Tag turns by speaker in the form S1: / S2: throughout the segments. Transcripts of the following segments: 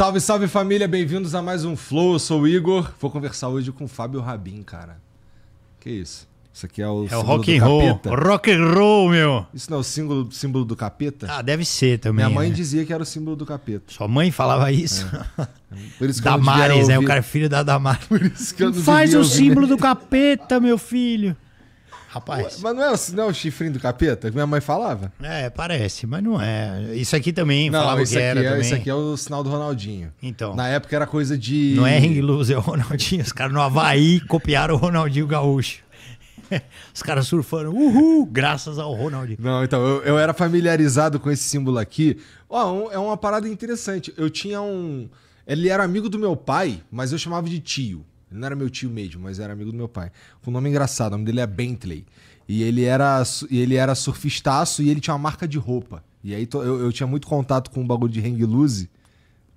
S1: Salve, salve família, bem-vindos a mais um Flow. Eu sou o Igor. Vou conversar hoje com o Fábio Rabin, cara. Que isso? Isso aqui é o é o rock and roll. Capeta. Rock and roll, meu. Isso não é o símbolo,
S2: símbolo do capeta? Ah, deve ser também. Minha mãe né?
S1: dizia que era o símbolo do capeta.
S2: Sua mãe falava isso?
S1: É. Damares, né? é o cara filho da Damares. Faz o símbolo do capeta,
S2: meu filho.
S1: Rapaz. Mas não é, não é o chifrinho do capeta que minha mãe falava?
S2: É, parece, mas não é. Isso aqui também, não, falava isso que aqui era é, também. Isso aqui
S1: é o sinal do Ronaldinho. Então. Na época era coisa de.
S2: Não é Ring Luz, é o Ronaldinho. Os caras no Havaí copiaram o Ronaldinho
S1: Gaúcho. Os caras surfando, uhul, graças ao Ronaldinho. Não, então, eu, eu era familiarizado com esse símbolo aqui. Ó, oh, é uma parada interessante. Eu tinha um. Ele era amigo do meu pai, mas eu chamava de tio. Ele não era meu tio mesmo, mas era amigo do meu pai. Com um nome engraçado, o nome dele é Bentley. E ele era, ele era surfistaço e ele tinha uma marca de roupa. E aí eu, eu tinha muito contato com o bagulho de hang loose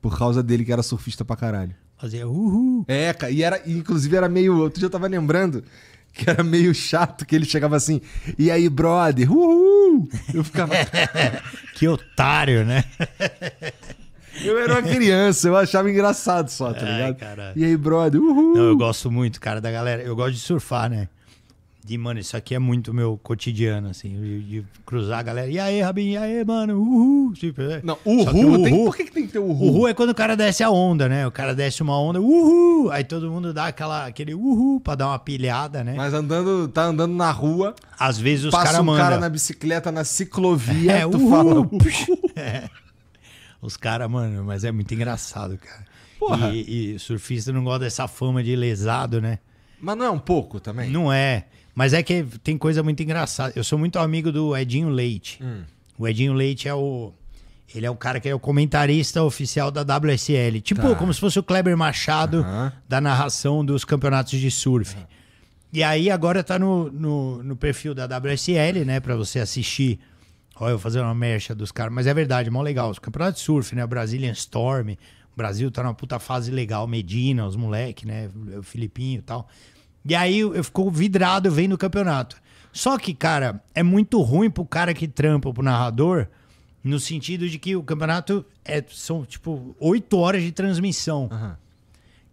S1: por causa dele que era surfista pra caralho. Fazia uhul. É, e era, inclusive era meio. Outro dia eu tava lembrando que era meio chato que ele chegava assim, e aí, brother, uhul! Eu ficava. que
S2: otário,
S1: né? Eu era uma criança, eu
S2: achava engraçado só, tá ligado? E aí, brother, uhul. Não, eu gosto muito, cara, da galera. Eu gosto de surfar, né? De, mano, isso aqui é muito meu cotidiano, assim, de, de cruzar a galera. E aí, Rabinho, e aí, mano, uhul. Tipo, é. não, uhul, uhul. Tem, por que,
S1: que tem que ter uhul? Uhul
S2: é quando o cara desce a onda, né? O cara desce uma onda, uhul. Aí todo mundo dá aquela, aquele uhul pra dar uma pilhada, né? Mas andando, tá andando na rua. Às vezes os caras mandam. Passa cara um manda. cara na
S1: bicicleta, na ciclovia, é, tu uhul. fala uhul. É.
S2: Os caras, mano, mas é muito engraçado, cara. Porra. E, e surfista não gosta dessa fama de lesado, né? Mas não é um pouco também? Não é. Mas é que tem coisa muito engraçada. Eu sou muito amigo do Edinho Leite. Hum. O Edinho Leite é o. Ele é o cara que é o comentarista oficial da WSL. Tipo, tá. como se fosse o Kleber Machado uhum. da narração dos campeonatos de surf. Uhum. E aí agora tá no, no, no perfil da WSL, né? para você assistir Olha, eu vou fazer uma mercha dos caras, mas é verdade, mó legal. Os campeonatos de surf, né? O Brazilian Storm. O Brasil tá numa puta fase legal. Medina, os moleque, né? O Filipinho e tal. E aí eu fico vidrado vendo o campeonato. Só que, cara, é muito ruim pro cara que trampa, pro narrador, no sentido de que o campeonato é, são, tipo, oito horas de transmissão. Uhum.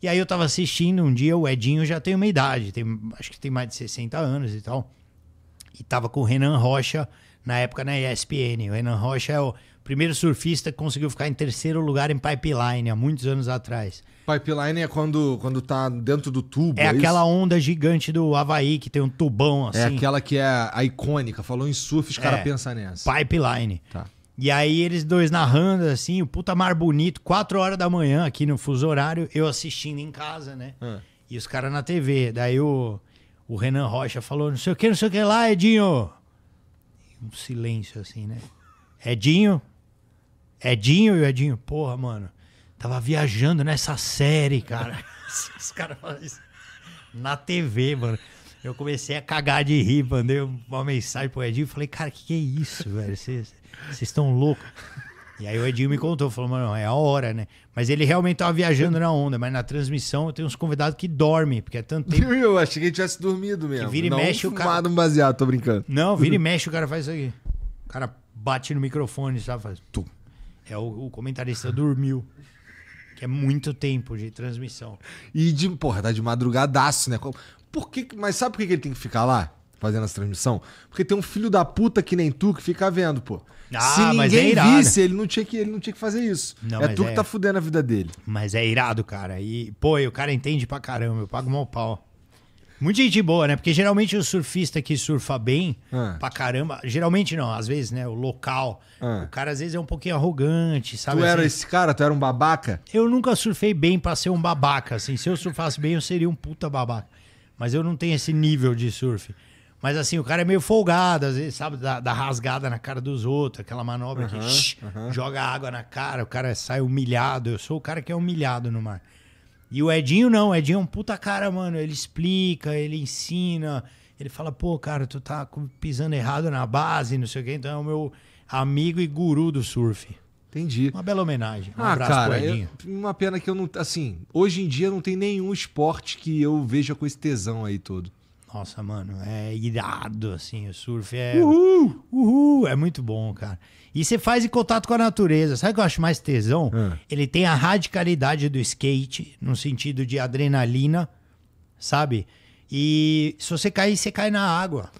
S2: E aí eu tava assistindo um dia, o Edinho já tem uma idade, tem, acho que tem mais de 60 anos e tal. E tava com o Renan Rocha na época na ESPN. O Renan Rocha é o primeiro surfista que conseguiu ficar em terceiro lugar em pipeline há muitos anos
S1: atrás. Pipeline é quando, quando tá dentro do tubo. É, é aquela
S2: isso? onda gigante do Havaí que tem um tubão é assim. É aquela
S1: que é a icônica. Falou em surf, os é, caras pensam nessa. Pipeline. Tá.
S2: E aí eles dois narrando assim, o puta mar bonito, 4 horas da manhã aqui no fuso horário, eu assistindo em casa, né? Hum. E os caras na TV. Daí o, o Renan Rocha falou, não sei o que, não sei o que lá, Edinho um silêncio assim, né? Edinho? Edinho e o Edinho, porra, mano. Tava viajando nessa série, cara. Os caras isso. Na TV, mano. Eu comecei a cagar de rir, mandei uma mensagem pro Edinho e falei, cara, que que é isso, velho? Vocês estão loucos. E aí o Edinho me contou, falou, mano, é a hora, né? Mas ele realmente tava viajando na onda, mas na transmissão tem uns convidados que dormem, porque é tanto tempo.
S1: Eu achei que ele tivesse dormido mesmo. Que vira e Não mexe o cara. um baseado, tô brincando. Não, vira e mexe
S2: o cara faz isso aqui. O cara bate no microfone, sabe? Faz É o, o comentarista dormiu. Que é
S1: muito tempo de transmissão. E de, porra, tá de madrugadaço, né? Por que, mas sabe por que ele tem que ficar lá? fazendo essa transmissão? Porque tem um filho da puta que nem tu que fica vendo, pô. Ah, Se ninguém mas é irado. Né? visse, ele não tinha que, ele não tinha que fazer isso. Não, é tu é... que tá fudendo a vida dele.
S2: Mas é irado, cara. E, pô, e o cara entende pra caramba. Eu pago mal pau. Muita gente boa, né? Porque geralmente o surfista que surfa bem ah. pra caramba. Geralmente não, às vezes, né? O local. Ah. O cara às vezes é um pouquinho arrogante, sabe? Tu era esse
S1: cara? Tu era um babaca?
S2: Eu nunca surfei bem pra ser um babaca, assim. Se eu surfasse bem, eu seria um puta babaca. Mas eu não tenho esse nível de surf. Mas assim, o cara é meio folgado, às vezes, sabe? Da, rasgada na cara dos outros, aquela manobra uhum, que shh, uhum. joga água na cara, o cara sai humilhado. Eu sou o cara que é humilhado no mar. E o Edinho não, o Edinho é um puta cara, mano. Ele explica, ele ensina, ele fala, pô, cara, tu tá pisando errado na base, não sei o quê. Então é o meu amigo e guru do surf. Entendi. Uma bela homenagem. Um ah, abraço cara, é eu,
S1: uma pena que eu não. Assim, hoje em dia não tem nenhum esporte que eu veja com esse tesão aí todo. Nossa, mano, é irado, assim. O surf é.
S2: Uhul! Uhul! É muito bom, cara. E você faz em contato com a natureza. Sabe o que eu acho mais tesão? Hum. Ele tem a radicalidade do skate, no sentido de adrenalina, sabe? E se você cair, você cai na água.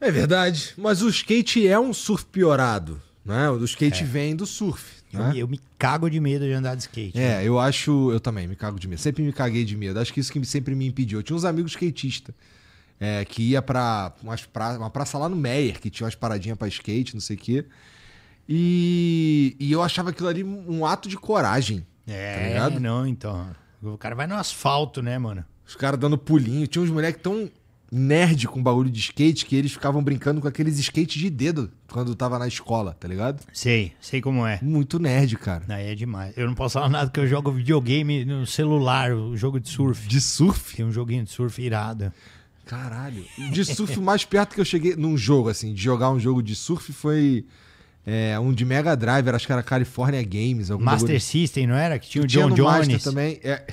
S1: É verdade. Mas o skate é um surf piorado. Né? O skate é. vem do surf. Eu, né? eu, me cago de medo de andar de skate. É, né? eu acho. Eu também me cago de medo. Sempre me caguei de medo. Acho que isso que sempre me impediu. Eu tinha uns amigos skatistas é, que ia pra, umas pra uma praça lá no Meyer, que tinha umas paradinhas pra skate, não sei o quê. E, e eu achava aquilo ali um ato de coragem. Tá é, tá não, então. O cara vai no asfalto, né, mano? Os caras dando pulinho. Tinha uns moleques tão nerd com barulho de skate que eles ficavam brincando com aqueles skates de dedo quando tava na escola, tá ligado? Sei, sei como é. Muito nerd, cara. Aí é demais.
S2: Eu não posso falar nada que eu jogo videogame no celular, o jogo de surf. De surf? Tem um joguinho de surf irado.
S1: Caralho. De surf, mais perto que eu cheguei num jogo, assim, de jogar um jogo de surf foi. É, um de Mega Drive, acho que era California Games. Master bagulho. Assim. System, não era? Que tinha o John Jones.
S2: também. É...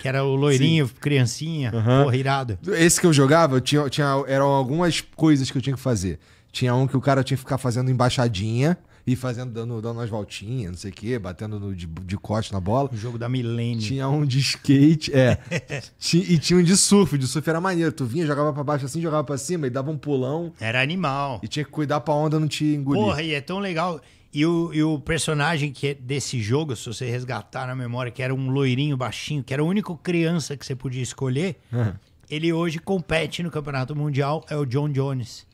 S2: Que era o loirinho, Sim. criancinha,
S1: uhum. porra, irado. Esse que eu jogava, eu tinha, tinha, eram algumas coisas que eu tinha que fazer. Tinha um que o cara tinha que ficar fazendo embaixadinha e fazendo, dando, dando umas voltinhas, não sei o quê, batendo no, de, de na bola. O jogo da milênio. Tinha um de skate, é. e tinha um de surf. De surf era maneiro. Tu vinha, jogava pra baixo assim, jogava pra cima e dava um pulão. Era animal. E tinha que cuidar pra onda não te
S2: engolir. Porra, e é tão legal. E o, e o personagem que é desse jogo, se você resgatar na memória, que era um loirinho baixinho, que era o único criança que você podia escolher, uhum. ele hoje compete no Campeonato Mundial, é o John Jones,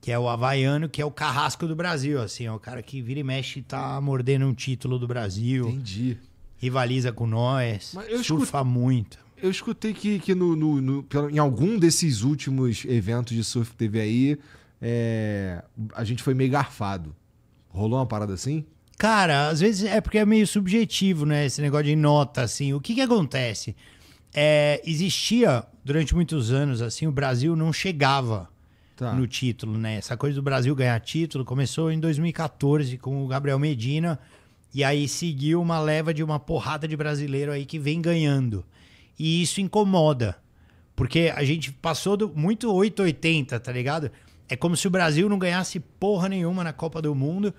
S2: que é o havaiano, que é o carrasco do Brasil, assim, é o cara que vira e mexe e tá mordendo um título do Brasil. Entendi. Rivaliza com nós, surfa escute... muito.
S1: Eu escutei que, que no, no, no, em algum desses últimos eventos de surf que teve aí, é, a gente foi meio garfado. Rolou uma parada assim? Cara, às vezes é porque é meio subjetivo,
S2: né? Esse negócio de nota, assim. O que que acontece? É, existia, durante muitos anos, assim, o Brasil não chegava tá. no título, né? Essa coisa do Brasil ganhar título começou em 2014 com o Gabriel Medina. E aí seguiu uma leva de uma porrada de brasileiro aí que vem ganhando. E isso incomoda. Porque a gente passou do muito 880, tá ligado? É como se o Brasil não ganhasse porra nenhuma na Copa do Mundo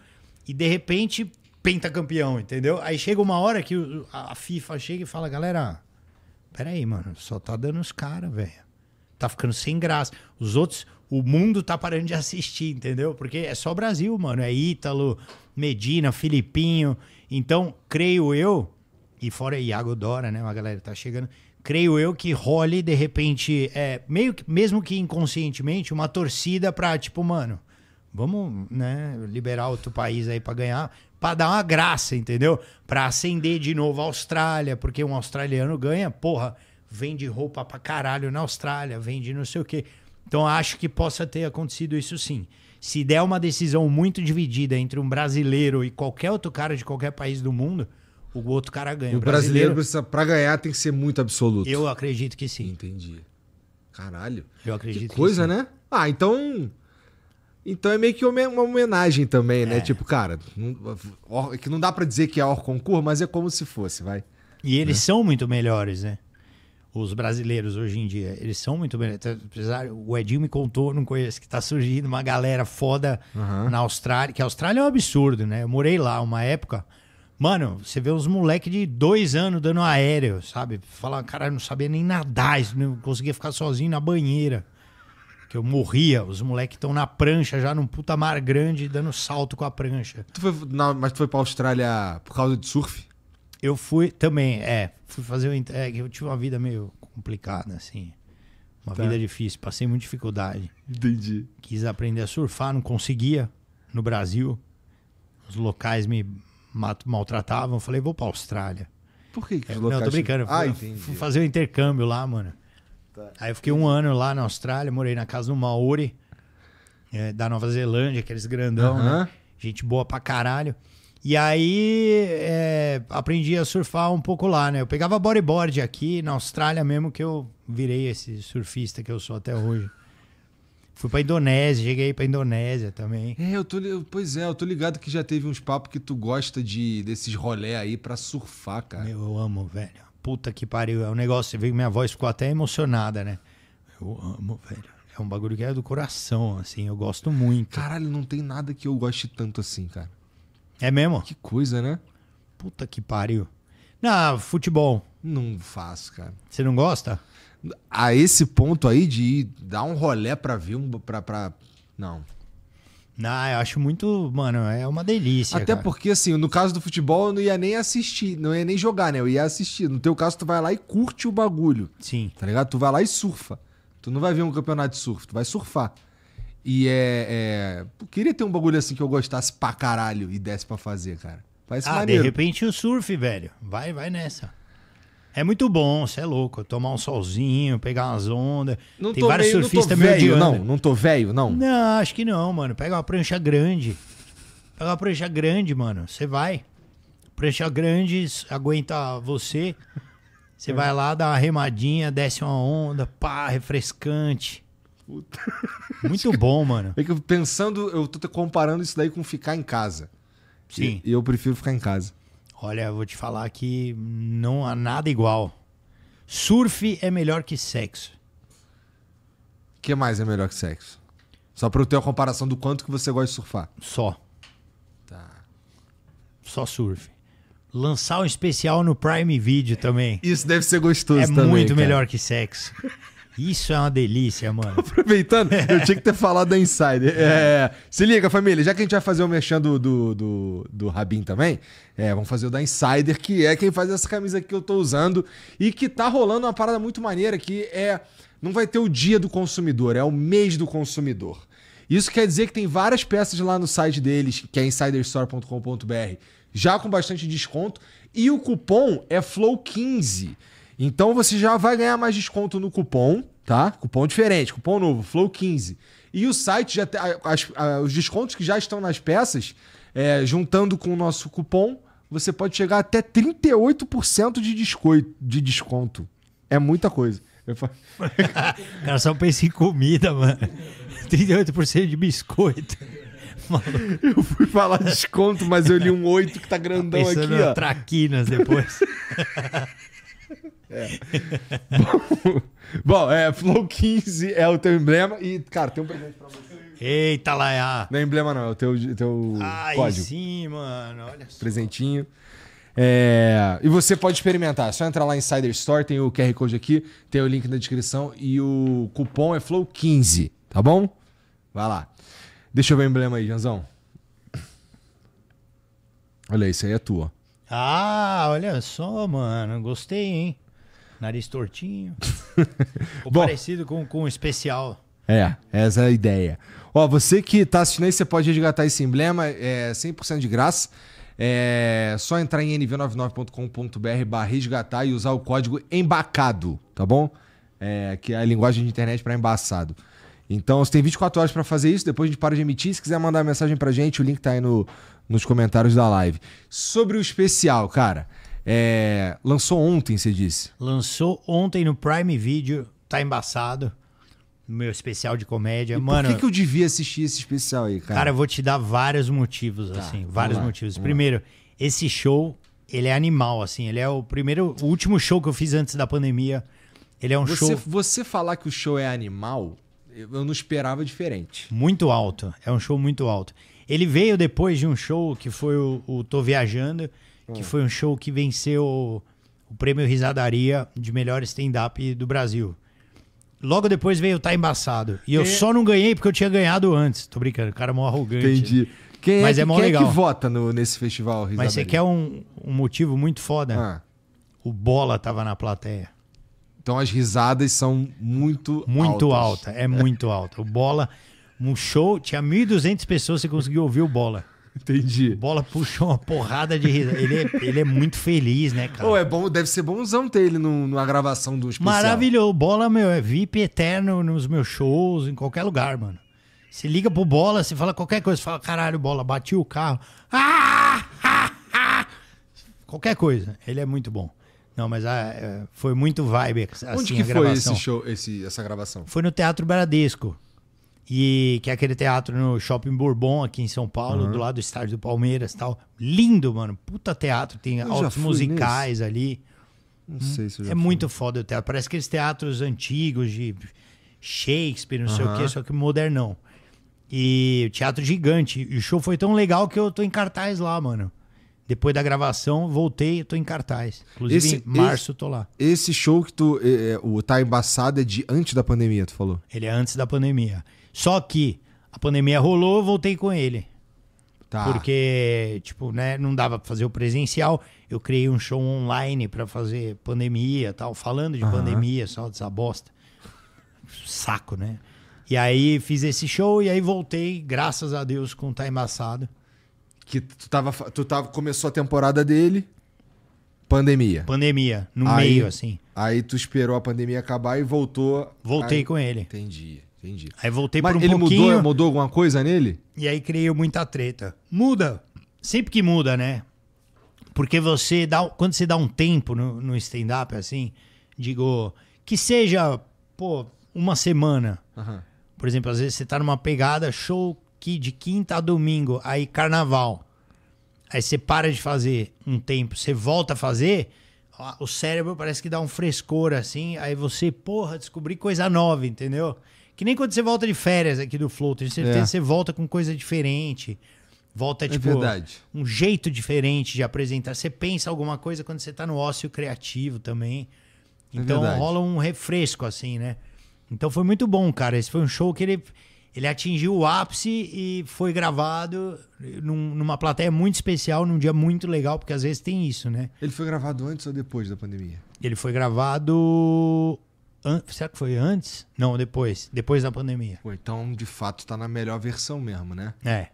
S2: e de repente penta campeão, entendeu? Aí chega uma hora que a FIFA chega e fala, galera, peraí, mano, só tá dando os caras, velho. Tá ficando sem graça. Os outros, o mundo tá parando de assistir, entendeu? Porque é só Brasil, mano. É Ítalo, Medina, Filipinho. Então, creio eu, e fora Iago Dora, né? Uma galera tá chegando creio eu que role de repente, é, meio que, mesmo que inconscientemente, uma torcida para tipo, mano, vamos, né, liberar outro país aí para ganhar, para dar uma graça, entendeu? Para acender de novo a Austrália, porque um australiano ganha, porra, vende roupa para caralho na Austrália, vende não sei o quê. Então acho que possa ter acontecido isso sim. Se der uma decisão muito dividida entre um brasileiro e qualquer outro cara de qualquer país do mundo, o outro cara ganha. O, o brasileiro,
S1: brasileiro para ganhar tem que ser muito absoluto. Eu acredito que sim. Entendi. Caralho. Eu acredito. Que coisa, né? Ah, então então é meio que uma homenagem também, né? é. né? Tipo, cara, não, é que não dá para dizer que é or concurso, mas é como se fosse,
S2: vai. E eles né? são muito melhores, né? Os brasileiros hoje em dia, eles são muito melhores. Tá, apesar, o Edinho me contou, não conheço, que tá surgindo uma galera foda uhum. na Austrália, que a Austrália é um absurdo, né? Eu morei lá uma época. Mano, você vê uns moleque de dois anos dando aéreo, sabe? Falar, cara, não sabia nem nadar, não conseguia ficar sozinho na banheira. Que eu morria. Os moleques estão na prancha já num puta mar grande, dando salto com a prancha.
S1: Tu foi, não, mas tu foi pra Austrália por causa de surf? Eu
S2: fui também, é. Fui fazer o. É, eu tive uma vida meio complicada, assim. Uma tá. vida difícil. Passei muita dificuldade. Entendi. Quis aprender a surfar, não conseguia no Brasil. Os locais me maltratavam. Falei, vou pra Austrália.
S1: Por que, que é, Não, tô brincando. Ah, fui, fui,
S2: fazer o um intercâmbio lá, mano. Tá. Aí eu fiquei um ano lá na Austrália, morei na casa do Maori, é, da Nova Zelândia, aqueles grandão, né? Gente boa pra caralho. E aí é, aprendi a surfar um pouco lá, né? Eu pegava bodyboard aqui na Austrália mesmo que eu virei esse surfista que eu sou até hoje. Fui pra Indonésia, cheguei pra Indonésia também.
S1: É, eu tô. Pois é, eu tô ligado que já teve uns papos que tu gosta de desses rolé aí pra surfar,
S2: cara. Meu, eu amo, velho. Puta que pariu. É um negócio, você vê que minha voz ficou até emocionada, né? Eu amo, velho. É um bagulho que é do coração, assim, eu gosto muito. Caralho, não tem nada que eu
S1: goste tanto assim, cara. É mesmo? Que coisa, né? Puta que pariu. Na futebol. Não faço, cara. Você não gosta? a esse ponto aí de ir dar um rolé pra ver um. Pra, pra... Não. Não, eu acho muito. Mano, é uma delícia. Até cara. porque, assim, no caso do futebol, eu não ia nem assistir, não ia nem jogar, né? Eu ia assistir. No teu caso, tu vai lá e curte o bagulho. Sim. Tá ligado? Tu vai lá e surfa. Tu não vai ver um campeonato de surf, tu vai surfar. E é. é... Eu queria ter um bagulho assim que eu gostasse pra caralho e desse pra fazer, cara. Parece ah, maneiro. de
S2: repente o surf, velho. Vai, vai nessa. É muito bom, você é louco. Tomar um solzinho, pegar umas ondas. Não Tem vários meio, surfistas não velho, Não,
S1: não tô velho, não.
S2: Não, acho que não, mano. Pega uma prancha grande. Pega uma prancha grande, mano. Você vai. Prancha grande, aguenta você. Você é. vai lá, dá uma remadinha, desce uma onda, pá,
S1: refrescante. Puta. Muito bom, mano. É que pensando, eu tô comparando isso daí com ficar em casa. Sim. E eu prefiro ficar em casa. Olha, vou te falar que não há nada igual. Surf é melhor que sexo. O que mais é melhor que sexo? Só para eu ter uma comparação do quanto que você gosta de surfar. Só. Tá. Só surf. Lançar um especial no
S2: Prime Video também. Isso deve ser gostoso é também. É muito cara. melhor que sexo. Isso é uma delícia, mano.
S1: Aproveitando, eu tinha que ter falado da Insider. É. é, se liga, família, já que a gente vai fazer o mexendo do, do, do, do Rabin também, é, vamos fazer o da Insider, que é quem faz essa camisa que eu tô usando e que tá rolando uma parada muito maneira que é. Não vai ter o dia do consumidor, é o mês do consumidor. Isso quer dizer que tem várias peças lá no site deles, que é insiderstore.com.br, já com bastante desconto. E o cupom é Flow15. Então você já vai ganhar mais desconto no cupom, tá? Cupom diferente, cupom novo, Flow 15. E o site já tem as, os descontos que já estão nas peças, é, juntando com o nosso cupom, você pode chegar até 38% de, descoito, de desconto. É muita coisa. Eu falo...
S2: Cara, só pensa em comida, mano.
S1: 38% de biscoito. Maluco. Eu fui falar desconto, mas eu li um 8 que tá grandão tá aqui. Ó. Traquinas depois. É. bom, é, Flow 15 é o teu emblema. E, cara, tem um presente pra você. Eita, Laia! Não é emblema, não, é o teu, teu Ai, código. sim, mano, olha só. Presentinho. É, e você pode experimentar. É só entrar lá em Insider Store, tem o QR Code aqui, tem o link na descrição e o cupom é Flow15, tá bom? Vai lá. Deixa eu ver o emblema aí, Janzão. Olha, isso aí é tua.
S2: Ah, olha só, mano. Gostei, hein? Nariz tortinho. Ou Bom, parecido com, com
S1: um especial. É, essa é a ideia. Ó, você que está assistindo aí, você pode resgatar esse emblema, é 100% de graça. É só entrar em nv99.com.br barra resgatar e usar o código embacado, tá bom? É, que é a linguagem de internet para embaçado. Então você tem 24 horas para fazer isso, depois a gente para de emitir. Se quiser mandar mensagem pra gente, o link tá aí no, nos comentários da live. Sobre o especial, cara. É, lançou ontem, você disse? Lançou ontem no Prime Video, tá embaçado.
S2: Meu especial de comédia. E Mano, por que, que eu devia
S1: assistir esse especial aí, cara? Cara, eu
S2: vou te dar vários motivos, tá, assim. Vários lá, motivos. Primeiro, lá. esse show, ele é animal, assim. Ele é o primeiro, o último show que eu fiz antes da pandemia. Ele é um você, show.
S1: Você falar que o show é
S2: animal, eu não esperava diferente. Muito alto. É um show muito alto. Ele veio depois de um show que foi o, o Tô Viajando que hum. foi um show que venceu o prêmio Risadaria de melhor stand-up do Brasil. Logo depois veio Tá Embaçado. E eu é? só não ganhei porque eu tinha ganhado antes. Tô brincando, o cara é mó arrogante. Né? Entendi. Quem é Mas é, é mó quem legal. é que
S1: vota no, nesse festival Risadaria? Mas você quer um, um motivo muito foda? Ah. O Bola tava na plateia. Então as risadas são muito Muito
S2: altas. alta, é muito alta. O Bola, um show, tinha 1.200 pessoas, você conseguiu ouvir o Bola. Entendi. Bola puxou uma porrada de risada. Ele é, ele é muito feliz, né, cara? Oh,
S1: é bom, deve ser bonzão ter ele no, numa gravação do especial. Maravilhoso.
S2: Bola, meu, é VIP eterno nos meus shows, em qualquer lugar, mano. Você liga pro Bola, você
S1: fala qualquer coisa, você fala, caralho, Bola,
S2: bati o carro. Ah, ah, ah, ah. Qualquer coisa. Ele é muito bom. Não, mas ah, é, foi muito vibe. Assim, Onde que foi esse
S1: show, esse, essa gravação?
S2: Foi no Teatro Bradesco. E que é aquele teatro no Shopping Bourbon, aqui em São Paulo, uhum. do lado do estádio do Palmeiras e tal. Lindo, mano. Puta teatro, tem altos musicais nesse. ali.
S1: Não sei se eu hum? já É fui.
S2: muito foda o teatro. Parece aqueles teatros antigos de Shakespeare, não uhum. sei o quê, só que modernão. E teatro gigante. E o show foi tão legal que eu tô em cartaz lá, mano. Depois da gravação, voltei e tô em cartaz.
S1: Inclusive, esse, em março esse, tô lá. Esse show que tu. É, é, o Tá Embaçado é de antes da pandemia, tu falou?
S2: Ele é antes da pandemia. Só que a pandemia rolou, voltei com ele. Tá. Porque, tipo, né, não dava pra fazer o presencial. Eu criei um show online para fazer pandemia tal, falando de uhum. pandemia, só dessa bosta.
S1: Saco, né? E aí fiz esse show e aí voltei, graças a Deus, com o Time tá Embaçado. Que tu tava. Tu tava. Começou a temporada dele. Pandemia. Pandemia, no aí, meio, assim. Aí tu esperou a pandemia acabar e voltou. Voltei aí, com ele. Entendi. Entendi. Aí voltei Mas por um ele pouquinho. Mudou, mudou alguma coisa nele?
S2: E aí criei muita treta. Muda. Sempre que muda, né? Porque você dá. Quando você dá um tempo no, no stand-up, assim, digo. Que seja, pô, uma semana. Uhum. Por exemplo, às vezes você tá numa pegada show que de quinta a domingo, aí carnaval. Aí você para de fazer um tempo, você volta a fazer, ó, o cérebro parece que dá um frescor assim, aí você, porra, descobri coisa nova, entendeu? Que nem quando você volta de férias aqui do Flow, tenho certeza é. você volta com coisa diferente. Volta, é tipo, é um jeito diferente de apresentar. Você pensa alguma coisa quando você tá no ócio criativo também. É então é rola um refresco, assim, né? Então foi muito bom, cara. Esse foi um show que ele, ele atingiu o ápice e foi gravado num, numa plateia muito especial, num dia muito legal, porque às vezes tem isso, né? Ele foi gravado antes ou
S1: depois da pandemia? Ele foi gravado An... Será que foi antes? Não, depois. Depois da pandemia. Pô, então, de fato, tá na melhor versão mesmo, né? É.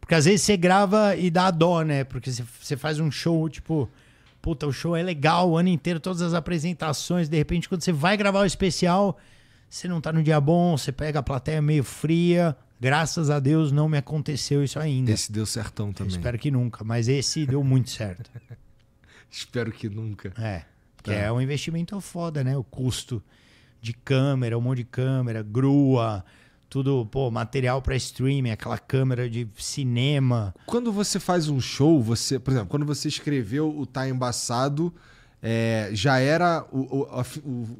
S2: Porque às vezes você grava e dá dó, né? Porque você faz um show, tipo, puta, o show é legal o ano inteiro, todas as apresentações. De repente, quando você vai gravar o especial, você não tá no dia bom, você pega a plateia meio fria. Graças a Deus não me aconteceu isso ainda. Esse deu certão também. Eu espero que nunca, mas esse deu muito certo.
S1: espero que nunca. É.
S2: Que é. é um investimento foda, né? O custo de câmera, um monte de câmera, grua, tudo, pô, material para streaming, aquela câmera de cinema.
S1: Quando você faz um show, você, por exemplo, quando você escreveu o Tá Embaçado, é, já era o, o, o,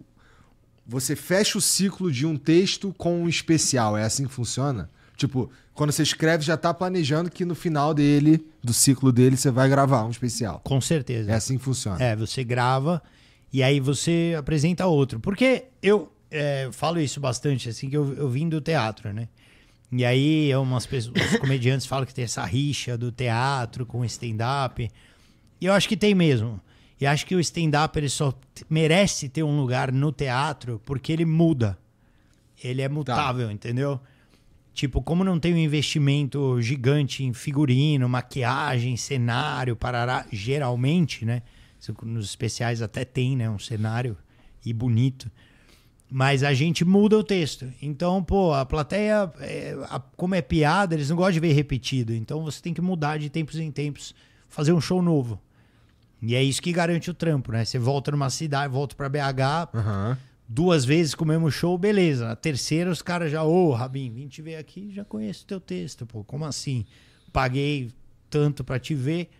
S1: você fecha o ciclo de um texto com um especial, é assim que funciona? Tipo, quando você escreve, já tá planejando que no final dele, do ciclo dele, você vai gravar um especial. Com certeza. É assim que funciona.
S2: É, você grava, e aí você apresenta outro. Porque eu é, falo isso bastante, assim, que eu, eu vim do teatro, né? E aí é umas pessoas, os comediantes falam que tem essa rixa do teatro com stand-up. E eu acho que tem mesmo. E acho que o stand-up ele só merece ter um lugar no teatro porque ele muda. Ele é mutável, tá. entendeu? Tipo, como não tem um investimento gigante em figurino, maquiagem, cenário, parará, geralmente, né? Nos especiais até tem, né? Um cenário e bonito. Mas a gente muda o texto. Então, pô, a plateia, é, a, como é piada, eles não gostam de ver repetido. Então você tem que mudar de tempos em tempos, fazer um show novo. E é isso que garante o trampo, né? Você volta numa cidade, volta para BH, uhum. duas vezes com o mesmo show, beleza. Na terceira, os caras já, ô, oh, Rabin, vim te ver aqui, já conheço teu texto, pô, como assim? Paguei tanto para te ver,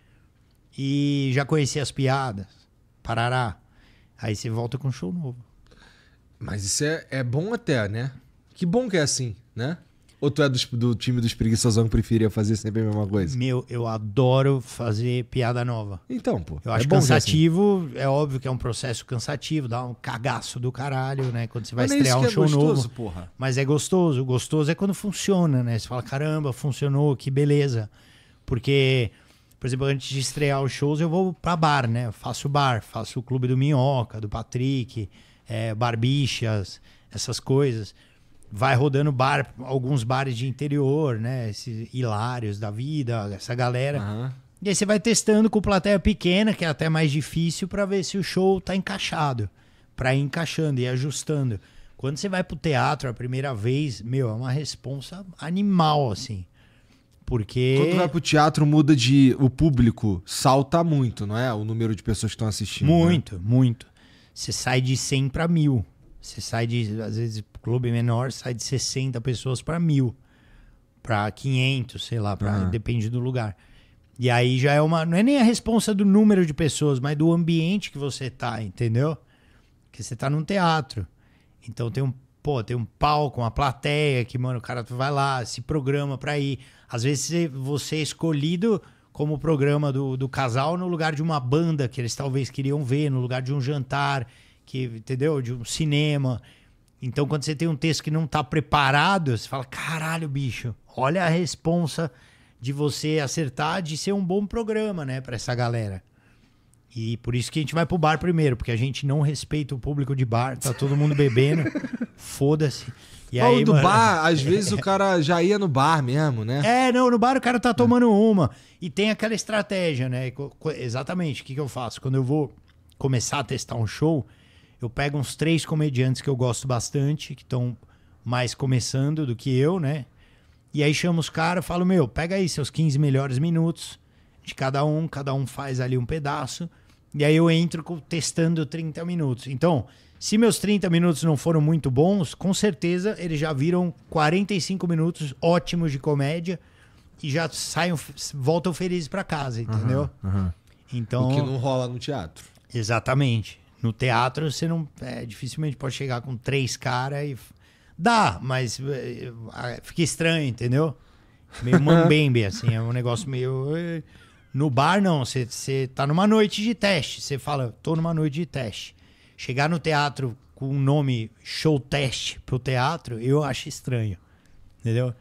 S2: e já conhecia as piadas,
S1: parará. Aí você volta com um show novo. Mas isso é, é bom até, né? Que bom que é assim, né? Ou tu é do, do time dos preguiçosão que preferia fazer sempre a mesma coisa?
S2: Meu, eu adoro fazer piada nova. Então, pô. Eu é acho é cansativo, assim. é óbvio que é um processo cansativo, dá um cagaço do caralho, né? Quando você vai Mas é estrear é um é show gostoso, novo. Porra. Mas é gostoso. gostoso é quando funciona, né? Você fala, caramba, funcionou, que beleza. Porque por exemplo, antes de estrear os shows, eu vou para bar, né? Eu faço bar, faço o clube do Minhoca, do Patrick, é, barbichas, essas coisas. Vai rodando bar, alguns bares de interior, né? Esses hilários da vida, essa galera. Uhum. E aí você vai testando com plateia pequena, que é até mais difícil, para ver se o show tá encaixado. Pra ir encaixando e ajustando. Quando você vai pro teatro a primeira vez, meu, é uma responsa animal, assim. Porque. Quando vai
S1: pro teatro, muda de. O público salta muito, não é? O número de pessoas que estão assistindo. Né? Muito, né? muito. Você
S2: sai de 100 para mil. Você sai de.
S1: Às vezes, clube
S2: menor sai de 60 pessoas para mil. Para 500, sei lá. Pra, uhum. Depende do lugar. E aí já é uma. Não é nem a responsa do número de pessoas, mas do ambiente que você tá, entendeu? Porque você tá num teatro. Então tem um pô, tem um palco, uma plateia que, mano, o cara vai lá, se programa pra ir. Às vezes você é escolhido como programa do, do casal no lugar de uma banda que eles talvez queriam ver, no lugar de um jantar, que, entendeu? De um cinema. Então, quando você tem um texto que não tá preparado, você fala, caralho, bicho, olha a responsa de você acertar de ser um bom programa, né, pra essa galera. E por isso que a gente vai pro bar primeiro, porque a gente não respeita o público de bar, tá todo mundo bebendo, foda-se. E aí, do mano... bar, às vezes o cara já ia no bar mesmo, né? É, não, no bar o cara tá tomando é. uma. E tem aquela estratégia, né? Exatamente, o que, que eu faço? Quando eu vou começar a testar um show, eu pego uns três comediantes que eu gosto bastante, que estão mais começando do que eu, né? E aí chamo os caras, falo, meu, pega aí seus 15 melhores minutos de cada um, cada um faz ali um pedaço. E aí eu entro testando 30 minutos. Então, se meus 30 minutos não foram muito bons, com certeza eles já viram 45 minutos ótimos de comédia e já saem, voltam felizes para casa, entendeu? Uhum, uhum. Então, o que não rola no teatro. Exatamente. No teatro você não é, dificilmente pode chegar com três caras e dá, mas é, é, fica estranho, entendeu? Meio mambembe assim, é um negócio meio é, no bar, não. Você tá numa noite de teste. Você fala, tô numa noite de teste. Chegar no teatro com o um nome show teste pro teatro, eu acho estranho. Entendeu?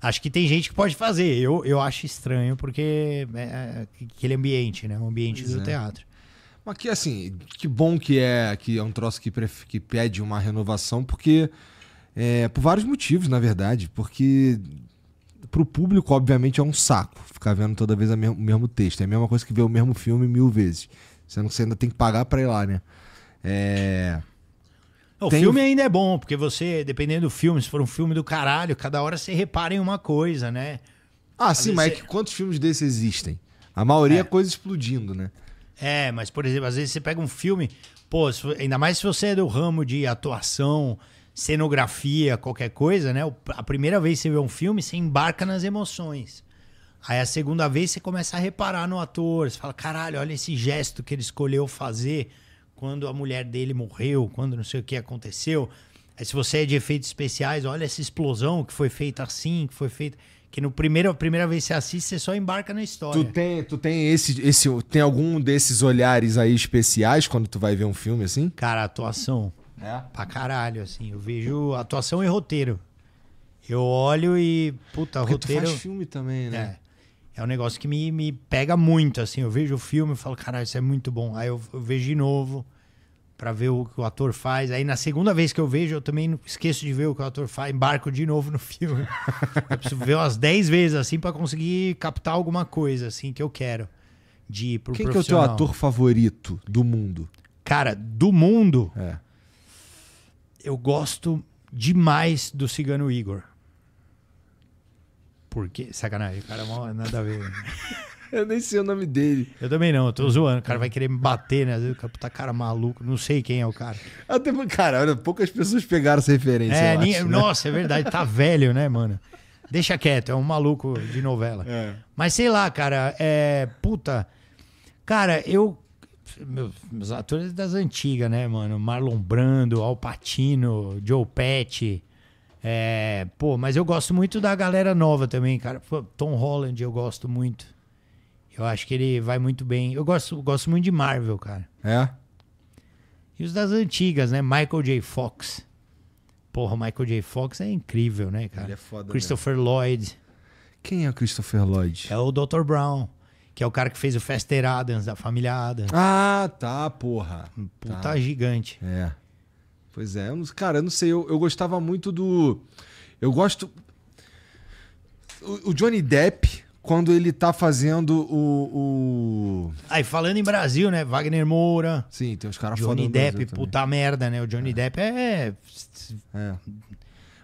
S2: Acho que tem gente que pode fazer. Eu, eu acho estranho, porque é, é aquele ambiente, né? O ambiente pois do é. teatro.
S1: Mas que assim, que bom que é que é um troço que, que pede uma renovação, porque. É, por vários motivos, na verdade. Porque pro público, obviamente, é um saco ficar vendo toda vez o mesmo texto. É a mesma coisa que ver o mesmo filme mil vezes. Sendo que você ainda tem que pagar pra ir lá, né? É. O tem... filme
S2: ainda é bom, porque você, dependendo do filme, se for um filme do caralho, cada hora você repara em uma coisa, né? Ah, às sim, mas é que
S1: quantos filmes desses existem? A maioria é. é coisa explodindo, né?
S2: É, mas, por exemplo, às vezes você pega um filme, pô, ainda mais se você é do ramo de atuação, cenografia, qualquer coisa, né? A primeira vez que você vê um filme, você embarca nas emoções. Aí a segunda vez você começa a reparar no ator, você fala, caralho, olha esse gesto que ele escolheu fazer quando a mulher dele morreu, quando não sei o que aconteceu. Aí se você é de efeitos especiais, olha essa explosão que foi feita assim, que foi feita que no primeiro, a primeira vez que você assiste, você só embarca na história. Tu
S1: tem, tu tem esse, esse tem algum desses olhares aí especiais quando tu vai ver um filme assim? Cara, atuação
S2: né? Pra caralho, assim. Eu vejo atuação e roteiro. Eu olho e. Puta, Porque roteiro. Tu faz filme
S1: também, né?
S2: É. É um negócio que me, me pega muito, assim. Eu vejo o filme e falo, caralho, isso é muito bom. Aí eu, eu vejo de novo para ver o que o ator faz. Aí na segunda vez que eu vejo, eu também não esqueço de ver o que o ator faz, embarco de novo no filme. eu preciso ver umas 10 vezes assim para conseguir captar alguma coisa assim que eu quero de pro Quem que é o teu ator
S1: favorito do mundo?
S2: Cara, do mundo? É eu gosto demais do Cigano Igor. Porque, sacanagem, o cara é nada
S1: a ver. eu nem sei o nome dele. Eu também não, eu tô zoando. O cara vai
S2: querer me bater, né? Às vezes o cara tá cara maluco, não sei quem é o cara.
S1: Até, ah, cara, olha, poucas pessoas pegaram essa referência. É, ninguém, acho, né? Nossa, é verdade, tá velho,
S2: né, mano? Deixa quieto, é um maluco de novela. É. Mas sei lá, cara, é. Puta. Cara, eu meus, atores das antigas, né, mano? Marlon Brando, Al Pacino, Joe Petty. É, pô, mas eu gosto muito da galera nova também, cara. Pô, Tom Holland eu gosto muito. Eu acho que ele vai muito bem. Eu gosto, gosto muito de Marvel, cara. É? E os das antigas, né? Michael J. Fox. Porra, Michael J. Fox é incrível, né, cara? Ele é foda. Christopher mesmo. Lloyd. Quem é o Christopher Lloyd? É o Dr. Brown que é o cara que fez o Fester Adams, da família Adams.
S1: Ah, tá, porra. Puta tá. gigante. É. Pois é, eu não, cara, eu não sei, eu, eu gostava muito do. Eu gosto. O, o Johnny Depp, quando ele tá fazendo o, o.
S2: Aí, falando em Brasil, né? Wagner Moura.
S1: Sim, tem uns caras falando. Johnny Depp, puta merda, né? O Johnny é. Depp é... é.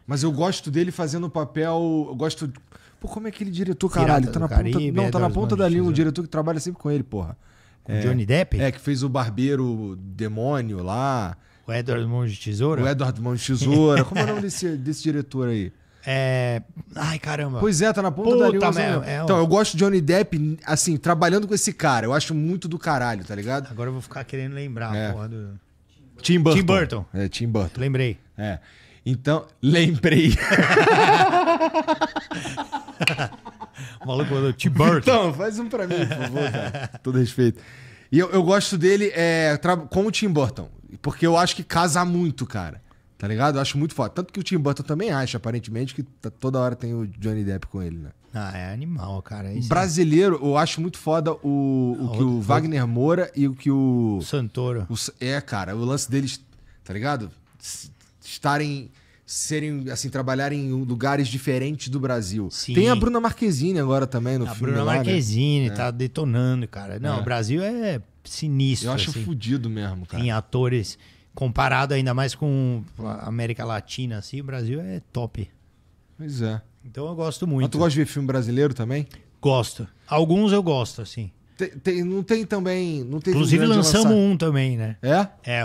S1: Mas eu gosto dele fazendo o papel. Eu gosto Pô, como é aquele diretor, caralho? Tá, é tá na Caribe, ponta, não, tá na ponta da língua o né? diretor que trabalha sempre com ele, porra. É, Johnny Depp? É, que fez o Barbeiro Demônio lá. O Edward Mão de Tesoura? O Edward Mão de Tesoura. como é o nome desse, desse diretor aí?
S2: É. Ai, caramba. Pois é, tá na ponta Puta da língua. Assim, é, né? então, eu gosto
S1: de Johnny Depp, assim, trabalhando com esse cara. Eu acho muito do caralho, tá ligado? Agora eu vou ficar querendo lembrar, é. porra do. Tim Burton. Tim Burton. É, Tim Burton. Lembrei. É. Então, lembrei. o maluco mandou t burton Então, faz um pra mim, por favor, cara. Todo respeito. E eu, eu gosto dele é, com o Tim Burton. Porque eu acho que casa muito, cara. Tá ligado? Eu acho muito foda. Tanto que o Tim Burton também acha, aparentemente, que toda hora tem o Johnny Depp com ele, né? Ah, é animal, cara. É Brasileiro, eu acho muito foda o, o ah, que o Wagner Moura e o que o. Santoro. O, é, cara, o lance deles, tá ligado? Estarem serem assim trabalharem em lugares diferentes do Brasil. Sim. Tem a Bruna Marquezine agora também no a filme. A Bruna lá, né? Marquezine né? tá é. detonando, cara. Não, é. o Brasil é
S2: sinistro. Eu acho assim. fodido mesmo, cara. Tem atores comparado ainda mais com a América Latina, assim, o Brasil
S1: é top. Pois é. Então eu gosto muito. Mas tu gosta de ver filme brasileiro também? Gosto. Alguns eu gosto, assim. Tem, tem, não tem também. Não tem Inclusive lançamos
S2: um também, né? É? É,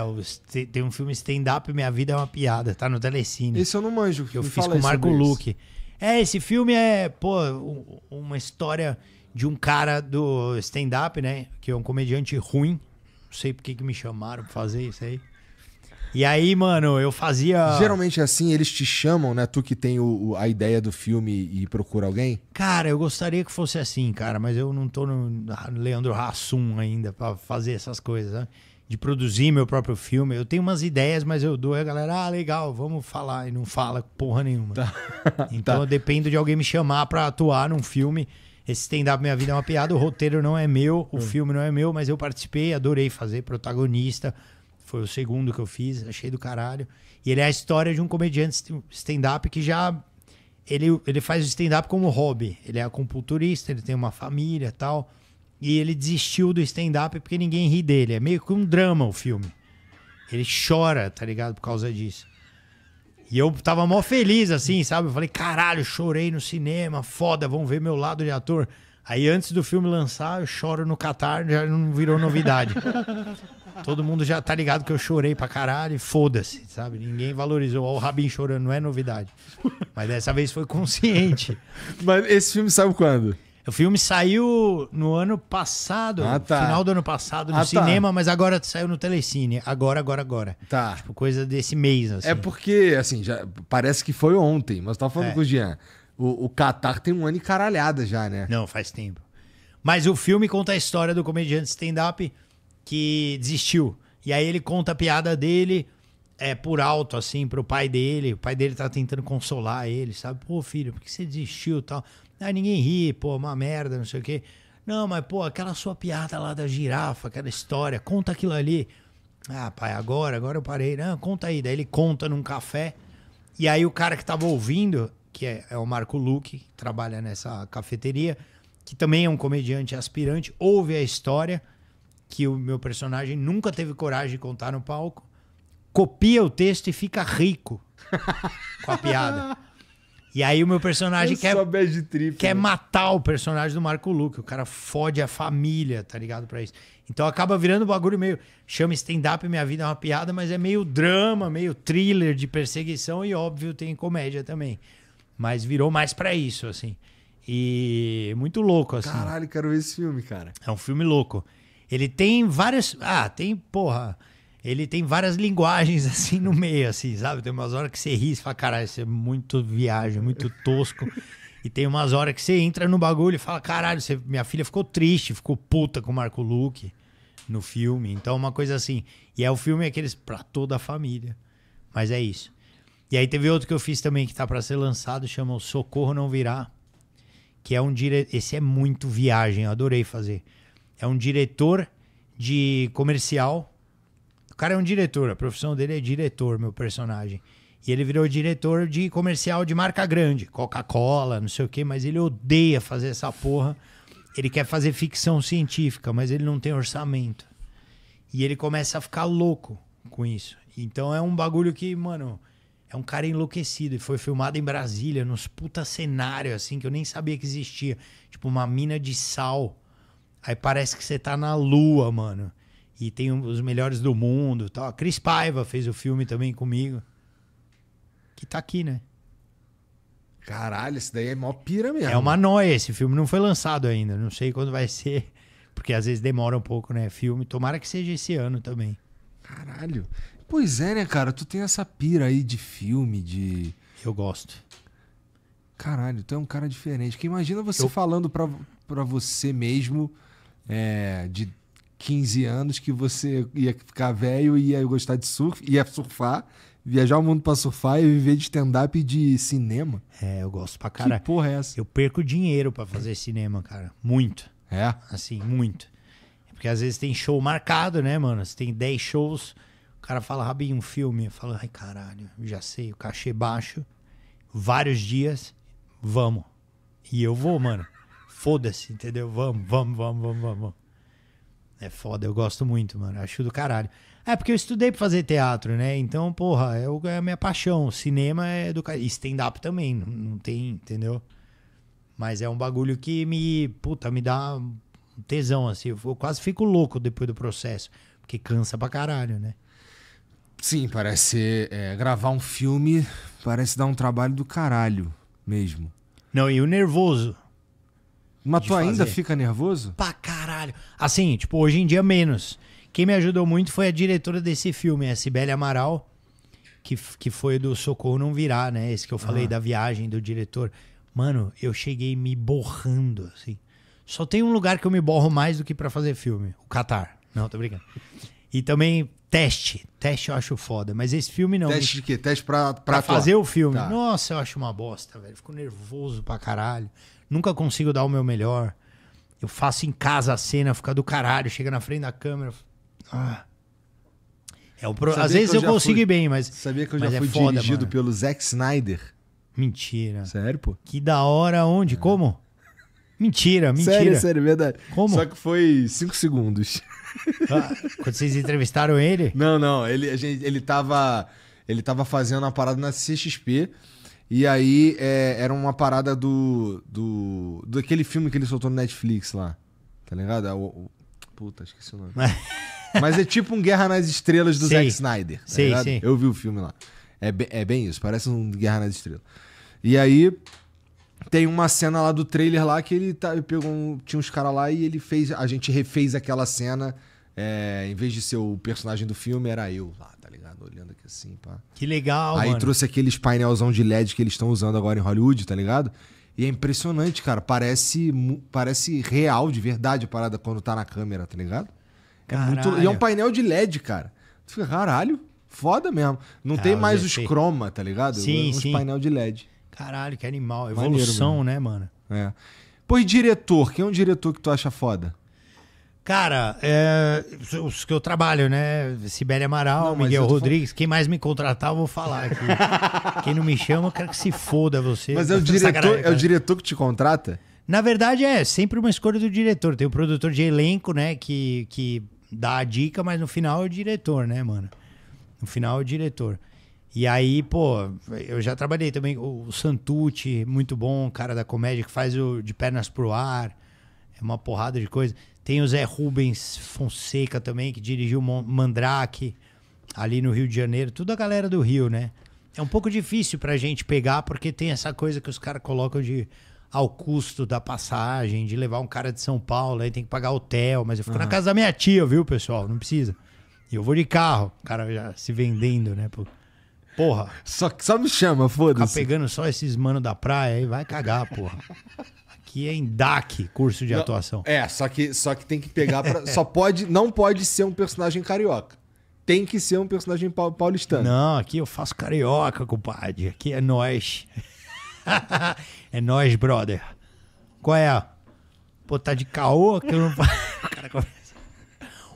S2: tem, tem, um filme stand-up Minha Vida é uma Piada, tá no Telecine. Esse eu não manjo. Que eu fiz com o Marco Luque. É, esse filme é, pô, uma história de um cara do stand-up, né? Que é um comediante ruim. Não sei por que me chamaram pra fazer isso aí.
S1: E aí, mano, eu fazia. Geralmente é assim, eles te chamam, né? Tu que tem o, o, a ideia do filme e procura alguém?
S2: Cara, eu gostaria que fosse assim, cara, mas eu não tô no Leandro Hassum ainda para fazer essas coisas, né? De produzir meu próprio filme. Eu tenho umas ideias, mas eu dou a galera, ah, legal, vamos falar. E não fala porra nenhuma. Tá. Então tá. eu dependo de alguém me chamar para atuar num filme. Esse stand-up Minha Vida é uma Piada, o roteiro não é meu, o hum. filme não é meu, mas eu participei, adorei fazer protagonista foi o segundo que eu fiz, achei do caralho. E ele é a história de um comediante stand-up que já. Ele, ele faz o stand-up como hobby. Ele é acupunturista, ele tem uma família tal. E ele desistiu do stand-up porque ninguém ri dele. É meio que um drama o filme. Ele chora, tá ligado? Por causa disso. E eu tava mó feliz, assim, sabe? Eu falei, caralho, chorei no cinema, foda, vão ver meu lado de ator. Aí antes do filme lançar, eu choro no Qatar, já não virou novidade. Todo mundo já tá ligado que eu chorei pra caralho e foda-se, sabe? Ninguém valorizou. Olha o Rabin chorando, não é novidade. Mas dessa vez foi consciente.
S1: Mas esse filme saiu quando? O filme
S2: saiu no ano passado, ah, tá. final do ano passado, no ah, tá. cinema, tá. mas agora saiu no Telecine. Agora, agora, agora. Tá. Tipo, coisa desse mês, assim. É
S1: porque, assim, já
S2: parece que foi ontem, mas eu tava falando é. com o Jean. O, o Qatar tem um ano e caralhada já, né? Não, faz tempo. Mas o filme conta a história do comediante stand-up que desistiu. E aí ele conta a piada dele é por alto, assim, pro pai dele. O pai dele tá tentando consolar ele, sabe? Pô, filho, por que você desistiu tal? Aí ah, ninguém ri, pô, uma merda, não sei o quê. Não, mas, pô, aquela sua piada lá da girafa, aquela história, conta aquilo ali. Ah, pai, agora, agora eu parei. Não, conta aí. Daí ele conta num café. E aí o cara que tava ouvindo, que é, é o Marco Luque, que trabalha nessa cafeteria, que também é um comediante aspirante, ouve a história que o meu personagem nunca teve coragem de contar no palco, copia o texto e fica rico com a piada. E aí o meu personagem eu quer, trip, quer né? matar o personagem do Marco Luque. O cara fode a família, tá ligado? Pra isso. Então acaba virando um bagulho meio. Chama stand-up Minha Vida é uma Piada, mas é meio drama, meio thriller de perseguição e, óbvio, tem comédia também. Mas virou mais para isso, assim. E muito louco, assim. Caralho, quero ver esse filme, cara. É um filme louco. Ele tem várias. Ah, tem, porra. Ele tem várias linguagens assim no meio, assim, sabe? Tem umas horas que você ri e fala, caralho, isso é muito viagem, muito tosco. E tem umas horas que você entra no bagulho e fala, caralho, você... minha filha ficou triste, ficou puta com o Marco Luke no filme. Então, uma coisa assim. E é o filme é aqueles pra toda a família. Mas é isso. E aí teve outro que eu fiz também que tá para ser lançado, chama o Socorro Não Virá. Que é um dire... Esse é muito viagem, eu adorei fazer é um diretor de comercial. O cara é um diretor, a profissão dele é diretor, meu personagem. E ele virou diretor de comercial de marca grande, Coca-Cola, não sei o quê, mas ele odeia fazer essa porra. Ele quer fazer ficção científica, mas ele não tem orçamento. E ele começa a ficar louco com isso. Então é um bagulho que, mano, é um cara enlouquecido. E foi filmado em Brasília, nos puta cenário, assim, que eu nem sabia que existia. Tipo, uma mina de sal Aí parece que você tá na lua, mano. E tem um, os melhores do mundo tal. A Cris Paiva fez o filme também comigo. Que tá aqui, né?
S1: Caralho, esse daí é mó pira mesmo. É uma
S2: noia, esse filme não foi lançado ainda. Não sei quando vai ser, porque às vezes demora um pouco, né? Filme. Tomara que seja esse ano também.
S1: Caralho. Pois é, né, cara? Tu tem essa pira aí de filme, de. Eu gosto. Caralho, tu é um cara diferente. Que imagina você eu... falando pra, pra você mesmo é, de 15 anos que você ia ficar velho e ia gostar de surf, ia surfar, viajar o mundo pra surfar e viver de stand-up e de cinema.
S2: É, eu gosto pra caralho. Que porra é essa? Eu perco dinheiro para fazer cinema, cara. Muito. É? Assim, muito. porque às vezes tem show marcado, né, mano? Você tem 10 shows, o cara fala, Rabinho, um filme. Eu falo, ai caralho, já sei, o cachê baixo, vários dias, vamos. E eu vou, mano foda-se, entendeu? Vamos, vamos, vamos, vamos, vamos. É foda, eu gosto muito, mano. Acho do caralho. É porque eu estudei pra fazer teatro, né? Então, porra, é, é a minha paixão. Cinema é do caralho. Stand-up também, não, não tem, entendeu? Mas é um bagulho que me, puta, me dá tesão, assim. Eu quase fico louco depois do processo. Porque cansa pra
S1: caralho, né? Sim, parece. É, gravar um filme parece dar um trabalho do caralho mesmo. Não, e o nervoso. Mas tu ainda fazer. fica
S2: nervoso? Pra caralho. Assim, tipo, hoje em dia menos. Quem me ajudou muito foi a diretora desse filme, a Sibeli Amaral, que, que foi do Socorro Não Virar, né? Esse que eu falei ah. da viagem do diretor. Mano, eu cheguei me borrando, assim. Só tem um lugar que eu me borro mais do que para fazer filme: o Catar. Não, tô brincando. E também teste. Teste eu acho foda, mas esse filme não. Teste de
S1: quê? Teste pra, pra, pra fazer o filme. Tá.
S2: Nossa, eu acho uma bosta, velho. Fico nervoso pra caralho nunca consigo dar o meu melhor. Eu faço em casa a cena, fica do caralho, chega na frente da câmera. Ah. É um pro... Às vezes eu, eu consigo fui... bem, mas. Sabia que eu já é fui é foda, dirigido mano.
S1: pelo Zack Snyder?
S2: Mentira. Sério, pô? Que da hora, onde? É. Como? Mentira, mentira. Sério, sério,
S1: verdade. Como? Só que foi cinco segundos. Ah, quando vocês entrevistaram ele? Não, não. Ele, a gente, ele, tava, ele tava fazendo a parada na CXP. E aí é, era uma parada do, do. daquele filme que ele soltou no Netflix lá. Tá ligado? É o, o... Puta, esqueci o nome. Mas é tipo um Guerra nas Estrelas do sim. Zack Snyder. Tá sim, sim. Eu vi o filme lá. É, bem, é bem isso, parece um Guerra nas Estrelas. E aí tem uma cena lá do trailer lá que ele tá, pegou um, tinha uns caras lá e ele fez. A gente refez aquela cena. É, em vez de ser o personagem do filme, era eu lá tá ligado? Olhando aqui assim, pá. Que legal, Aí mano. trouxe aqueles painelzão de LED que eles estão usando agora em Hollywood, tá ligado? E é impressionante, cara. Parece, parece real, de verdade, a parada quando tá na câmera, tá ligado? É muito... E é um painel de LED, cara. Tu fica, caralho, foda mesmo. Não ah, tem mais os croma, tá ligado? Sim, os sim. painel de LED. Caralho, que animal. Evolução, Maneiro, né, mano? É. Pois diretor, quem é um diretor que tu acha foda?
S2: Cara, é, os que eu trabalho, né? Sibélia Amaral, não, Miguel Rodrigues, quem mais me contratar, eu vou falar aqui. quem não me chama, eu quero que se foda
S1: você. Mas é o, diretor, é o diretor que te contrata? Na
S2: verdade, é sempre uma escolha do diretor. Tem o produtor de elenco, né? Que, que dá a dica, mas no final é o diretor, né, mano? No final é o diretor. E aí, pô, eu já trabalhei também. O Santucci, muito bom, cara da comédia, que faz o de pernas pro ar. É uma porrada de coisa. Tem o Zé Rubens Fonseca também, que dirigiu Mandrake ali no Rio de Janeiro. Tudo a galera do Rio, né? É um pouco difícil pra gente pegar, porque tem essa coisa que os caras colocam de ao custo da passagem, de levar um cara de São Paulo, aí tem que pagar hotel, mas eu fico uhum. na casa da minha tia, viu, pessoal? Não precisa. E eu vou de carro, o cara já se vendendo, né?
S1: Porra. Só, só me chama, foda-se. Tá
S2: pegando só esses mano da praia aí, vai cagar, porra. Aqui é em DAC, curso de não,
S1: atuação. É, só que, só que tem que pegar pra, só pode, não pode ser um personagem carioca. Tem que ser um personagem paulistano. Não, aqui eu faço carioca, compadre. Aqui é nós.
S2: é nós, brother. Qual é? Pô, tá de caô que eu não. o cara começa.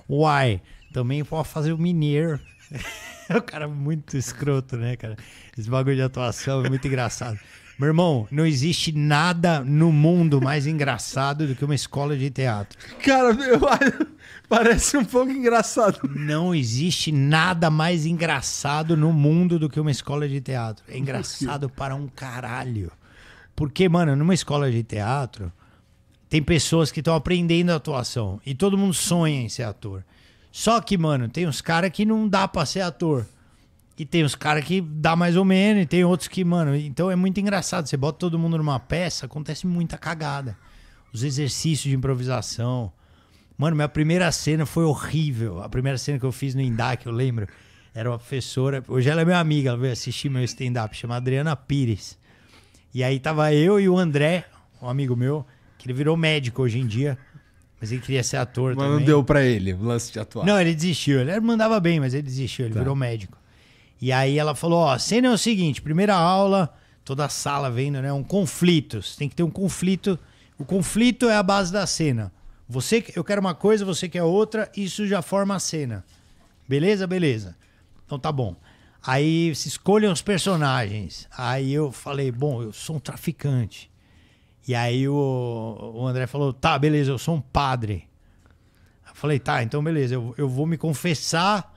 S2: Uai, também pode fazer o mineiro. É um cara muito escroto, né, cara? Esse bagulho de atuação é muito engraçado. Meu irmão, não existe nada no mundo mais engraçado do que uma escola de teatro. Cara, meu,
S1: parece um pouco
S2: engraçado. Não existe nada mais engraçado no mundo do que uma escola de teatro. É engraçado para um caralho. Porque, mano, numa escola de teatro, tem pessoas que estão aprendendo atuação e todo mundo sonha em ser ator. Só que, mano, tem uns caras que não dá para ser ator. E tem os caras que dá mais ou menos, e tem outros que, mano. Então é muito engraçado. Você bota todo mundo numa peça, acontece muita cagada. Os exercícios de improvisação. Mano, minha primeira cena foi horrível. A primeira cena que eu fiz no Indac, eu lembro. Era uma professora. Hoje ela é minha amiga, ela veio assistir meu stand-up, chama Adriana Pires. E aí tava eu e o André, um amigo meu, que ele virou médico hoje em dia. Mas ele queria ser ator mas também. Mas não deu pra ele
S1: o lance de atuar. Não,
S2: ele desistiu. Ele mandava bem, mas ele desistiu. Ele tá. virou médico. E aí ela falou: ó, a cena é o seguinte, primeira aula, toda a sala vendo, né? Um conflito. Você tem que ter um conflito. O conflito é a base da cena. Você, eu quero uma coisa, você quer outra, isso já forma a cena. Beleza? Beleza. Então tá bom. Aí se escolham os personagens. Aí eu falei, bom, eu sou um traficante. E aí o, o André falou, tá, beleza, eu sou um padre. Eu falei, tá, então beleza, eu, eu vou me confessar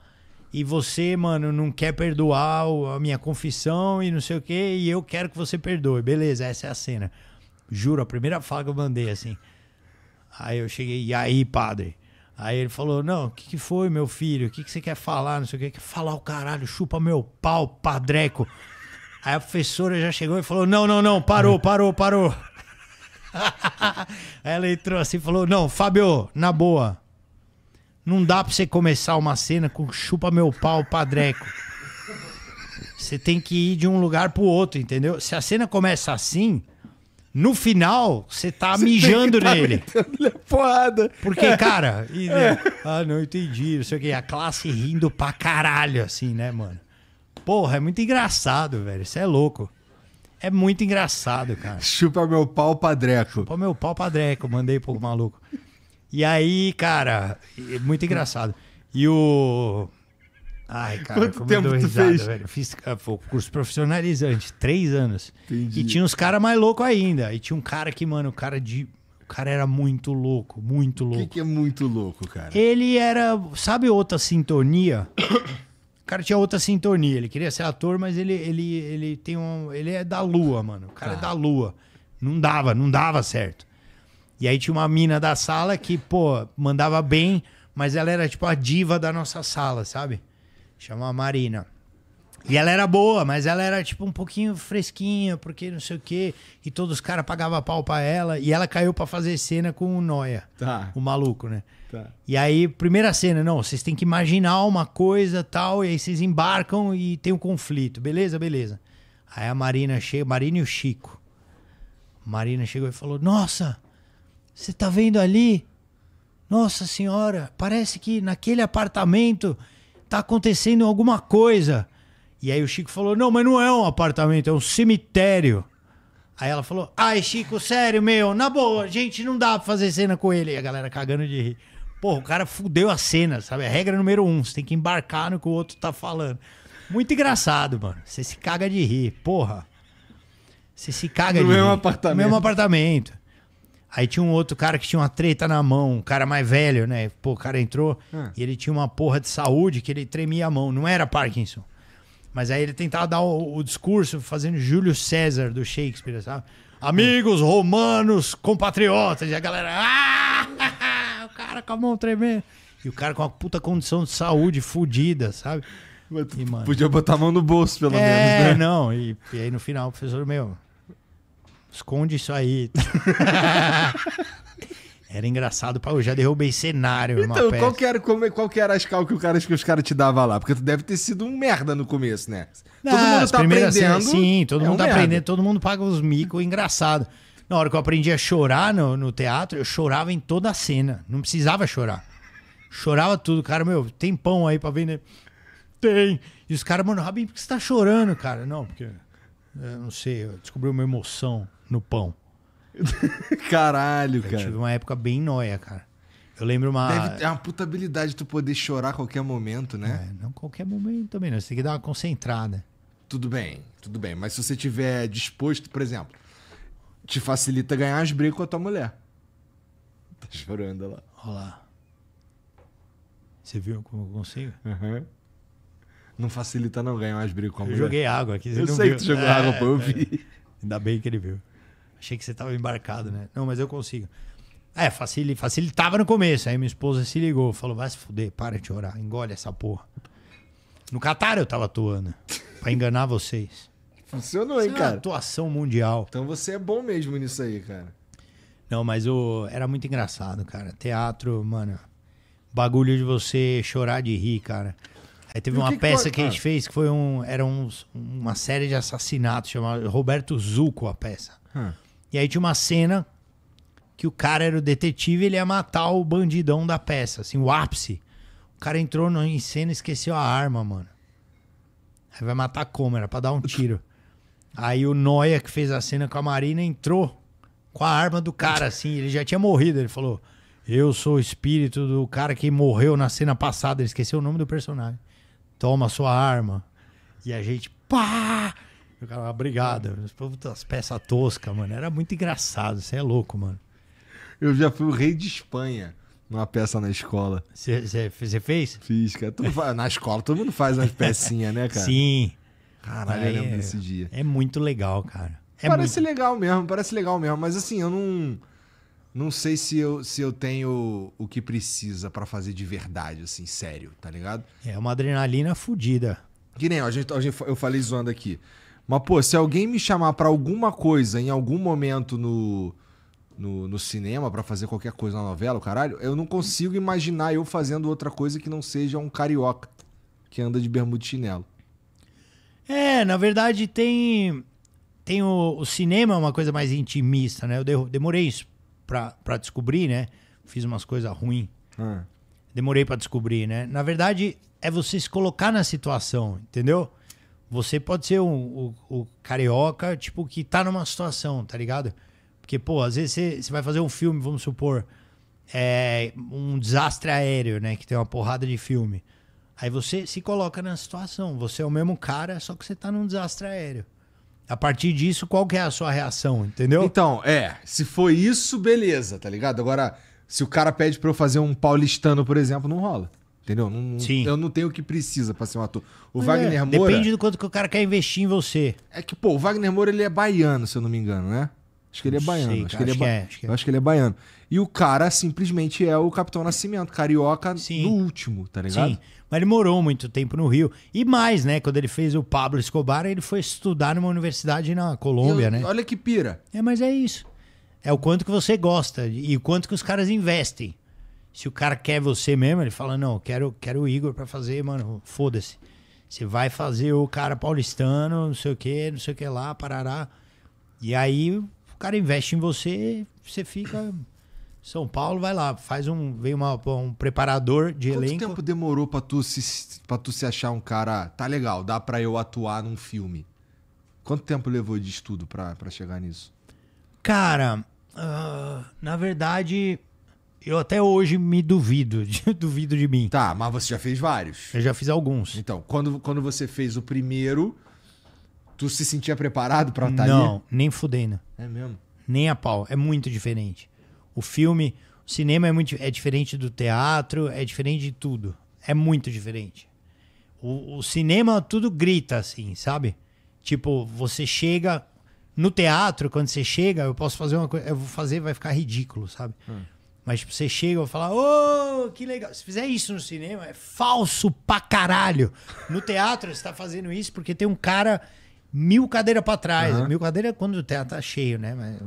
S2: e você, mano, não quer perdoar a minha confissão e não sei o que, e eu quero que você perdoe. Beleza, essa é a cena. Juro, a primeira fala que eu mandei assim. Aí eu cheguei, e aí, padre? Aí ele falou: Não, o que, que, foi, meu filho? O que, que você quer falar? Não sei o que. Quer falar o caralho, chupa meu pau, padreco. Aí a professora já chegou e falou: Não, não, não, parou, parou, parou. Aí ela entrou assim e falou: Não, Fábio, na boa, não dá pra você começar uma cena com chupa meu pau, padreco. Você tem que ir de um lugar pro outro, entendeu? Se a cena começa assim, no final, você tá mijando tá nele. Porrada. Porque, é. cara, né, é. ah, não entendi, não sei o que. A classe rindo pra caralho, assim, né, mano? Porra, é muito engraçado, velho. Isso é louco. É muito engraçado, cara. Chupa meu pau, padreco. Chupa meu pau, padreco. Mandei pro maluco. E aí, cara, é muito engraçado. E o. Ai, cara, Quanto como tempo eu dou risada, fez? velho. Fiz ah, curso profissionalizante, três anos. Entendi. E tinha uns caras mais loucos ainda. E tinha um cara que, mano, o cara de. O cara era muito louco, muito louco. O
S1: que, que é muito louco, cara?
S2: Ele era. Sabe outra sintonia? O cara tinha outra sintonia. Ele queria ser ator, mas ele, ele, ele tem um. Ele é da lua, mano. O cara é tá. da lua. Não dava, não dava certo. E aí tinha uma mina da sala que, pô, mandava bem, mas ela era tipo a diva da nossa sala, sabe? Chama Marina. E ela era boa, mas ela era tipo um pouquinho fresquinha, porque não sei o quê. E todos os caras pagavam pau pra ela. E ela caiu para fazer cena com o Noia. Tá. O maluco, né? Tá. E aí, primeira cena, não, vocês têm que imaginar uma coisa tal. E aí vocês embarcam e tem um conflito. Beleza, beleza. Aí a Marina chega, Marina e o Chico. Marina chegou e falou: Nossa, você tá vendo ali? Nossa senhora, parece que naquele apartamento tá acontecendo alguma coisa. E aí o Chico falou: Não, mas não é um apartamento, é um cemitério. Aí ela falou: Ai, Chico, sério, meu, na boa, gente, não dá pra fazer cena com ele. E a galera cagando de rir. Porra, o cara fudeu a cena, sabe? A regra número um: você tem que embarcar no que o outro tá falando. Muito engraçado, mano. Você se caga de rir, porra. Você se caga no de mesmo Apartamento. No mesmo apartamento. Aí tinha um outro cara que tinha uma treta na mão, um cara mais velho, né? Pô, o cara entrou ah. e ele tinha uma porra de saúde que ele tremia a mão. Não era Parkinson. Mas aí ele tentava dar o, o discurso fazendo Júlio César do Shakespeare, sabe? Amigos romanos, compatriotas. E a galera. Ah! O cara com a mão tremendo. E o cara com uma puta condição de saúde fodida,
S1: sabe? E, mano, podia botar a mão no bolso, pelo é, menos, né?
S2: não. E, e aí no final o professor,
S1: meu, Esconde isso aí. Era
S2: engraçado, pau. Eu já derrubei cenário. Então, qual que,
S1: era, como, qual que era a escala que, o cara, que os caras te davam lá? Porque tu deve ter sido um merda no começo, né? Não, todo mundo tá aprendendo. Assim, sim, todo é mundo um tá merda. aprendendo,
S2: todo mundo paga os micos, engraçado. Na hora que eu aprendi a chorar no, no teatro, eu chorava em toda a cena. Não precisava chorar. Chorava tudo, cara. Meu, tem pão aí pra vender? Tem. E os caras, mano, Rabin, por que você tá chorando, cara? Não, porque. Eu é, não sei,
S1: eu descobri uma emoção no pão. Caralho, eu cara. Tive uma época bem noia, cara. Eu lembro uma. Deve, é uma puta habilidade tu poder chorar a qualquer momento, né? É, não qualquer momento também, não. Você tem que dar uma concentrada. Tudo bem, tudo bem. Mas se você tiver disposto, por exemplo, te facilita ganhar as brigas com a tua mulher. Tá chorando lá. Olha lá. Você viu como eu consigo? Uhum. Não facilita não ganhar as brigas com a eu mulher. Eu joguei água aqui. eu sei viu. que tu jogou é, água, pô, eu vi. É. Ainda bem que ele viu.
S2: Achei que você estava embarcado, né? Não, mas eu consigo. Ah, é, facilitava no começo. Aí minha esposa se ligou, falou: vai se fuder, para de orar, engole essa porra. No Catar eu tava atuando, pra enganar vocês.
S1: Funcionou, hein, é cara? É
S2: atuação mundial. Então você é bom mesmo nisso aí, cara. Não, mas o... era muito engraçado, cara. Teatro, mano. Bagulho de você chorar de rir, cara. Aí teve e uma que peça que, que a gente fez que foi um. Era um, uma série de assassinatos chamada Roberto Zuco, a peça. Hum. E aí tinha uma cena que o cara era o detetive e ele ia matar o bandidão da peça, assim, o ápice. O cara entrou no, em cena e esqueceu a arma, mano. Aí vai matar como? Era pra dar um tiro. Aí o Noia, que fez a cena com a Marina, entrou com a arma do cara, assim. Ele já tinha morrido. Ele falou: Eu sou o espírito do cara que morreu na cena passada. Ele esqueceu o nome do personagem. Toma sua arma. E a gente, pá! O cara, obrigado.
S1: As peças toscas, mano. Era muito engraçado. Você é louco, mano. Eu já fui o rei de Espanha numa peça na escola. Você fez? Fiz, cara. na escola, todo mundo faz umas pecinhas, né, cara? Sim. Caralho, é, eu lembro desse dia. É muito legal,
S2: cara. É parece
S1: muito... legal mesmo, parece legal mesmo. Mas assim, eu não. Não sei se eu, se eu tenho o que precisa para fazer de verdade, assim, sério, tá ligado? É uma adrenalina fodida. Que nem, ó, a gente, a gente, eu falei zoando aqui. Mas, pô, se alguém me chamar para alguma coisa em algum momento no, no, no cinema, para fazer qualquer coisa na novela, caralho, eu não consigo imaginar eu fazendo outra coisa que não seja um carioca que anda de bermuda e chinelo.
S2: É, na verdade tem. Tem o, o cinema é uma coisa mais intimista, né? Eu de, demorei isso pra, pra descobrir, né? Fiz umas coisas ruins. Ah. Demorei para descobrir, né? Na verdade, é você se colocar na situação, entendeu? Você pode ser o, o, o carioca, tipo, que tá numa situação, tá ligado? Porque, pô, às vezes você vai fazer um filme, vamos supor, é, um desastre aéreo, né? Que tem uma porrada de filme. Aí você se coloca na situação. Você é o mesmo cara, só que você tá num desastre aéreo. A partir disso,
S1: qual que é a sua reação, entendeu? Então, é. Se foi isso, beleza, tá ligado? Agora, se o cara pede pra eu fazer um paulistano, por exemplo, não rola. Entendeu? Não, Sim. Eu não tenho o que precisa pra ser um ator. O Mas é, Wagner é, Moura. Depende do quanto que o cara quer investir em você. É que, pô, o Wagner Moura ele é baiano, se eu não me engano, né? Acho que ele é baiano. acho, que ele é acho, que é. é. acho que ele é baiano. E o cara simplesmente é o Capitão Nascimento, carioca Sim. no último, tá ligado? Sim. Mas ele morou muito
S2: tempo no Rio. E mais, né? Quando ele fez o Pablo Escobar, ele foi estudar numa universidade na Colômbia, eu, né? Olha que pira. É, mas é isso. É o quanto que você gosta e o quanto que os caras investem. Se o cara quer você mesmo, ele fala: Não, quero, quero o Igor para fazer, mano, foda-se. Você vai fazer o cara paulistano, não sei o que, não sei o que lá, parará. E aí o cara investe em você, você fica. São Paulo, vai lá, faz um. Vem uma, um
S1: preparador de Quanto elenco. Quanto tempo demorou pra tu, se, pra tu se achar um cara. Tá legal, dá pra eu atuar num filme? Quanto tempo levou de estudo pra, pra chegar nisso? Cara, uh, na verdade, eu até hoje me duvido, duvido de mim. Tá, mas você já fez vários. Eu já fiz alguns. Então, quando, quando você fez o primeiro, tu se sentia preparado pra estar tá Não, ali?
S2: nem fudendo. É mesmo? Nem a pau. É muito diferente. O filme, o cinema é, muito, é diferente do teatro, é diferente de tudo. É muito diferente. O, o cinema, tudo grita assim, sabe? Tipo, você chega. No teatro, quando você chega, eu posso fazer uma coisa. Eu vou fazer, vai ficar ridículo, sabe? Hum. Mas tipo, você chega e fala, ô, oh, que legal. Se fizer isso no cinema, é falso pra caralho. No teatro, você tá fazendo isso porque tem um cara mil cadeiras para trás. Uhum. Mil cadeiras é quando o teatro tá cheio, né? Mas,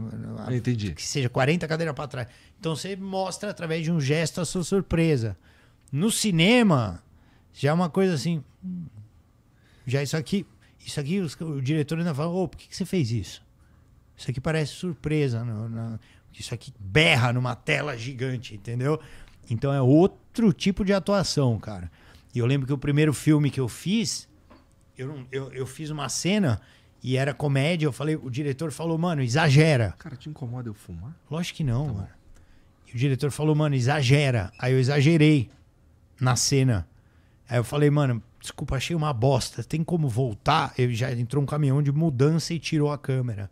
S2: ah, entendi. Que seja 40 cadeiras para trás. Então você mostra através de um gesto a sua surpresa. No cinema, já é uma coisa assim. Hum, já isso aqui. Isso aqui, o diretor ainda fala, ô, oh, por que, que você fez isso? Isso aqui parece surpresa. Não, né? Isso aqui berra numa tela gigante, entendeu? Então é outro tipo de atuação, cara. E eu lembro que o primeiro filme que eu fiz, eu, eu, eu fiz uma cena e era comédia. Eu falei, o diretor falou, mano, exagera. Cara, te incomoda eu fumar? Lógico que não, tá mano. E o diretor falou, mano, exagera. Aí eu exagerei na cena. Aí eu falei, mano, desculpa, achei uma bosta. Tem como voltar? Ele já entrou um caminhão de mudança e tirou a câmera.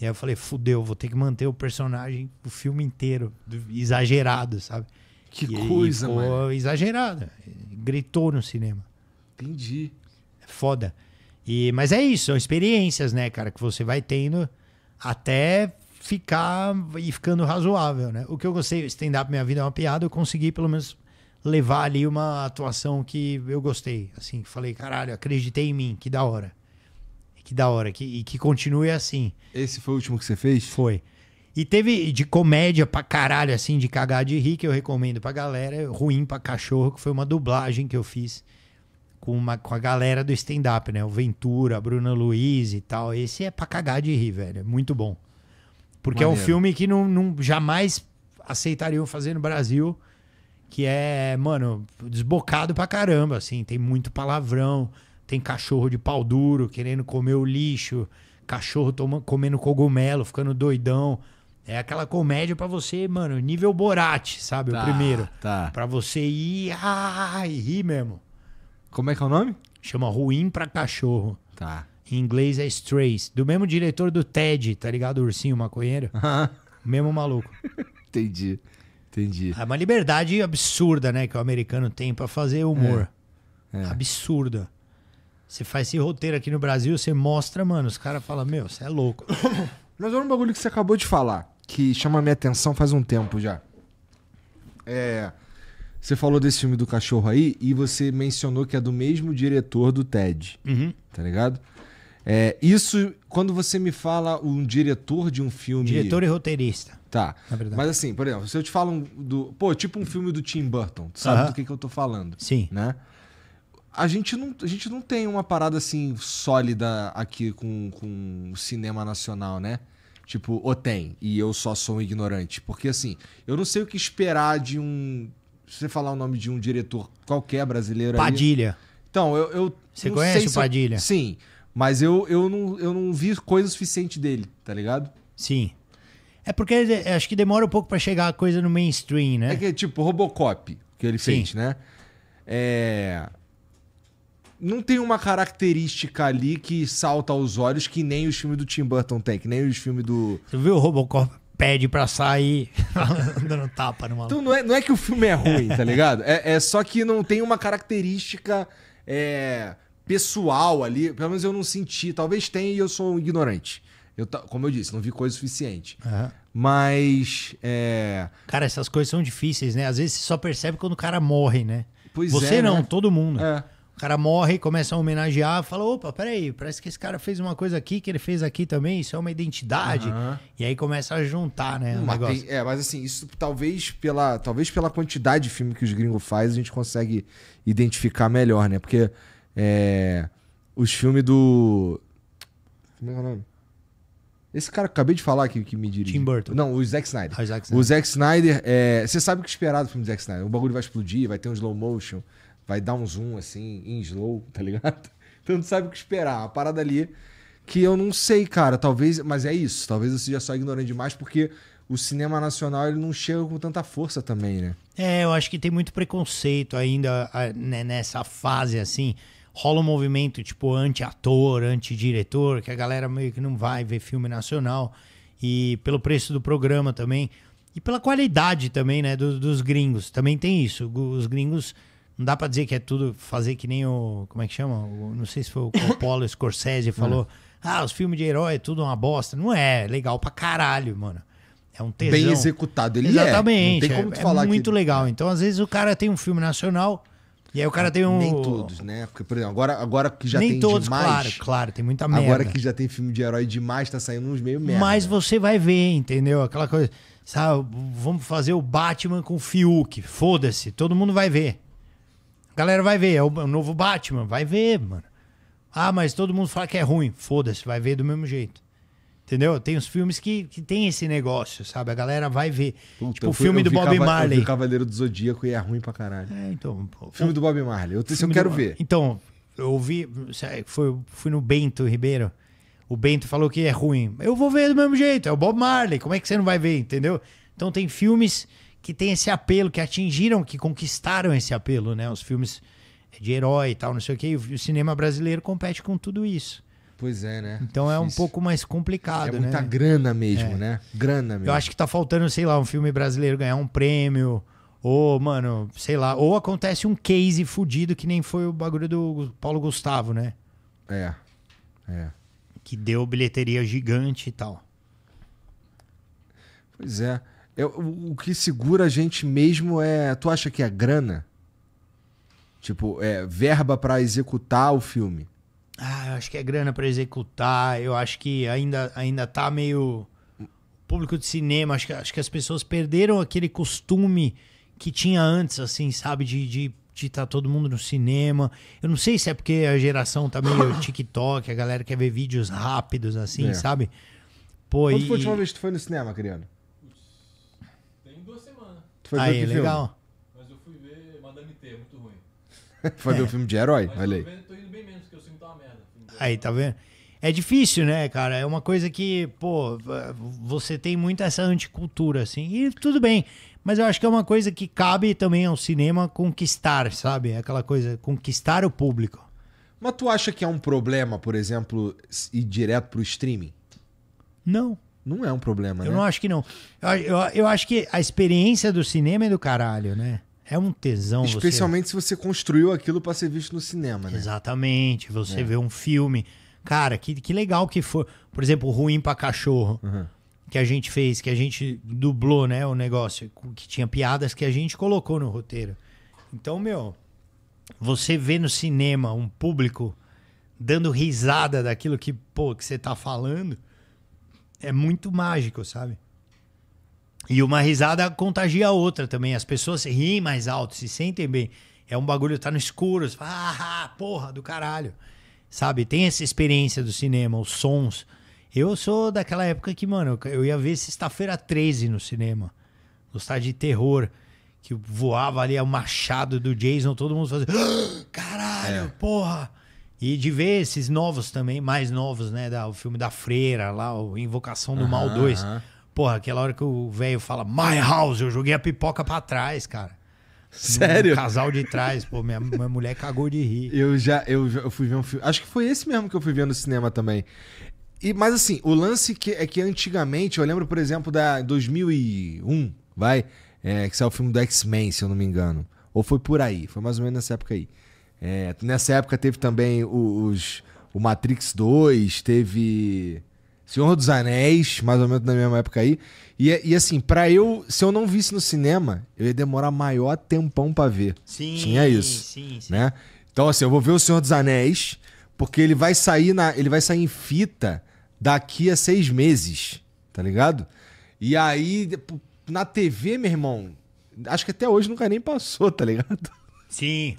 S2: E aí eu falei, fudeu, vou ter que manter o personagem o filme inteiro, exagerado, sabe? Que e coisa, mano. Exagerado. Gritou no cinema. Entendi. É foda. E, mas é isso, são experiências, né, cara, que você vai tendo até ficar e ficando razoável, né? O que eu gostei, stand-up minha vida é uma piada, eu consegui pelo menos levar ali uma atuação que eu gostei. Assim, falei, caralho, acreditei em mim, que da hora. Que da hora. Que, e que continue assim.
S1: Esse foi o último que você fez? Foi.
S2: E teve de comédia pra caralho, assim, de cagar de rir, que eu recomendo pra galera. Ruim pra cachorro, que foi uma dublagem que eu fiz com, uma, com a galera do stand-up, né? O Ventura, a Bruna Luiz e tal. Esse é pra cagar de rir, velho. É muito bom. Porque Maneiro. é um filme que não, não jamais aceitariam fazer no Brasil. Que é, mano, desbocado pra caramba, assim. Tem muito palavrão tem cachorro de pau duro querendo comer o lixo, cachorro tomando comendo cogumelo, ficando doidão. É aquela comédia para você, mano, nível Borat, sabe? Tá, o primeiro. Tá. Pra você ir ai e rir mesmo. Como é que é o nome? Chama Ruim para Cachorro. Tá. Em inglês é Strays. Do mesmo diretor do Ted, tá ligado? O ursinho maconheiro. mesmo maluco.
S1: Entendi. Entendi. É
S2: uma liberdade absurda, né? Que o americano tem para fazer humor. É. É. Absurda. Você faz esse roteiro aqui no Brasil, você mostra, mano. Os caras falam, meu, você é
S1: louco. Mas olha um bagulho que você acabou de falar, que chama a minha atenção faz um tempo já. É. Você falou desse filme do cachorro aí e você mencionou que é do mesmo diretor do TED. Uhum. Tá ligado? É, isso, quando você me fala um diretor de um filme. Diretor e roteirista. Tá. Mas assim, por exemplo, se eu te falo um do. Pô, tipo um filme do Tim Burton, tu sabe uhum. do que, que eu tô falando? Sim. Né? a gente não, a gente não tem uma parada assim sólida aqui com, com cinema nacional, né? Tipo, ou tem, e eu só sou um ignorante. Porque assim, eu não sei o que esperar de um. Se você falar o nome de um diretor qualquer brasileiro. Padilha. Aí. Então, eu. eu você conhece o Padilha? Eu, sim. Mas eu, eu, não, eu não vi coisa suficiente dele, tá ligado? Sim.
S2: É porque é, é, acho que demora um pouco para chegar a coisa no
S1: mainstream, né? É que, tipo, Robocop, que ele Sim. fez, né? É não tem uma característica ali que salta aos olhos que nem os filmes do Tim Burton tem, que nem os filmes do. Você viu o Robocop pede pra sair dando tapa numa. Então não é, não é que o filme é ruim, tá ligado? É, é só que não tem uma característica é, pessoal ali. Pelo menos eu não senti. Talvez tenha e eu sou ignorante. Eu, como eu disse, não vi coisa suficiente. Uhum. Mas. É... Cara, essas
S2: coisas são difíceis, né? Às vezes você só percebe quando o cara morre, né? Pois Você é, não, né? todo mundo. É. O cara morre, começa a homenagear, fala: opa, peraí, parece que esse cara fez uma coisa aqui, que ele fez aqui também, isso é uma identidade. Uhum. E aí começa a juntar, né? tem,
S1: é, mas assim, isso talvez pela, talvez pela quantidade de filme que os gringos fazem, a gente consegue identificar melhor, né? Porque é, os filmes do. Como é, é o nome? Esse cara que acabei de falar que, que me dirige. Tim Burton. Não, o Zack Snyder. Ah, o Zack Snyder. O Zack Snyder, é, você sabe o que esperar do filme do Zack Snyder. O bagulho vai explodir, vai ter um slow motion vai dar um zoom assim, em slow, tá ligado? Então não sabe o que esperar. A parada ali que eu não sei, cara. Talvez, mas é isso. Talvez eu seja só ignorante demais, porque o cinema nacional ele não chega com tanta força também, né?
S2: É, eu acho que tem muito preconceito ainda né, nessa fase assim. Rola um movimento tipo anti-ator, anti-diretor, que a galera meio que não vai ver filme nacional. E pelo preço do programa também. E pela qualidade também, né? Do, dos gringos. Também tem isso. Os gringos não dá pra dizer que é tudo fazer que nem o. Como é que chama? O, não sei se foi o Coppola Scorsese falou. É. Ah, os filmes de herói é tudo uma bosta. Não é, é legal pra caralho, mano. É um tesão. Bem executado, ele Exatamente, é. Exatamente. como é, é falar é muito que... legal. Então, às vezes, o cara tem um filme nacional, e aí o cara ah, tem um. Nem
S1: todos, né? Porque, por exemplo, agora, agora que já Nem tem todos, demais. Claro, claro, tem muita merda. Agora que já tem filme de herói demais, tá saindo uns meio merda. Mas
S2: você vai ver, entendeu? Aquela coisa. Sabe, vamos fazer o Batman com o Fiuk. Foda-se, todo mundo vai ver. A galera vai ver, é, é o novo Batman, vai ver, mano. Ah, mas todo mundo fala que é ruim. Foda-se, vai ver do mesmo jeito. Entendeu? Tem os filmes que, que tem esse negócio, sabe? A galera vai ver. Puta, tipo, o filme do Bob Marley. O
S1: Cavaleiro do Zodíaco e é ruim pra caralho. É, então. O filme do Bob Marley. Eu, eu quero do... ver.
S2: Então, eu vi. Foi, fui no Bento Ribeiro. O Bento falou que é ruim. Eu vou ver do mesmo jeito. É o Bob Marley. Como é que você não vai ver, entendeu? Então, tem filmes que tem esse apelo, que atingiram, que conquistaram esse apelo, né? Os filmes de herói e tal, não sei o que. O cinema brasileiro compete com tudo isso. Pois é, né? Então é um pouco mais complicado, é muita né?
S1: grana mesmo, é. né? Grana mesmo. Eu acho
S2: que tá faltando, sei lá, um filme brasileiro ganhar um prêmio. Ou, mano, sei lá. Ou acontece um case fudido que nem foi o bagulho do Paulo Gustavo, né? É. É. Que deu bilheteria gigante
S1: e tal. Pois é. Eu, o que segura a gente mesmo é. Tu acha que é grana? Tipo, é verba para executar o filme?
S2: Ah, eu acho que é grana para executar. Eu acho que ainda, ainda tá meio. Público de cinema, acho que, acho que as pessoas perderam aquele costume que tinha antes, assim, sabe? De estar de, de tá todo mundo no cinema. Eu não sei se é porque a geração tá meio TikTok, a galera quer ver vídeos rápidos, assim, é. sabe?
S1: Pô, Quando e... foi a última vez que tu foi no cinema, criando? Foi aí, legal. Filme? Mas eu fui ver Madame T, é muito ruim. foi é. ver o filme de herói, Mas olha aí. tô indo bem menos, porque o
S2: filme tá uma merda. Assim, aí, tá vendo? É difícil, né, cara? É uma coisa que, pô, você tem muita essa anticultura, assim. E tudo bem. Mas eu acho que é uma coisa que cabe também ao cinema conquistar, sabe? É aquela coisa, conquistar o público.
S1: Mas tu acha que é um problema, por exemplo, ir direto pro streaming? Não. Não é um problema, Eu né? não acho
S2: que não. Eu, eu, eu acho que a experiência do cinema é do caralho, né? É um tesão. Especialmente você... se você construiu
S1: aquilo para ser visto no
S2: cinema, né? Exatamente. Você é. vê um filme. Cara, que, que legal que foi. Por exemplo, Ruim para Cachorro. Uhum. Que a gente fez, que a gente dublou, né? O negócio. Que tinha piadas que a gente colocou no roteiro. Então, meu. Você vê no cinema um público dando risada daquilo que, pô, que você tá falando é muito mágico, sabe? E uma risada contagia a outra também. As pessoas riem mais alto, se sentem bem. É um bagulho, tá no escuro, você fala, ah, ah porra do caralho. Sabe? Tem essa experiência do cinema, os sons. Eu sou daquela época que, mano, eu ia ver sexta-feira 13 no cinema. Gostar de terror. Que voava ali o machado do Jason, todo mundo fazia. Ah, caralho, é. porra! E de ver esses novos também, mais novos, né? Da, o filme da Freira lá, o Invocação do uhum, Mal 2. Porra, aquela hora que o velho fala, My House, eu joguei a pipoca pra trás, cara. Sério? No casal de trás, pô,
S1: minha, minha mulher cagou de rir. Eu já, eu eu fui ver um filme. Acho que foi esse mesmo que eu fui ver no cinema também. E, mas assim, o lance que, é que antigamente, eu lembro, por exemplo, da 2001, vai, é, que saiu o filme do X-Men, se eu não me engano. Ou foi por aí, foi mais ou menos nessa época aí. É, nessa época teve também os, o Matrix 2, teve Senhor dos Anéis, mais ou menos na mesma época aí. E, é, e assim, para eu, se eu não visse no cinema, eu ia demorar maior tempão para ver. Sim, Tinha isso, sim, sim. né? Então assim, eu vou ver o Senhor dos Anéis, porque ele vai sair na, ele vai sair em fita daqui a seis meses, tá ligado? E aí na TV, meu irmão, acho que até hoje nunca nem passou, tá ligado?
S2: Sim.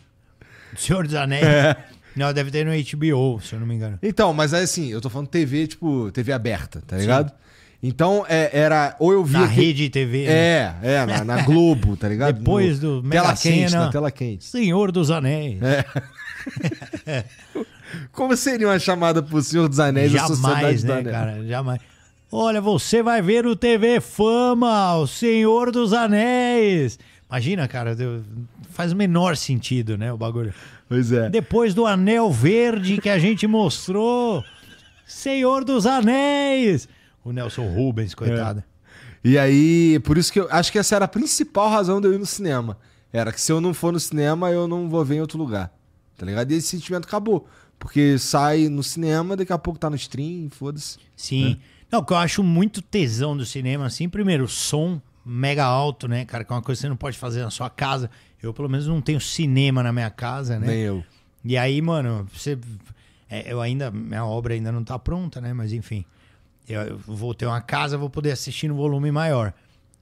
S2: Senhor dos Anéis. É.
S1: Não, deve ter no HBO, se eu não me engano. Então, mas é assim, eu tô falando TV, tipo, TV aberta, tá ligado? Sim. Então, é, era. Ou eu via. Na que... rede TV. Né? É, né? é, na, na, Globo, tá ligado? Depois no, do Mega tela quente, na tela quente. Senhor dos Anéis. É. Como seria uma chamada pro Senhor dos Anéis Jamais, a Sociedade né, do Anel? cara? Jamais.
S2: Olha, você vai ver o TV Fama, o Senhor dos Anéis. Imagina, cara, eu faz o menor sentido, né? O bagulho. Pois é. Depois do Anel Verde que a gente mostrou, Senhor dos Anéis.
S1: O Nelson Rubens, coitado. É. E aí, por isso que eu acho que essa era a principal razão de eu ir no cinema. Era que se eu não for no cinema, eu não vou ver em outro lugar. Tá ligado? E esse sentimento acabou. Porque sai no cinema, daqui a pouco tá no stream, foda-se. Sim. É.
S2: Não, o que eu acho muito tesão do cinema, assim, primeiro, o som mega alto, né, cara? Que é uma coisa que você não pode fazer na sua casa. Eu, pelo menos, não tenho cinema na minha casa, né? Nem eu. E aí, mano, você. É, eu ainda. Minha obra ainda não tá pronta, né? Mas enfim. Eu, eu vou ter uma casa, vou poder assistir no volume maior.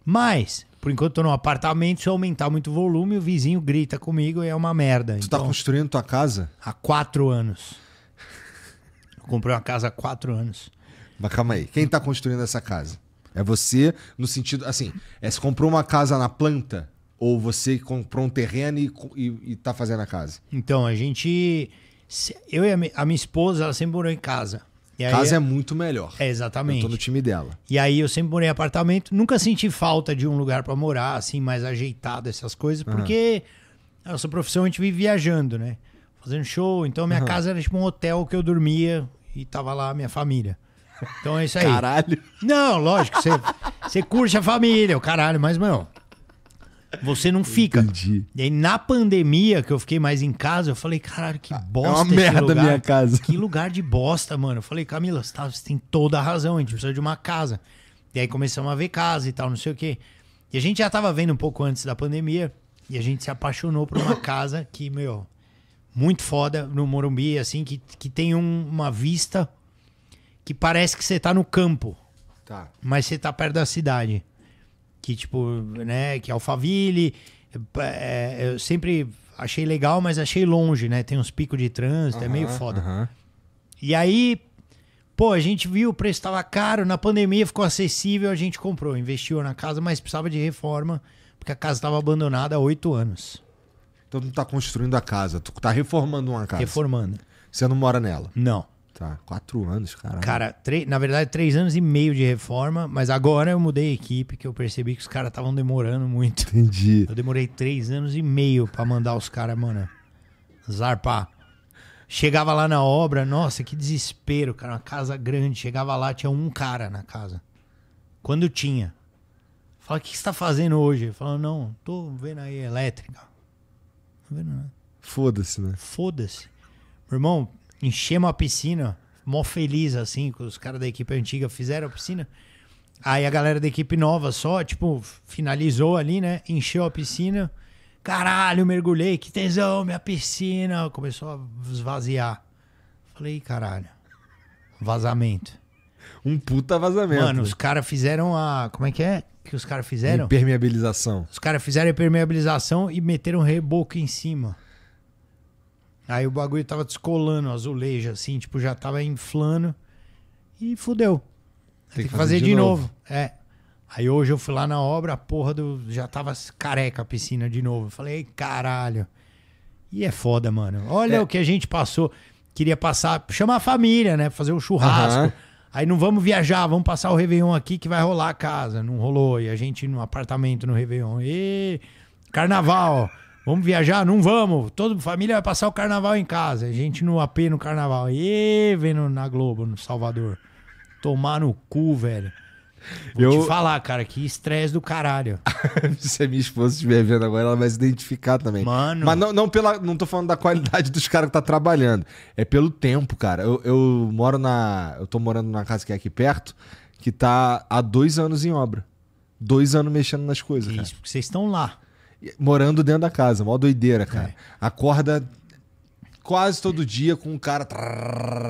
S2: Mas, por enquanto, tô num apartamento. Se eu aumentar muito o volume, o vizinho grita comigo e é uma merda. Tu tá então, tá construindo tua casa? Há
S1: quatro anos. Eu comprei uma casa há quatro anos. Mas calma aí. Quem tá construindo essa casa? É você no sentido, assim, é se comprou uma casa na planta ou você comprou um terreno e, e, e tá fazendo a casa?
S2: Então, a gente... Eu e a minha, a minha esposa, ela sempre morou em casa. Aí, casa é, é muito melhor. É, exatamente. Eu tô no time dela. E aí eu sempre morei em apartamento, nunca senti falta de um lugar para morar, assim, mais ajeitado, essas coisas, uhum. porque a nossa profissão a gente vive viajando, né? Fazendo show, então minha uhum. casa era tipo um hotel que eu dormia e tava lá a minha família. Então é isso aí. Caralho. Não, lógico, você, você curte a família, o caralho, mas, meu, você não fica. Entendi. E aí, na pandemia, que eu fiquei mais em casa, eu falei, caralho, que bosta. É uma merda lugar. minha casa. Que lugar de bosta, mano. Eu falei, Camila, você, tá, você, tem toda a razão, a gente precisa de uma casa. E aí começamos a ver casa e tal, não sei o quê. E a gente já tava vendo um pouco antes da pandemia, e a gente se apaixonou por uma casa que, meu, muito foda no Morumbi, assim, que, que tem um, uma vista que parece que você tá no campo. Tá. Mas você tá perto da cidade. Que, tipo, né? Que é Alphaville. É, é eu sempre achei legal, mas achei longe, né? Tem uns picos de trânsito, é meio foda. E aí, pô, a gente viu, o preço estava caro, na pandemia ficou acessível, a gente comprou, investiu na casa, mas precisava de reforma, porque a casa
S1: estava abandonada há oito anos. Então tu não tá construindo a casa, tu tá reformando uma casa. Reformando. Você não mora nela? Não. Tá, quatro anos, caralho. cara. na verdade, três anos
S2: e meio de reforma, mas agora eu mudei a equipe, que eu percebi que os caras estavam demorando muito. Entendi. Eu demorei três anos e meio para mandar os caras, mano, zarpar. Chegava lá na obra, nossa, que desespero, cara. Uma casa grande. Chegava lá, tinha um cara na casa. Quando tinha. Fala, o que você tá fazendo hoje? Fala, não, tô vendo aí elétrica.
S1: vendo Foda-se, né? Foda-se.
S2: Meu irmão, enchemos a piscina, mó feliz, assim, que os caras da equipe antiga fizeram a piscina. Aí a galera da equipe nova só, tipo, finalizou ali, né? Encheu a piscina. Caralho, mergulhei, que tesão, minha piscina. Começou a esvaziar. Falei, caralho. Vazamento. Um puta vazamento. Mano, os caras fizeram a. Como é que é? Que os caras fizeram?
S1: Impermeabilização. Os
S2: caras fizeram a impermeabilização e meteram um reboco em cima. Aí o bagulho tava descolando, azulejo, assim, tipo, já tava inflando. E fudeu. Tem, tem que fazer, fazer de, de novo. novo. É. Aí hoje eu fui lá na obra, a porra do. Já tava careca a piscina de novo. falei, caralho. E é foda, mano. Olha é. o que a gente passou. Queria passar, chamar a família, né? Fazer um churrasco. Uhum. Aí não vamos viajar, vamos passar o Réveillon aqui que vai rolar a casa. Não rolou. E a gente no apartamento no Réveillon. E carnaval. Vamos viajar? Não vamos. Toda família vai passar o carnaval em casa. A gente no AP no carnaval. E vendo na Globo, no Salvador. Tomar no cu, velho. Vou eu... te falar, cara, que estresse do caralho.
S1: Se a minha esposa estiver vendo agora, ela vai se identificar também. Mano. Mas não, não pela. Não tô falando da qualidade dos caras que tá trabalhando. É pelo tempo, cara. Eu, eu moro na. Eu tô morando numa casa que é aqui perto, que tá há dois anos em obra. Dois anos mexendo nas coisas. Isso, cara. porque vocês estão lá morando dentro da casa. Mó doideira, cara. É. Acorda quase todo dia com um cara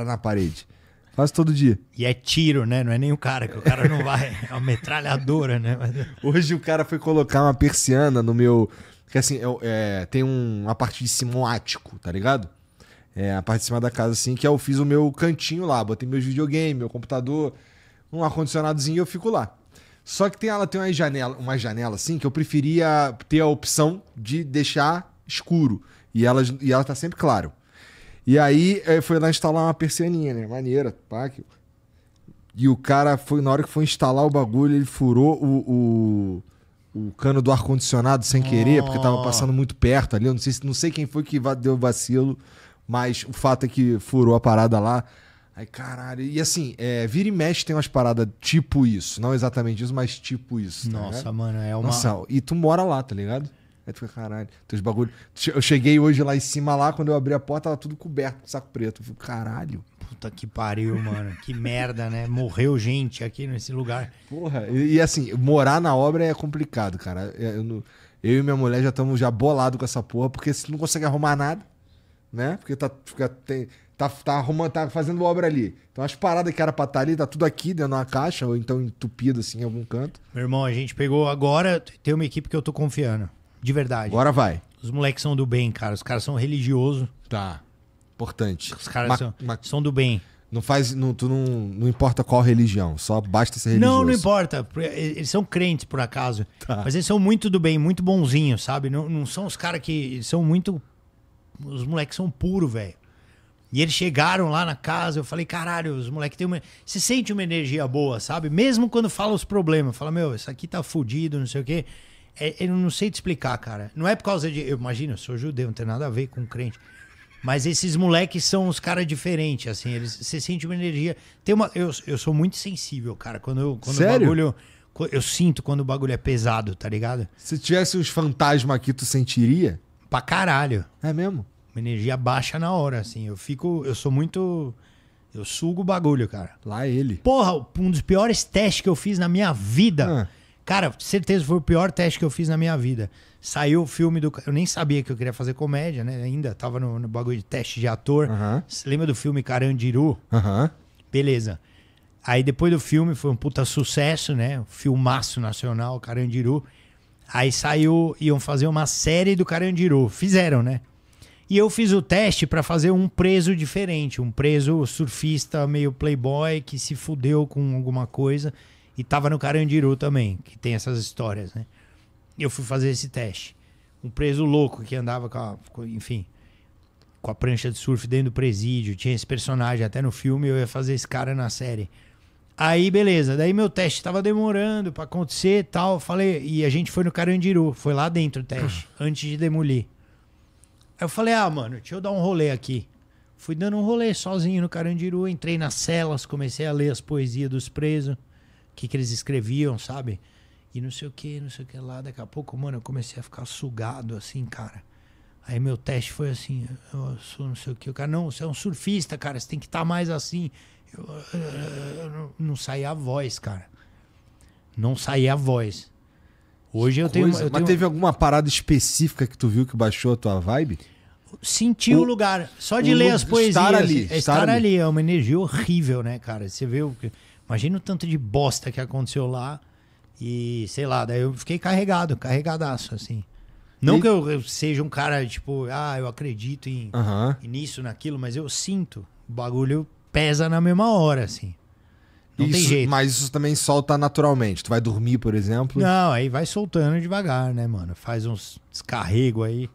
S1: na parede. Quase todo dia. E é tiro, né? Não é nem o cara, que o cara não vai.
S2: É uma metralhadora, né? Mas...
S1: Hoje o cara foi colocar uma persiana no meu. Porque assim, eu, é, tem um, uma parte de cima um ático, tá ligado? É, a parte de cima da casa, assim, que é, eu fiz o meu cantinho lá, botei meus videogame, meu computador, um ar-condicionadozinho e eu fico lá. Só que tem, ela tem uma janela, uma janela assim que eu preferia ter a opção de deixar escuro. E ela, e ela tá sempre claro. E aí eh, foi lá instalar uma persianinha, né? Maneira, pá. Que... E o cara foi, na hora que foi instalar o bagulho, ele furou o, o, o cano do ar-condicionado sem querer, oh. porque tava passando muito perto ali. Eu não sei, não sei quem foi que deu vacilo, mas o fato é que furou a parada lá. Aí, caralho. E assim, é, vira e mexe tem umas paradas tipo isso. Não exatamente isso, mas tipo isso. Tá Nossa, ligado? mano, é uma. Nossa, e tu mora lá, tá ligado? Aí tu fica, caralho, teus bagulho. Eu cheguei hoje lá em cima, lá, quando eu abri a porta, tava tudo coberto, saco preto. Eu fico, caralho. Puta que pariu, mano. Que merda, né? Morreu gente
S2: aqui nesse lugar.
S1: Porra, e, e assim, morar na obra é complicado, cara. É, eu, eu, eu e minha mulher já estamos já bolado com essa porra, porque se não consegue arrumar nada, né? Porque tá. Fica, tem, tá, tá, arrumando, tá fazendo obra ali. Então as paradas que era pra estar tá ali, tá tudo aqui dentro da caixa, ou então entupido assim em algum canto.
S2: Meu irmão, a gente pegou agora, tem uma equipe que eu tô confiando. De verdade. Agora vai. Os moleques são do bem, cara. Os caras são religiosos. Tá. Importante. Os caras ma são, são do bem.
S1: Não faz. Não, tu não, não importa qual religião, só basta ser religioso. Não, não
S2: importa. Eles são crentes, por acaso. Tá. Mas eles são muito do bem, muito bonzinhos, sabe? Não, não são os caras que. São muito. Os moleques são puros, velho. E eles chegaram lá na casa, eu falei, caralho, os moleques tem uma. Você sente uma energia boa, sabe? Mesmo quando fala os problemas, fala, meu, isso aqui tá fudido, não sei o quê. É, eu não sei te explicar, cara. Não é por causa de. Eu imagino, eu sou judeu, não tem nada a ver com crente. Mas esses moleques são os caras diferentes, assim. Eles, você sente uma energia. Tem uma, eu, eu sou muito sensível, cara. Quando, eu, quando Sério? o bagulho. Eu sinto quando o bagulho é pesado, tá ligado? Se tivesse os fantasmas aqui, tu sentiria? Pra caralho. É mesmo? uma energia baixa na hora, assim. Eu fico. Eu sou muito. Eu sugo o bagulho, cara. Lá é ele. Porra, um dos piores testes que eu fiz na minha vida. Ah. Cara, certeza foi o pior teste que eu fiz na minha vida. Saiu o filme do. Eu nem sabia que eu queria fazer comédia, né? Ainda tava no, no bagulho de teste de ator. Uhum. Lembra do filme Carandiru? Uhum. Beleza. Aí depois do filme foi um puta sucesso, né? Filmaço nacional, Carandiru. Aí saiu, iam fazer uma série do Carandiru. Fizeram, né? E eu fiz o teste para fazer um preso diferente, um preso surfista meio playboy que se fudeu com alguma coisa e tava no Carandiru também, que tem essas histórias, né? Eu fui fazer esse teste. Um preso louco que andava com a, enfim, com a prancha de surf dentro do presídio, tinha esse personagem até no filme, eu ia fazer esse cara na série. Aí, beleza. Daí meu teste tava demorando para acontecer tal. Falei, e a gente foi no Carandiru, foi lá dentro o teste, uhum. antes de demolir. Aí eu falei, ah, mano, deixa eu dar um rolê aqui. Fui dando um rolê sozinho no Carandiru, entrei nas celas, comecei a ler as poesias dos presos, o que, que eles escreviam, sabe? E não sei o que, não sei o que lá. Daqui a pouco, mano, eu comecei a ficar sugado assim, cara. Aí meu teste foi assim, eu sou não sei o que. O cara, não, você é um surfista, cara, você tem que estar tá mais assim. Eu, eu, eu, não, não saía a voz, cara. Não saía a voz. Hoje eu tenho, eu tenho. Mas teve
S1: alguma parada específica que tu viu que baixou a tua vibe? Senti o, o, lugar. Só de ler as poesias. Estar ali. É estar, estar ali. ali.
S2: É uma energia horrível, né, cara? Você vê. O... Imagina o tanto de bosta que aconteceu lá. E sei lá, daí eu fiquei carregado, carregadaço, assim. Não e... que eu, eu, seja um cara, tipo, ah, eu acredito em, uhum. nisso, naquilo, mas eu sinto. O bagulho pesa na mesma hora, assim. Não isso, tem jeito.
S1: Mas isso também solta naturalmente. Tu vai dormir, por exemplo.
S2: Não, aí vai soltando devagar, né, mano? Faz uns descarrego aí.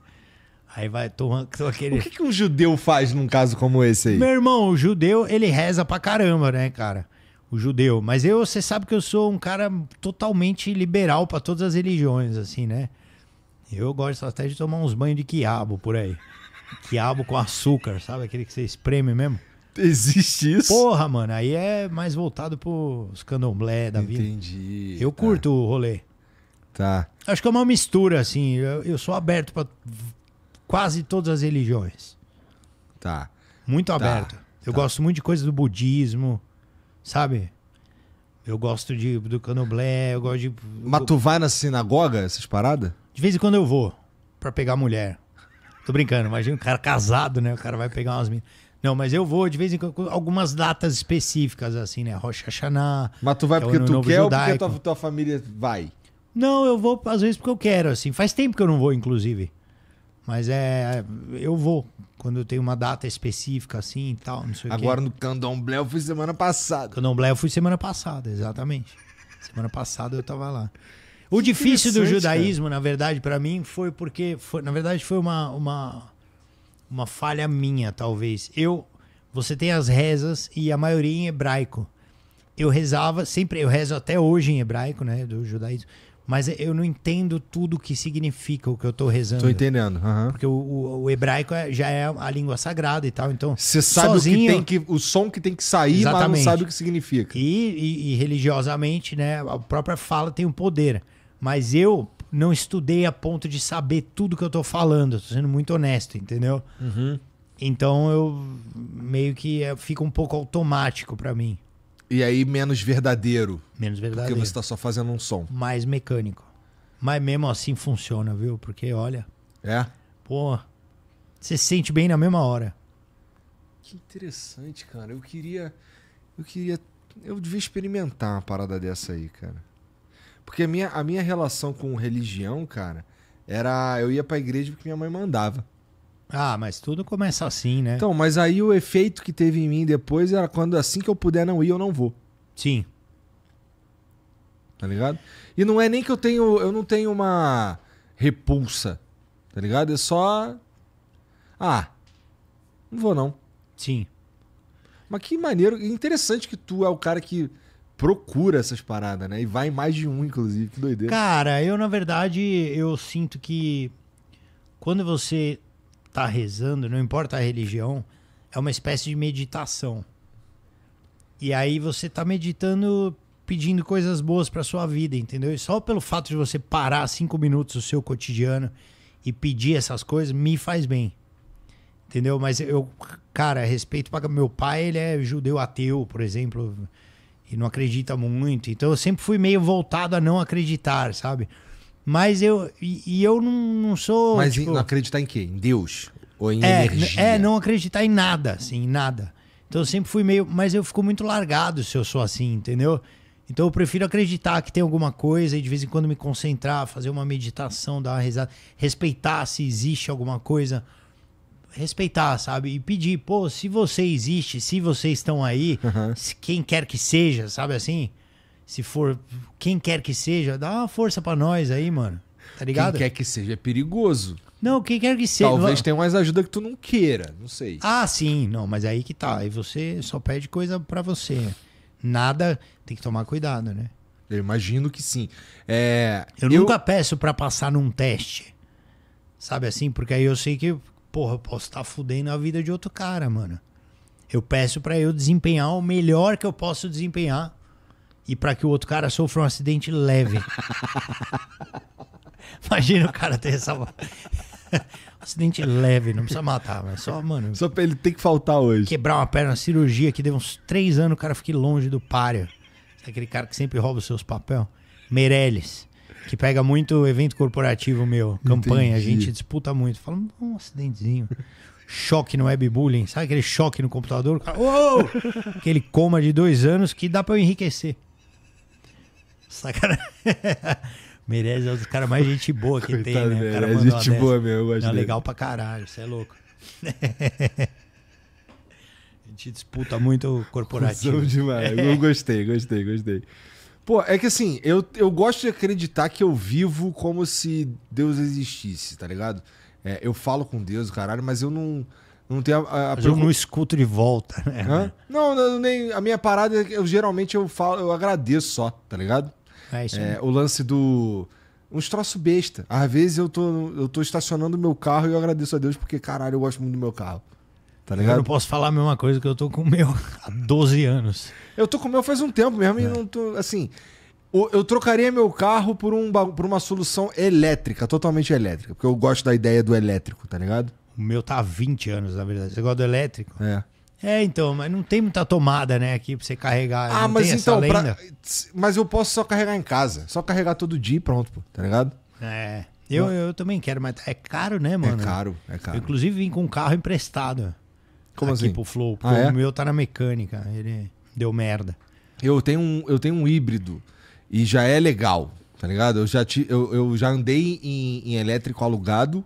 S2: Aí vai tomando aquele. O que,
S1: que um judeu faz num caso como esse aí? Meu irmão, o
S2: judeu, ele reza pra caramba, né, cara? O judeu. Mas eu, você sabe que eu sou um cara totalmente liberal para todas as religiões, assim, né? Eu gosto até de tomar uns banhos de quiabo por aí. Quiabo com açúcar, sabe? Aquele que você espreme mesmo. Existe isso? Porra, mano, aí é mais voltado pros candomblé da vida. Entendi. Eu tá. curto tá. o rolê. Tá. Acho que é uma mistura, assim. Eu, eu sou aberto para quase todas as religiões. Tá. Muito tá. aberto. Eu tá. gosto muito de coisa do budismo, sabe?
S1: Eu gosto de,
S2: do candomblé, eu gosto de. Mas tu
S1: vai na sinagoga, essas paradas?
S2: De vez em quando eu vou, pra pegar mulher. Tô brincando, imagina um cara casado, né? O cara vai pegar umas meninas. Não, mas eu vou de vez em quando, algumas datas específicas, assim, né? Rocha Hashanah. Mas tu vai é porque tu quer judaico. ou porque
S1: tua, tua família vai?
S2: Não, eu vou às vezes porque eu quero, assim. Faz tempo que eu não vou, inclusive. Mas é. Eu vou. Quando eu tenho uma data específica, assim e tal, não sei Agora o quê. no
S1: Candomblé eu fui semana passada. Candomblé eu fui semana passada,
S2: exatamente. semana passada eu tava lá. O difícil do judaísmo, cara. na verdade, para mim, foi porque. Foi, na verdade, foi uma, uma uma falha minha, talvez. Eu, você tem as rezas e a maioria em hebraico. Eu rezava sempre, eu rezo até hoje em hebraico, né, do judaísmo. Mas eu não entendo tudo o que significa o que eu estou rezando. Estou entendendo. Uhum. Porque o, o, o hebraico é, já é a língua sagrada e tal. Então,
S1: você sabe sozinho, o, que tem que, o som que tem que sair, exatamente. mas não sabe o que significa. E, e, e
S2: religiosamente, né, a própria fala tem um poder. Mas eu, não estudei a ponto de saber tudo que eu tô falando. Tô sendo muito honesto, entendeu? Uhum. Então eu
S1: meio
S2: que é, fica um pouco automático para mim.
S1: E aí menos verdadeiro. Menos verdadeiro. Porque você tá só fazendo um som.
S2: Mais mecânico. Mas mesmo assim funciona, viu? Porque olha. É. Pô, você se sente bem na mesma hora.
S1: Que interessante, cara. Eu queria eu queria eu devia experimentar uma parada dessa aí, cara. Porque a minha, a minha relação com religião, cara, era. Eu ia pra igreja porque minha mãe mandava. Ah, mas tudo começa assim, né? Então, mas aí o efeito que teve em mim depois era quando assim que eu puder não ir, eu não vou. Sim. Tá ligado? E não é nem que eu tenho. Eu não tenho uma repulsa. Tá ligado? É só. Ah. Não vou não. Sim. Mas que maneiro. Interessante que tu é o cara que procura essas paradas, né? E vai em mais de um, inclusive. Que doideira. Cara,
S2: eu, na verdade, eu sinto que quando você tá rezando, não importa a religião, é uma espécie de meditação. E aí você tá meditando pedindo coisas boas para sua vida, entendeu? E só pelo fato de você parar cinco minutos do seu cotidiano e pedir essas coisas me faz bem. Entendeu? Mas eu, cara, respeito para meu pai, ele é judeu ateu, por exemplo e não acredita muito. Então eu sempre fui meio voltado a não acreditar, sabe? Mas eu. E, e eu não, não sou. Mas tipo, não
S1: acreditar em quê? Em Deus? Ou em é,
S2: energia? É, não acreditar em nada, assim, em nada. Então eu sempre fui meio. Mas eu fico muito largado se eu sou assim, entendeu? Então eu prefiro acreditar que tem alguma coisa e de vez em quando me concentrar, fazer uma meditação, dar uma risada, respeitar se existe alguma coisa respeitar, sabe? E pedir, pô, se você existe, se vocês estão aí, uhum. quem quer que seja, sabe assim? Se for quem quer que seja, dá uma força para nós aí, mano. Tá ligado? Quem quer que
S1: seja é perigoso.
S2: Não, quem quer que seja. Talvez
S1: tenha mais ajuda que tu não queira, não sei.
S2: Ah, sim, não, mas aí que tá. Aí você só pede coisa para você. Nada, tem que tomar cuidado, né? Eu imagino que sim. É, eu, eu, nunca peço para passar num teste. Sabe assim? Porque aí eu sei que, porra, eu posso estar tá fudendo a vida de outro cara, mano. Eu peço para eu desempenhar o melhor que eu posso desempenhar e para que o outro cara sofra um acidente leve. Imagina o cara ter essa. acidente leve, não precisa matar, mas só, mano. Só pra ele ter que faltar hoje. Quebrar uma perna, cirurgia que deu uns três anos, o cara fique longe do páreo. Aquele cara que sempre rouba os seus papéis. Meirelles que pega muito evento corporativo meu, campanha, Entendi. a gente disputa muito. Fala, um acidentezinho. Choque no webbullying, sabe aquele choque no computador? Uou! Aquele coma de dois anos que dá para eu enriquecer. Sacanagem. Merece é um dos caras mais gente boa que Coitado, tem, né? O cara é gente boa mesmo, eu Não, legal pra caralho, você é louco. a
S1: gente disputa muito corporativo. demais. Eu gostei, gostei, gostei. Pô, é que assim, eu, eu gosto de acreditar que eu vivo como se Deus existisse, tá ligado? É, eu falo com Deus, caralho, mas eu não. Não tenho a, a, a preocup... Eu não
S2: escuto de volta, né, né?
S1: Não, não, nem. A minha parada é eu geralmente eu falo, eu agradeço só, tá ligado? É isso. É, o lance do. Uns troços besta. Às vezes eu tô, eu tô estacionando meu carro e eu agradeço a Deus porque, caralho, eu gosto muito do meu carro. Tá ligado? Eu não posso falar a mesma coisa que eu tô com o meu há 12 anos. Eu tô com o meu faz um tempo mesmo é. e não tô. Assim, eu trocaria meu carro por, um, por uma solução elétrica, totalmente elétrica. Porque eu gosto da ideia do elétrico, tá ligado?
S2: O meu tá há 20 anos, na verdade. Você gosta do elétrico? É. É, então, mas não tem muita tomada, né, aqui pra você carregar. Ah, não mas então, pra...
S1: mas eu posso só carregar em casa. Só carregar todo dia e pronto, pô, tá ligado? É. Eu, eu também
S2: quero, mas é caro, né, é mano? É caro, é caro. Eu, inclusive vim com um carro emprestado. Como aqui assim? pro Flow. ah, é? o meu tá na mecânica. Ele deu
S1: merda. Eu tenho um, eu tenho um híbrido e já é legal, tá ligado? Eu já, ti, eu, eu já andei em, em, elétrico alugado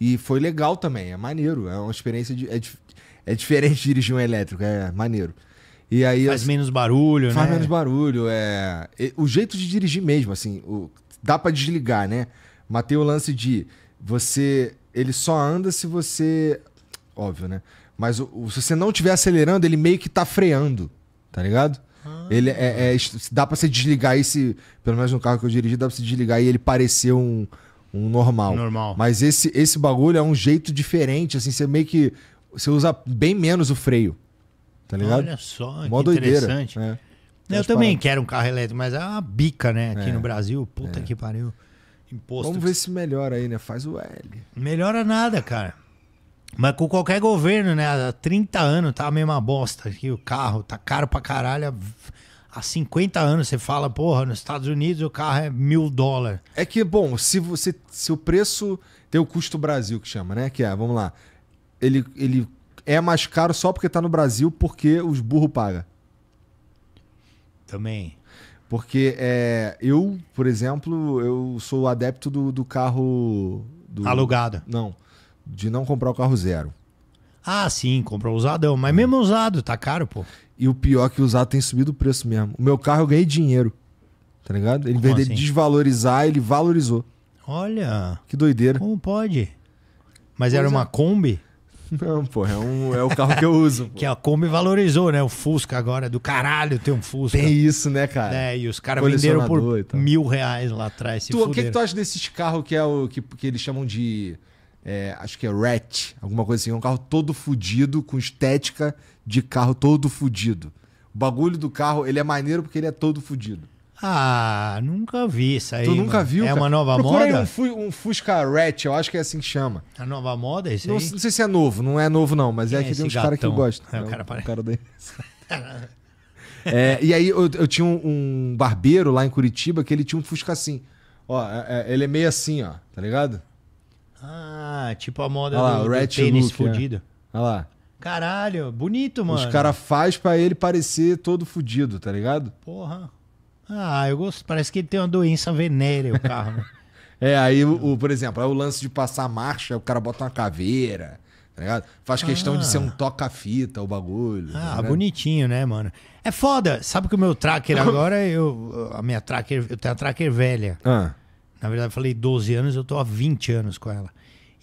S1: e foi legal também. É maneiro. É uma experiência. De, é, é diferente dirigir um elétrico. É maneiro. E aí faz menos barulho, faz né? Faz menos barulho. É, o jeito de dirigir mesmo, assim. O, dá para desligar, né? Mas tem o lance de você. Ele só anda se você. Óbvio, né? Mas o, o, se você não estiver acelerando, ele meio que tá freando, tá ligado? Ah. Ele é, é, dá para você desligar esse, pelo menos no carro que eu dirigi, dá para você desligar e ele parecer um, um normal. Normal. Mas esse esse bagulho é um jeito diferente, assim, você meio que você usa bem menos o freio. Tá ligado? Olha só, Mó que doideira. interessante. Né?
S2: Eu também quero um carro elétrico, mas é uma bica, né? Aqui é. no Brasil, puta é. que pariu. Imposto. Vamos ver se melhora aí, né? Faz o L. Melhora nada, cara. Mas com qualquer governo, né? Há 30 anos tá a mesma bosta. Aqui, o carro tá caro pra caralho. Há 50 anos você fala, porra, nos Estados Unidos o carro é mil dólares.
S1: É que, bom, se você. Se o preço. Tem o custo Brasil que chama, né? Que é, vamos lá. Ele, ele é mais caro só porque tá no Brasil, porque os burros pagam. Também. Porque é, eu, por exemplo, eu sou adepto do, do carro. Do... Alugado. Não de não comprar o carro zero. Ah, sim, comprou usadão. Mas mesmo usado, tá caro, pô. E o pior é que usado tem subido o preço mesmo. O meu carro eu ganhei dinheiro. Tá ligado? Ele, vendeu, desvalorizou assim? desvalorizar, ele valorizou. Olha. Que doideira. Como pode? Mas pois era é. uma Kombi? Não, pô, é, um, é o carro que eu uso.
S2: que a Kombi valorizou, né? O Fusca agora é do caralho ter um Fusca. Tem isso, né, cara? É, e os caras venderam por mil reais lá atrás. O que, que tu acha
S1: desses carros que é o que, que eles chamam de é, acho que é Rat, alguma coisa assim. É um carro todo fudido, com estética de carro todo fudido. O bagulho do carro, ele é maneiro porque ele é todo fudido. Ah, nunca vi isso aí. Tu nunca viu? É cara? uma nova Procura moda? Procura um, um, Fusca Rat, eu acho que é assim que chama. A nova moda é isso não, aí? Não sei se é novo, não é novo não, mas Quem é, é que tem uns caras que eu gosto. É, o né? cara, parece... cara daí. é, e aí eu, eu tinha um, um, barbeiro lá em Curitiba que ele tinha um Fusca assim. Ó, é, é, ele é meio assim, ó, tá ligado? Ah, tipo a moda Olha do, lá, do Ratchet tênis é. fudido. É. Olha lá. Caralho,
S2: bonito, mano. Os caras
S1: faz para ele parecer todo fudido, tá ligado?
S2: Porra. Ah, eu gosto. Parece que ele tem uma doença venérea o carro. Né?
S1: é, aí, o, o, por exemplo, aí é o lance de passar marcha, o cara bota uma caveira, tá ligado? Faz questão ah. de ser um ah. toca-fita o bagulho. Tá ah, tá
S2: bonitinho, né, mano? É foda. Sabe que o meu tracker agora, eu. A minha tracker, eu tenho a tracker velha. Ah. Na verdade, eu falei 12 anos, eu tô há 20 anos com ela.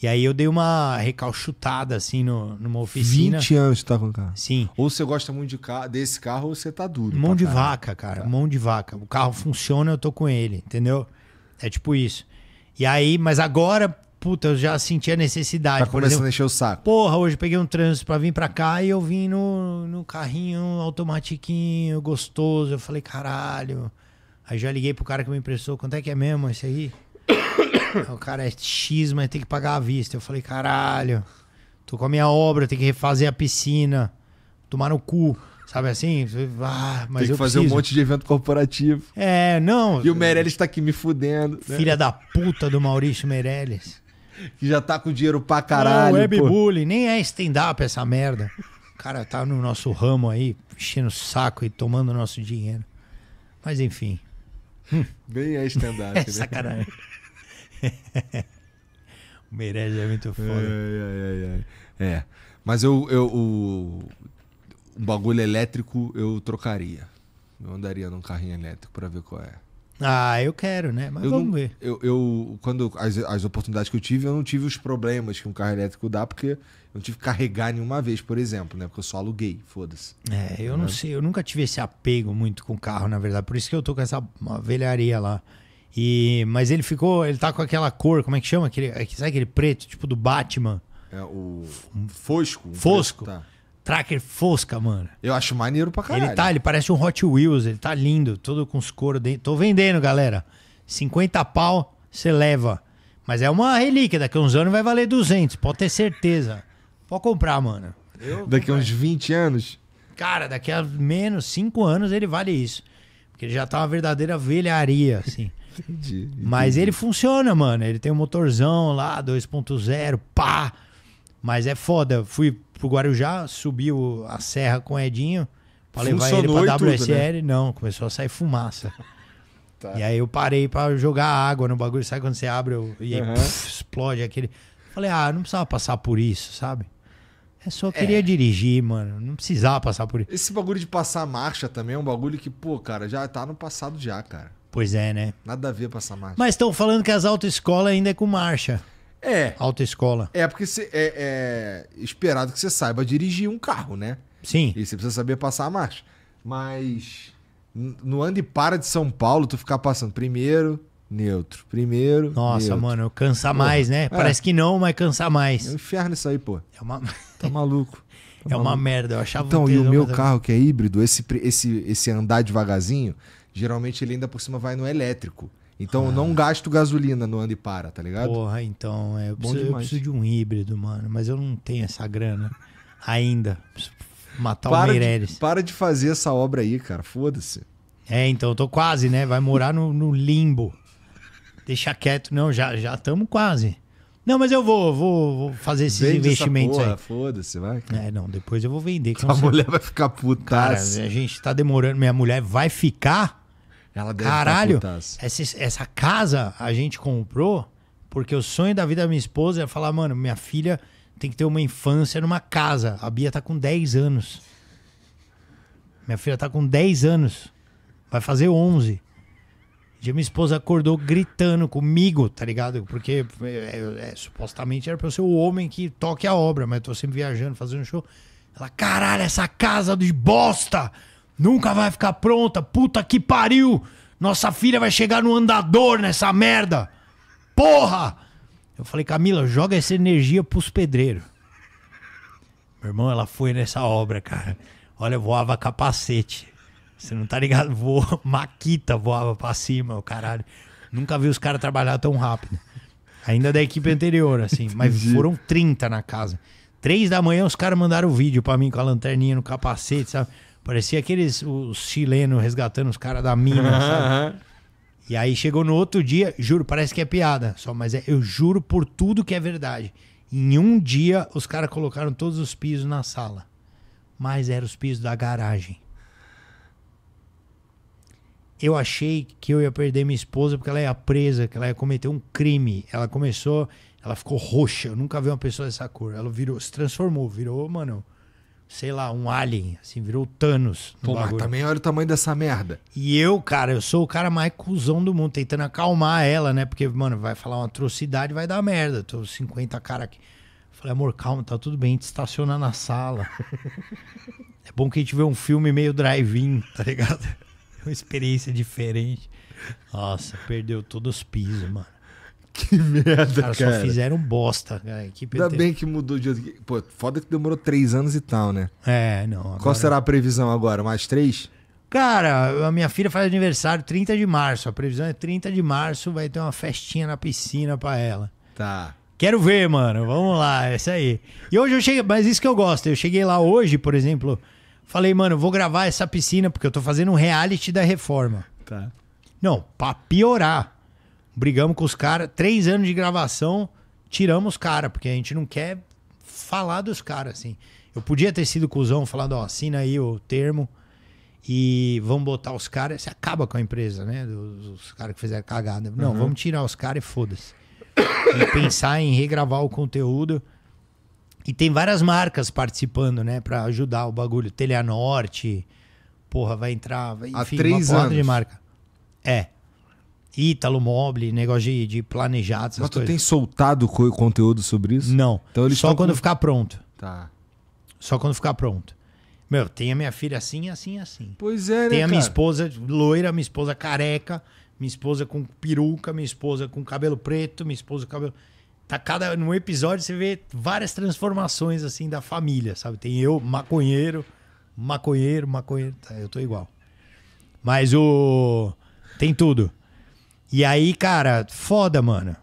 S2: E aí eu dei uma recalchutada, assim, no, numa oficina. 20
S1: anos você tá com o carro.
S2: Sim. Ou você gosta muito de carro desse carro ou você tá duro. Mão de vaca, cara. Tá. Mão de vaca. O carro funciona, eu tô com ele, entendeu? É tipo isso. E aí, mas agora, puta, eu já senti a necessidade. Tá começando a encher o saco. Porra, hoje peguei um trânsito pra vir pra cá e eu vim no, no carrinho automatiquinho, gostoso. Eu falei, caralho Aí já liguei pro cara que me emprestou, quanto é que é mesmo esse aí? o cara é X, mas tem que pagar à vista. Eu falei, caralho, tô com a minha obra, tem que refazer a piscina, tomar no cu. Sabe assim? Ah, mas Tem que fazer preciso. um monte
S1: de evento corporativo. É, não. E o Meirelles
S2: tá aqui me fudendo. Né? Filha da puta do Maurício Meirelles.
S1: Que já tá com dinheiro pra caralho. Não, webbullying,
S2: nem é stand-up essa merda. O cara tá no nosso ramo aí, enchendo o saco e tomando nosso dinheiro. Mas enfim.
S1: Hum. Bem é stand-up. é sacanagem. o Meirelles é muito foda. É, é, é, é. Mas eu, eu o, um bagulho elétrico eu trocaria. Eu andaria num carrinho elétrico para ver qual é. Ah, eu quero, né? Mas eu vamos não, ver. Eu, eu quando as, as oportunidades que eu tive, eu não tive os problemas que um carro elétrico dá, porque eu não tive que carregar nenhuma vez, por exemplo, né? Porque eu só aluguei, foda-se.
S2: É, eu não, não sei, eu nunca tive esse apego muito com carro, na verdade. Por isso que eu tô com essa velharia lá. E, mas ele ficou, ele tá com aquela cor, como é que chama? Aquele, é sabe aquele preto, tipo do Batman?
S1: É, o fosco. Fosco. Preto, tá tracker
S2: fosca, mano.
S1: Eu acho maneiro pra caralho. Ele tá,
S2: ele parece um Hot Wheels, ele tá lindo, todo com os coros dentro. Tô vendendo, galera. 50 pau, você leva. Mas é uma relíquia, daqui a uns anos vai valer 200, pode ter certeza. Pode comprar, mano. Eu, daqui a uns 20 anos? Cara, daqui a menos 5 anos ele vale isso. Porque ele já tá uma verdadeira velharia, assim.
S1: entendi, entendi.
S2: Mas ele funciona, mano. Ele tem um motorzão lá, 2.0, pá. Mas é foda. Fui pro Guarujá, subiu a serra com o Edinho pra levar Funcionou ele pra WSL. Tudo, né? Não, começou a sair fumaça. Tá. E aí eu parei pra jogar água no bagulho. Sabe quando você abre eu, e aí, uhum. explode aquele. Falei, ah, não precisava passar por isso, sabe? É só é. queria é. dirigir, mano.
S1: Não precisava passar por isso. Esse bagulho de passar marcha também é um bagulho que, pô, cara, já tá no passado já, cara. Pois é, né? Nada a ver passar marcha. Mas estão
S2: falando que as autoescolas ainda é com marcha.
S1: É. Autoescola. É porque cê, é, é esperado que você saiba dirigir um carro, né? Sim. E você precisa saber passar a marcha. Mas no ande para de São Paulo, tu ficar passando primeiro, neutro, primeiro. Nossa, neutro.
S2: mano, cansa mais, né? É. Parece que não, mas cansa mais. É um inferno isso aí, pô. É uma... Tá maluco. Tá é uma merda,
S1: eu achava Então, e o meu carro que é híbrido, esse, esse, esse andar devagarzinho, geralmente ele ainda por cima vai no elétrico. Então ah. eu não gasto gasolina no para, tá ligado? Porra, então. É, eu, preciso, eu, preciso,
S2: de um híbrido, mano. Mas eu não tenho essa grana ainda. matar para o Meireles.
S1: De, para de fazer essa obra aí, cara. Foda-se.
S2: É, então eu tô quase, né? Vai morar no, no limbo. Deixa quieto, não, já já estamos quase. Não, mas eu vou, vou, vou fazer esses Vende investimentos essa porra, aí. Foda-se, vai. Cara. É, não, depois eu vou vender. A mulher vai ficar puta. Cara, a gente tá demorando. Minha mulher vai ficar ela deve Caralho, essa, essa casa a gente comprou porque o sonho da vida da minha esposa é falar, mano, minha filha tem que ter uma infância numa casa. A Bia tá com 10 anos. Minha filha tá com 10 anos. Vai fazer 11. Dia minha esposa acordou gritando comigo, tá ligado? Porque é, é, supostamente era pra eu ser o homem que toque a obra, mas eu tô sempre viajando, fazendo show. Ela, caralho, essa casa de bosta! Nunca vai ficar pronta. Puta que pariu. Nossa filha vai chegar no andador nessa merda. Porra! Eu falei, Camila, joga essa energia pros pedreiros. Meu irmão, ela foi nessa obra, cara. Olha, voava capacete. Você não tá ligado? Voa, maquita voava pra cima, o caralho. Nunca vi os caras trabalhar tão rápido. Ainda da equipe anterior, assim. Mas foram 30 na casa. Três da manhã, os caras mandaram o vídeo pra mim com a lanterninha no capacete, sabe? Parecia aqueles os chilenos resgatando os caras da mina, sabe? E aí chegou no outro dia, juro, parece que é piada, só, mas é, eu juro por tudo que é verdade. Em um dia, os caras colocaram todos os pisos na sala. Mas eram os pisos da garagem. Eu achei que eu ia perder minha esposa porque ela ia presa, que ela ia cometer um crime. Ela começou, ela ficou roxa. Eu nunca vi uma pessoa dessa cor. Ela virou, se transformou, virou, mano, sei lá, um alien, assim, virou Thanos. Pô, mas também olha o tamanho dessa merda. E eu, cara, eu sou o cara mais cuzão do mundo, tentando acalmar ela, né? Porque, mano, vai falar uma atrocidade, vai dar merda. Tô 50 cara aqui. Falei, amor, calma, tá tudo bem, te estaciona na sala. é bom que a gente vê um filme meio drive-in, tá ligado? É uma experiência diferente. Nossa, perdeu todos os pisos, mano. Que merda, cara. cara. só fizeram bosta, cara. Ainda bem
S1: que mudou de. Pô, foda que demorou três anos e tal, né? É, não. Agora... Qual será a previsão agora? Mais três?
S2: Cara, a minha filha faz aniversário 30 de março. A previsão é 30 de março, vai ter uma festinha na piscina pra ela. Tá. Quero ver, mano. Vamos lá, é isso aí. E hoje eu cheguei, mas isso que eu gosto. Eu cheguei lá hoje, por exemplo, falei, mano, vou gravar essa piscina porque eu tô fazendo um reality da reforma. Tá. Não, pra piorar brigamos com os caras, três anos de gravação, tiramos os caras, porque a gente não quer falar dos caras, assim. Eu podia ter sido cuzão, falando, ó, assina aí o termo e vamos botar os caras, você acaba com a empresa, né? Os, os caras que fizeram cagada. Não, uhum. vamos tirar os caras e foda-se. E pensar em regravar o conteúdo. E tem várias marcas participando, né? Pra ajudar o bagulho. Telha Norte, porra, vai entrar. Vai, enfim, Há três uma anos. de marca. É. Ítalo Mobile, negócio de, de planejado. Essas Mas tu tem
S1: soltado co conteúdo sobre isso? Não. Então Só quando com... ficar pronto.
S2: Tá. Só quando ficar pronto. Meu, tem a minha filha assim, assim, assim. Pois é, né, Tem a minha esposa loira, minha esposa careca, minha esposa com peruca, minha esposa com cabelo preto, minha esposa com cabelo. Tá cada. Num episódio você vê várias transformações, assim, da família, sabe? Tem eu, maconheiro, maconheiro, maconheiro. Tá, eu tô igual. Mas o. Tem tudo. E aí, cara, foda, mano.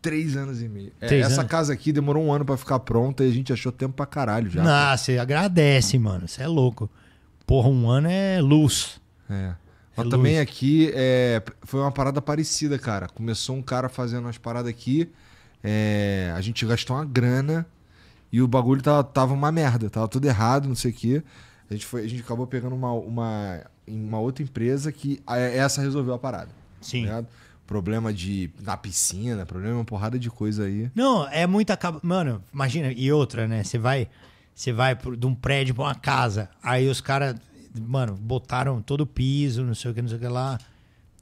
S1: Três anos e meio. É, essa anos. casa aqui demorou um ano para ficar pronta e a gente achou tempo pra caralho já. Nossa,
S2: você agradece, mano. Você é louco. Porra, um ano é luz.
S1: É. é Mas é também luz. aqui é, foi uma parada parecida, cara. Começou um cara fazendo umas paradas aqui. É, a gente gastou uma grana e o bagulho tava, tava uma merda, tava tudo errado, não sei o quê. A gente, foi, a gente acabou pegando uma, uma, uma outra empresa que é, essa resolveu a parada. Tá Sim. Tá problema de na piscina, problema uma porrada de coisa aí. Não,
S2: é muita mano, imagina e outra, né? Você vai, você vai pro, de um prédio para uma casa, aí os caras, mano, botaram todo o piso, não sei o que, não sei o que lá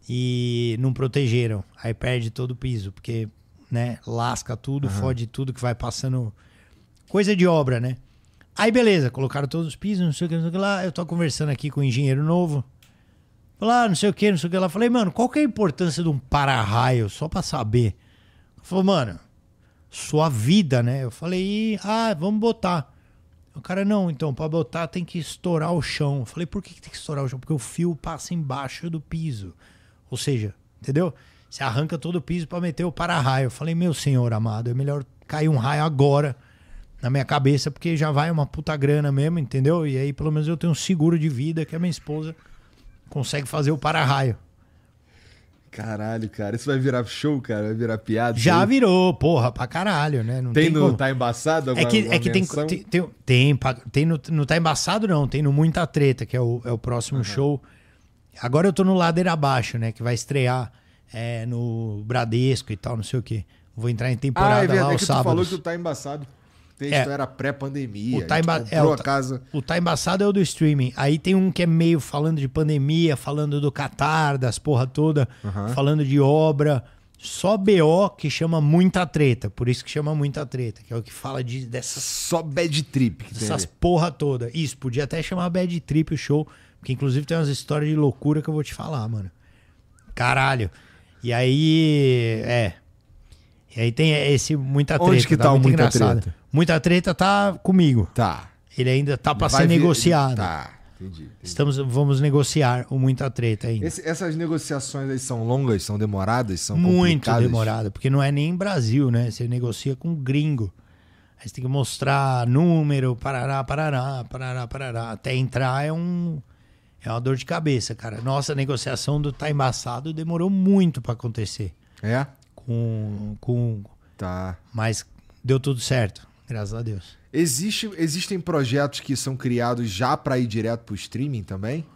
S2: e não protegeram. Aí perde todo o piso, porque, né, lasca tudo, uhum. fode tudo que vai passando coisa de obra, né? Aí beleza, colocaram todos os pisos, não sei o que, não sei o que lá. Eu tô conversando aqui com um engenheiro novo Falar, ah, não sei o que, não sei o que. Ela falei, mano, qual que é a importância de um para-raio? Só pra saber. Ela falou, mano, sua vida, né? Eu falei, ah, vamos botar. O cara, não, então, pra botar tem que estourar o chão. Eu falei, por que, que tem que estourar o chão? Porque o fio passa embaixo do piso. Ou seja, entendeu? Você arranca todo o piso para meter o para-raio. Eu falei, meu senhor amado, é melhor cair um raio agora na minha cabeça, porque já vai uma puta grana mesmo, entendeu? E aí, pelo menos, eu tenho um seguro de vida que a minha esposa consegue fazer o para-raio.
S1: Caralho, cara, isso vai virar show, cara? Vai virar piada? Já aí? virou, porra, pra caralho,
S2: né? Não tem, tem no como. Tá
S1: Embaçado agora? É que, é que tem, tem, tem, tem, no, no Tá Embaçado
S2: não, tem no Muita Treta, que é o, é o próximo uhum. show. Agora eu tô no Ladeira Abaixo, né? Que vai estrear é, no Bradesco e tal, não sei o quê. Vou entrar em temporada ah, é lá é que sábados. tu falou que
S1: Tá Embaçado texto é, era pré-pandemia. O tá, emba... é, o, tá
S2: casa... o tá embaçado é o do streaming. Aí tem um que é meio falando de pandemia, falando do Catar, das porra toda, uhum. falando de obra. Só BO que chama muita treta, por isso que chama muita treta, que é o que fala de dessas. Só bad trip. essas porra toda. Isso, podia até chamar bad trip o show, porque inclusive tem umas histórias de loucura que eu vou te falar, mano. Caralho. E aí. É. E aí tem esse muita treta. Onde que tá, tá o muita engraçado. treta? Muita treta tá comigo. Tá. Ele ainda tá para ser negociado. Ele... Tá. Entendi, entendi. Estamos, vamos negociar o muita treta ainda.
S1: Esse, essas negociações aí são longas, são demoradas, são muito demorada,
S2: porque não é nem Brasil, né? Você negocia com um gringo. Aí você tem que mostrar número, parará, parará, parará, parará. Até entrar é um é uma dor de cabeça, cara. Nossa negociação do tá embaçado demorou muito para acontecer. É? Com com Tá. Mas
S1: deu tudo certo. Graças a Deus. Existe, existem projetos que são criados já para ir direto para o streaming também?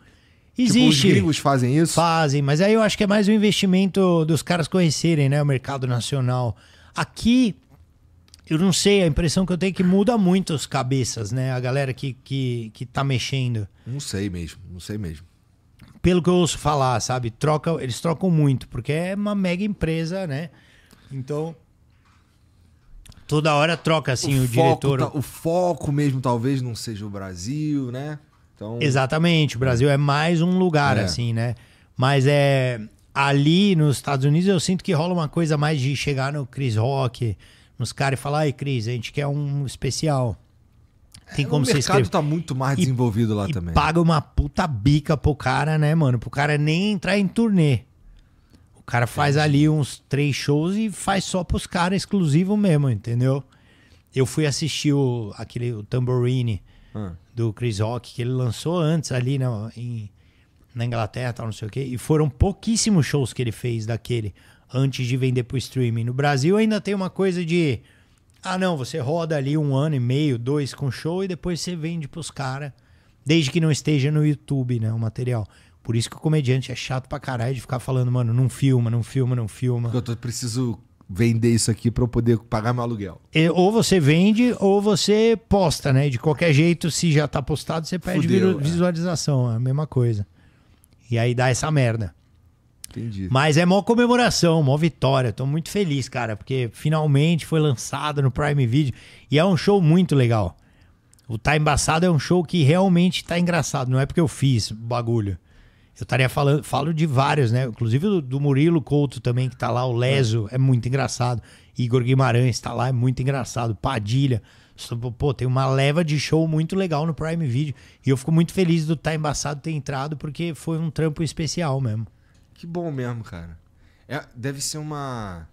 S2: Existe. Tipo, os gringos
S1: fazem isso? Fazem, mas aí eu acho que
S2: é mais um investimento dos caras conhecerem né, o mercado nacional. Aqui, eu não sei, a impressão que eu tenho é que muda muito as cabeças, né? A galera que, que, que tá mexendo. Não sei mesmo, não sei mesmo. Pelo que eu ouço falar, sabe? Troca, eles trocam muito, porque é uma mega empresa, né? Então,
S1: toda hora troca assim o, o diretor. Tá, o foco mesmo talvez não seja o Brasil, né? Então...
S2: Exatamente, o Brasil é mais um lugar, é. assim, né? Mas é. Ali nos Estados Unidos eu sinto que rola uma coisa mais de chegar no Chris Rock, nos caras e falar, ai, Cris, a gente quer um especial. Tem é, como vocês. O mercado tá
S1: muito mais desenvolvido e, lá e também. Paga
S2: uma puta bica pro cara, né, mano? Pro cara nem entrar em turnê. O cara faz ali uns três shows e faz só pros caras exclusivo mesmo, entendeu? Eu fui assistir o, aquele o Tambourine ah. do Chris Rock, que ele lançou antes ali na, né, em, na Inglaterra, tal, não sei o quê. E foram pouquíssimos shows que ele fez daquele antes de vender pro streaming. No Brasil ainda tem uma coisa de. Ah, não, você roda ali um ano e meio, dois com show e depois você vende pros caras. Desde que não esteja no YouTube, né? O material. Por isso que o comediante é chato pra caralho de ficar falando,
S1: mano, não filma, não filma, não filma. Porque eu tô, preciso vender isso aqui para eu poder pagar meu aluguel.
S2: E, ou você vende ou você posta, né? De qualquer jeito, se já tá postado, você perde Fudeu, é. visualização, é. é a mesma coisa. E aí dá essa merda. Entendi. Mas é mó comemoração, mó vitória. Tô muito feliz, cara, porque finalmente foi lançado no Prime Video e é um show muito legal. O Tá Embaçado é um show que realmente tá engraçado, não é porque eu fiz bagulho. Eu estaria falando, falo de vários, né? Inclusive do, do Murilo Couto também, que está lá, o é. Leso, é muito engraçado. Igor Guimarães está lá, é muito engraçado. Padilha. Pô, tem uma leva de show muito legal no Prime Video. E eu fico muito feliz do Tá Embaçado ter entrado, porque foi um trampo especial mesmo.
S1: Que bom mesmo, cara. É, deve ser uma.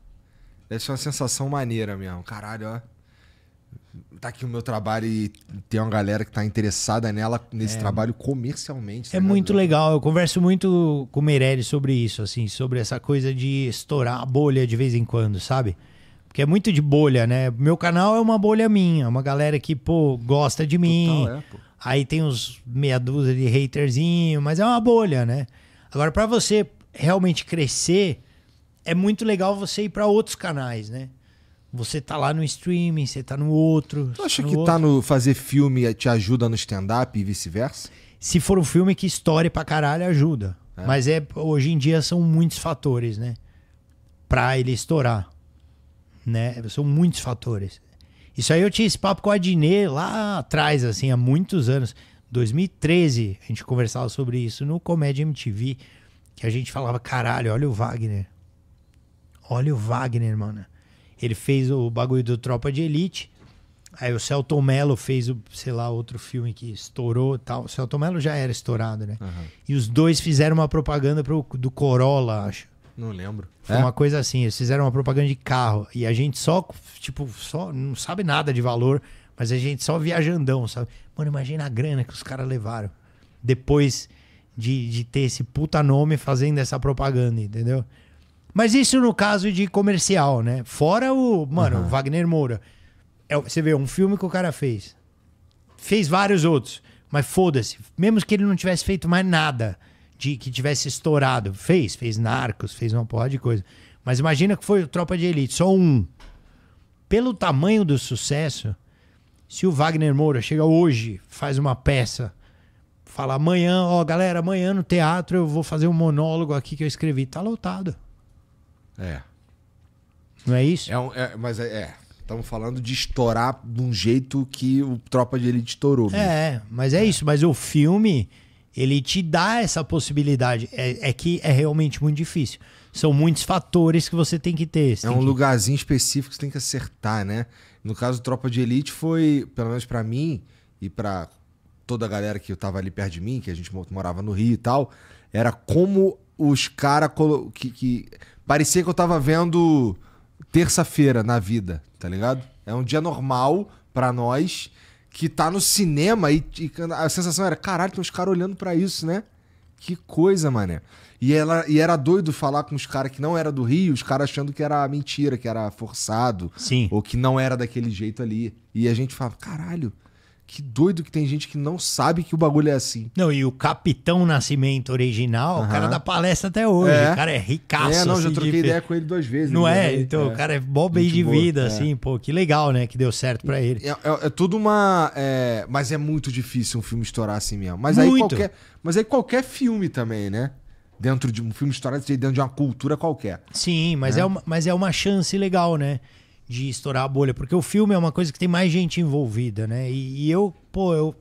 S1: Deve ser uma sensação maneira mesmo. Caralho, ó tá aqui o meu trabalho e tem uma galera que tá interessada nela nesse é, trabalho comercialmente. Tá
S2: é muito legal. Eu converso muito com o Meirelles sobre isso, assim, sobre essa coisa de estourar a bolha de vez em quando, sabe? Porque é muito de bolha, né? Meu canal é uma bolha minha, uma galera que, pô, gosta de mim. Total, é, Aí tem uns meia dúzia de haterzinho, mas é uma bolha, né? Agora, para você realmente crescer, é muito legal você ir para outros canais, né? Você tá lá no streaming, você tá no outro. Tu tá acha tá que outro. tá no
S1: fazer filme te ajuda no stand-up e vice-versa? Se for um filme que história pra caralho, ajuda. É. Mas é, hoje em dia são muitos
S2: fatores, né? Pra ele estourar. Né? São muitos fatores. Isso aí eu tinha esse papo com a Adnê lá atrás, assim, há muitos anos. 2013, a gente conversava sobre isso no Comédia MTV, que a gente falava, caralho, olha o Wagner. Olha o Wagner, mano. Ele fez o bagulho do Tropa de Elite. Aí o Celton Mello fez o, sei lá, outro filme que estourou tal. O Celton Mello já era estourado, né? Uhum. E os dois fizeram uma propaganda pro, do Corolla, acho.
S1: Não lembro. Foi é? uma
S2: coisa assim, eles fizeram uma propaganda de carro. E a gente só, tipo, só não sabe nada de valor, mas a gente só viajandão, sabe? Mano, imagina a grana que os caras levaram. Depois de, de ter esse puta nome fazendo essa propaganda, entendeu? Mas isso no caso de comercial, né? Fora o. Mano, uhum. o Wagner Moura. É, você vê, um filme que o cara fez. Fez vários outros. Mas foda-se. Mesmo que ele não tivesse feito mais nada de que tivesse estourado. Fez, fez narcos, fez uma porrada de coisa. Mas imagina que foi o Tropa de Elite, só um. Pelo tamanho do sucesso, se o Wagner Moura chega hoje, faz uma peça, fala amanhã, ó, galera, amanhã no teatro eu vou fazer um monólogo aqui que eu escrevi, tá lotado.
S1: É. Não é isso? É, um, é mas é, é. Estamos falando de estourar de um jeito que o Tropa de Elite estourou. Mesmo. É,
S2: mas é, é, isso. Mas o filme, ele te dá essa possibilidade. É, é, que é realmente muito difícil.
S1: São muitos fatores que você tem que ter. É você é um que... lugarzinho específico que você tem que acertar, né? No caso, do Tropa de Elite foi, pelo menos para mim e para toda a galera que tava ali perto de mim, que a gente morava no Rio e tal, era como os caras que, que Parecia que eu tava vendo terça-feira na vida, tá ligado? É um dia normal para nós que tá no cinema e, e, a sensação era, caralho, tem uns caras olhando para isso, né? Que coisa, mané. E, ela, e era doido falar com os caras que não era do Rio, os caras achando que era mentira, que era forçado. Sim. Ou que não era daquele jeito ali. E a gente fala, caralho, que doido que tem gente que não sabe que o bagulho é assim.
S2: Não, e o Capitão Nascimento original, uhum. o cara da palestra até hoje. É. O cara é ricaço. É, não, assim, já troquei de... ideia com ele duas vezes. Não né? é? Então, é. o cara é bobeira bem de vida, é. assim,
S1: pô, que legal, né? Que deu certo para ele. É, é, é, tudo uma. É, mas é muito difícil um filme estourar assim mesmo. Mas muito. aí qualquer. Mas aí qualquer filme também, né? Dentro de um filme estourado, dentro de uma cultura qualquer.
S2: Sim, mas, né? é, uma, mas é uma chance legal, né? de estourar a bolha, porque o filme é uma coisa que tem mais gente envolvida, né? E, e, eu, pô, eu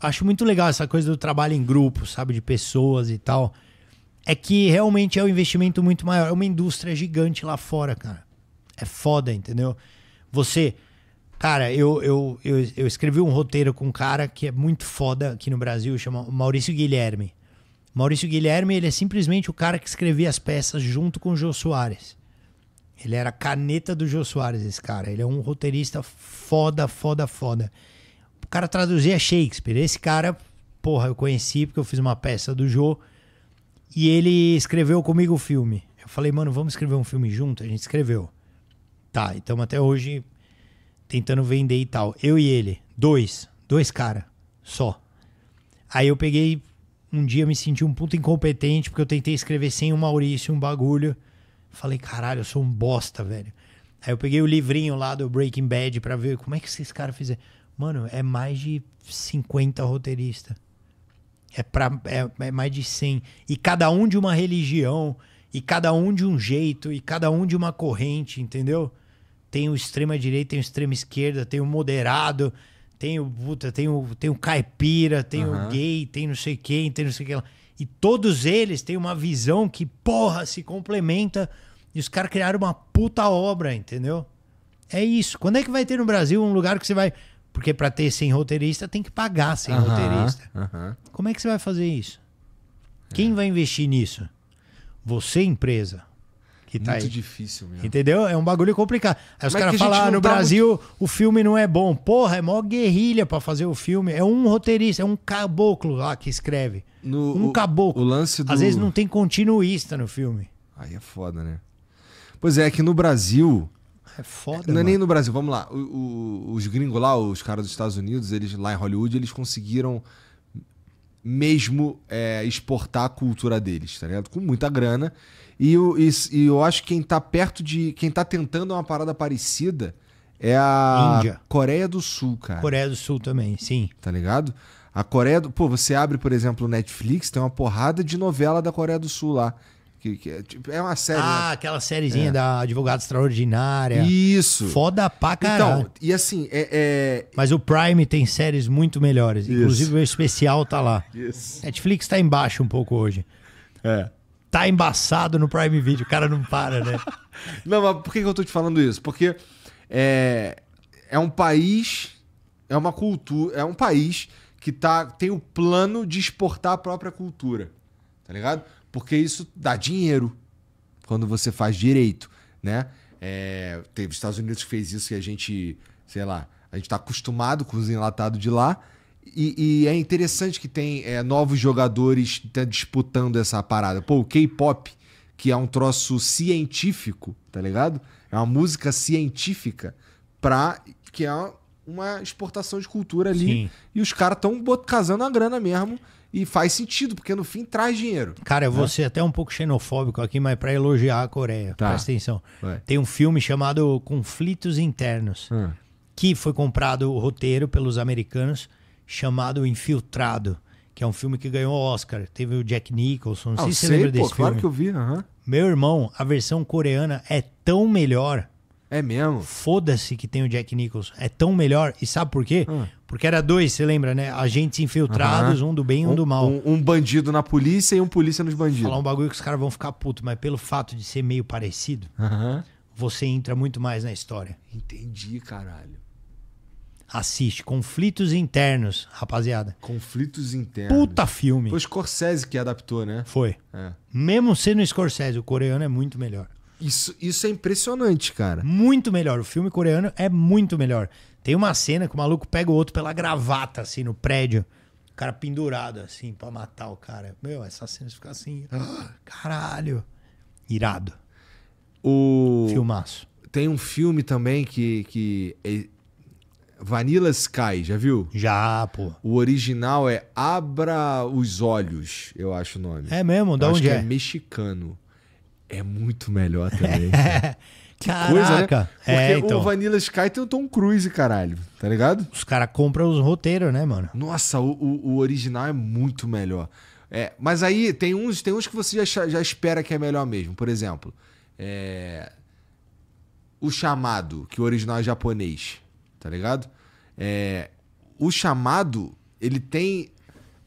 S2: acho muito legal essa coisa do trabalho em grupo, sabe, de pessoas e tal. É que realmente é um investimento muito maior, é uma indústria gigante lá fora, cara. É foda, entendeu? Você, cara, eu eu, eu, eu escrevi um roteiro com um cara que é muito foda aqui no Brasil, chama Maurício Guilherme. Maurício Guilherme, ele é simplesmente o cara que escrevia as peças junto com o Jô Soares. Ele era caneta do Jô Soares, esse cara. Ele é um roteirista foda, foda, foda. O cara traduzia Shakespeare. Esse cara, porra, eu conheci porque eu fiz uma peça do Jô e ele escreveu comigo o filme. Eu falei, mano, vamos escrever um filme junto? A gente escreveu. Tá, então até hoje tentando vender e tal. Eu e ele, dois, dois cara, só. Aí eu peguei, um dia me senti um puto incompetente porque eu tentei escrever sem o Maurício um bagulho. Falei, caralho, eu sou um bosta, velho. Aí eu peguei o livrinho lá do Breaking Bad para ver como é que esses caras fizeram. Mano, é mais de 50 roteiristas. É, pra, é, é, mais de 100. E cada um de uma religião, e cada um de um jeito, e cada um de uma corrente, entendeu? Tem o extrema-direita, tem o extrema-esquerda, tem o moderado, tem o, puta, tem o, tem o caipira, tem uhum. o gay, tem não sei quem, tem não sei o que lá. E todos eles têm uma visão que, porra, se complementa. E os caras criaram uma puta obra, entendeu? É isso. Quando é que vai ter no Brasil um lugar que você vai. Porque para ter sem roteirista tem que pagar sem uh -huh, roteirista. Uh -huh. Como é que você vai fazer isso? Quem vai investir nisso? Você, empresa que tá Muito aí. difícil mesmo. Entendeu? É um bagulho complicado. Aí os caras falam, ah, no tá Brasil muito... o filme não é bom. Porra, é mó guerrilha para fazer o filme. É um roteirista, é um caboclo lá que escreve.
S1: No, um o, caboclo. O lance do... Às vezes não
S2: tem continuista no filme.
S1: Aí é foda, né? Pois é, é que no Brasil... É foda, Não mano. é nem no Brasil, vamos lá. O, o, os gringos lá, os caras dos Estados Unidos, eles lá em Hollywood, eles conseguiram mesmo é, exportar a cultura deles, tá ligado? Com muita grana. E eu, e, e eu acho que quem tá perto de. Quem tá tentando uma parada parecida é a Índia. Coreia do Sul, cara. Coreia do Sul também, sim. Tá ligado? A Coreia do. Pô, você abre, por exemplo, o Netflix, tem uma porrada de novela da Coreia do Sul lá. Que, que é, tipo, é uma série. Ah, né? aquela sériezinha é. da
S2: Advogada Extraordinária. Isso. Foda pra então, caralho. Então, e assim, é, é... Mas o Prime tem séries muito melhores. Isso. Inclusive o especial tá lá. Isso. Netflix tá embaixo um pouco hoje. É. Tá embaçado no Prime
S1: Video, o cara não para, né? não, mas por que eu tô te falando isso? Porque é, é um país, é uma cultura, é um país que tá, tem o plano de exportar a própria cultura. Tá ligado? porque isso dá dinheiro quando você faz direito, né? É, teve Estados Unidos que fez isso e a gente, sei lá, a gente está acostumado com os enlatados de lá. E, e é interessante que tem é, novos jogadores tá disputando essa parada. Pô, o K-pop, que é um troço científico, tá ligado? É uma música científica pra, que é uma exportação de cultura ali. Sim. E os caras estão casando a grana mesmo e faz sentido, porque no fim traz dinheiro. Cara, eu né? vou ser
S2: até um pouco xenofóbico aqui, mas para elogiar a Coreia, tá. presta atenção. Tem um filme chamado Conflitos Internos, hum. que foi comprado o roteiro pelos americanos, chamado Infiltrado, que é um filme que ganhou Oscar. Teve o Jack Nicholson, não ah, sei se você lembra desse claro filme. Claro que eu vi, uhum. Meu irmão, a versão coreana é tão melhor é mesmo? Foda-se que tem o Jack Nichols. É tão melhor. E sabe por quê? Ah. Porque era dois, você lembra, né? Agentes infiltrados, uhum. um do bem e um, um, do mal. Um,
S1: um, bandido na polícia e um polícia nos bandidos. Falar um
S2: bagulho que os caras vão ficar putos, mas pelo fato de ser meio parecido, uhum. você entra muito mais na história. Entendi, caralho. Assiste. Conflitos Internos, rapaziada. Conflitos Internos. Puta filme. Foi o Scorsese que adaptou, né? Foi. É. Mesmo sendo Scorsese, o coreano é muito melhor. Isso, isso é impressionante, cara. Muito melhor. O filme coreano é muito melhor. Tem uma cena que o maluco pega o outro pela gravata, assim, no prédio. O cara pendurado, assim, pra matar o cara. Meu, essa cena fica assim. Ah. Caralho.
S1: Irado. O... Filmaço. Tem um filme também que. que é Vanilla Sky, já viu? Já, pô. O original é Abra os Olhos, eu acho o nome. É mesmo? Da onde acho é? que é? é mexicano é muito melhor também. Que Caraca. coisa, né? É, então. o Vanilla Sky tem o Tom Cruise, caralho, tá ligado? Os caras compram os roteiros, né, mano? Nossa, o, o, o original é muito melhor. É, mas aí tem uns, tem uns que você já, já espera que é melhor mesmo. Por exemplo, é... o chamado, que é o original é japonês, tá ligado? É... O chamado, ele tem.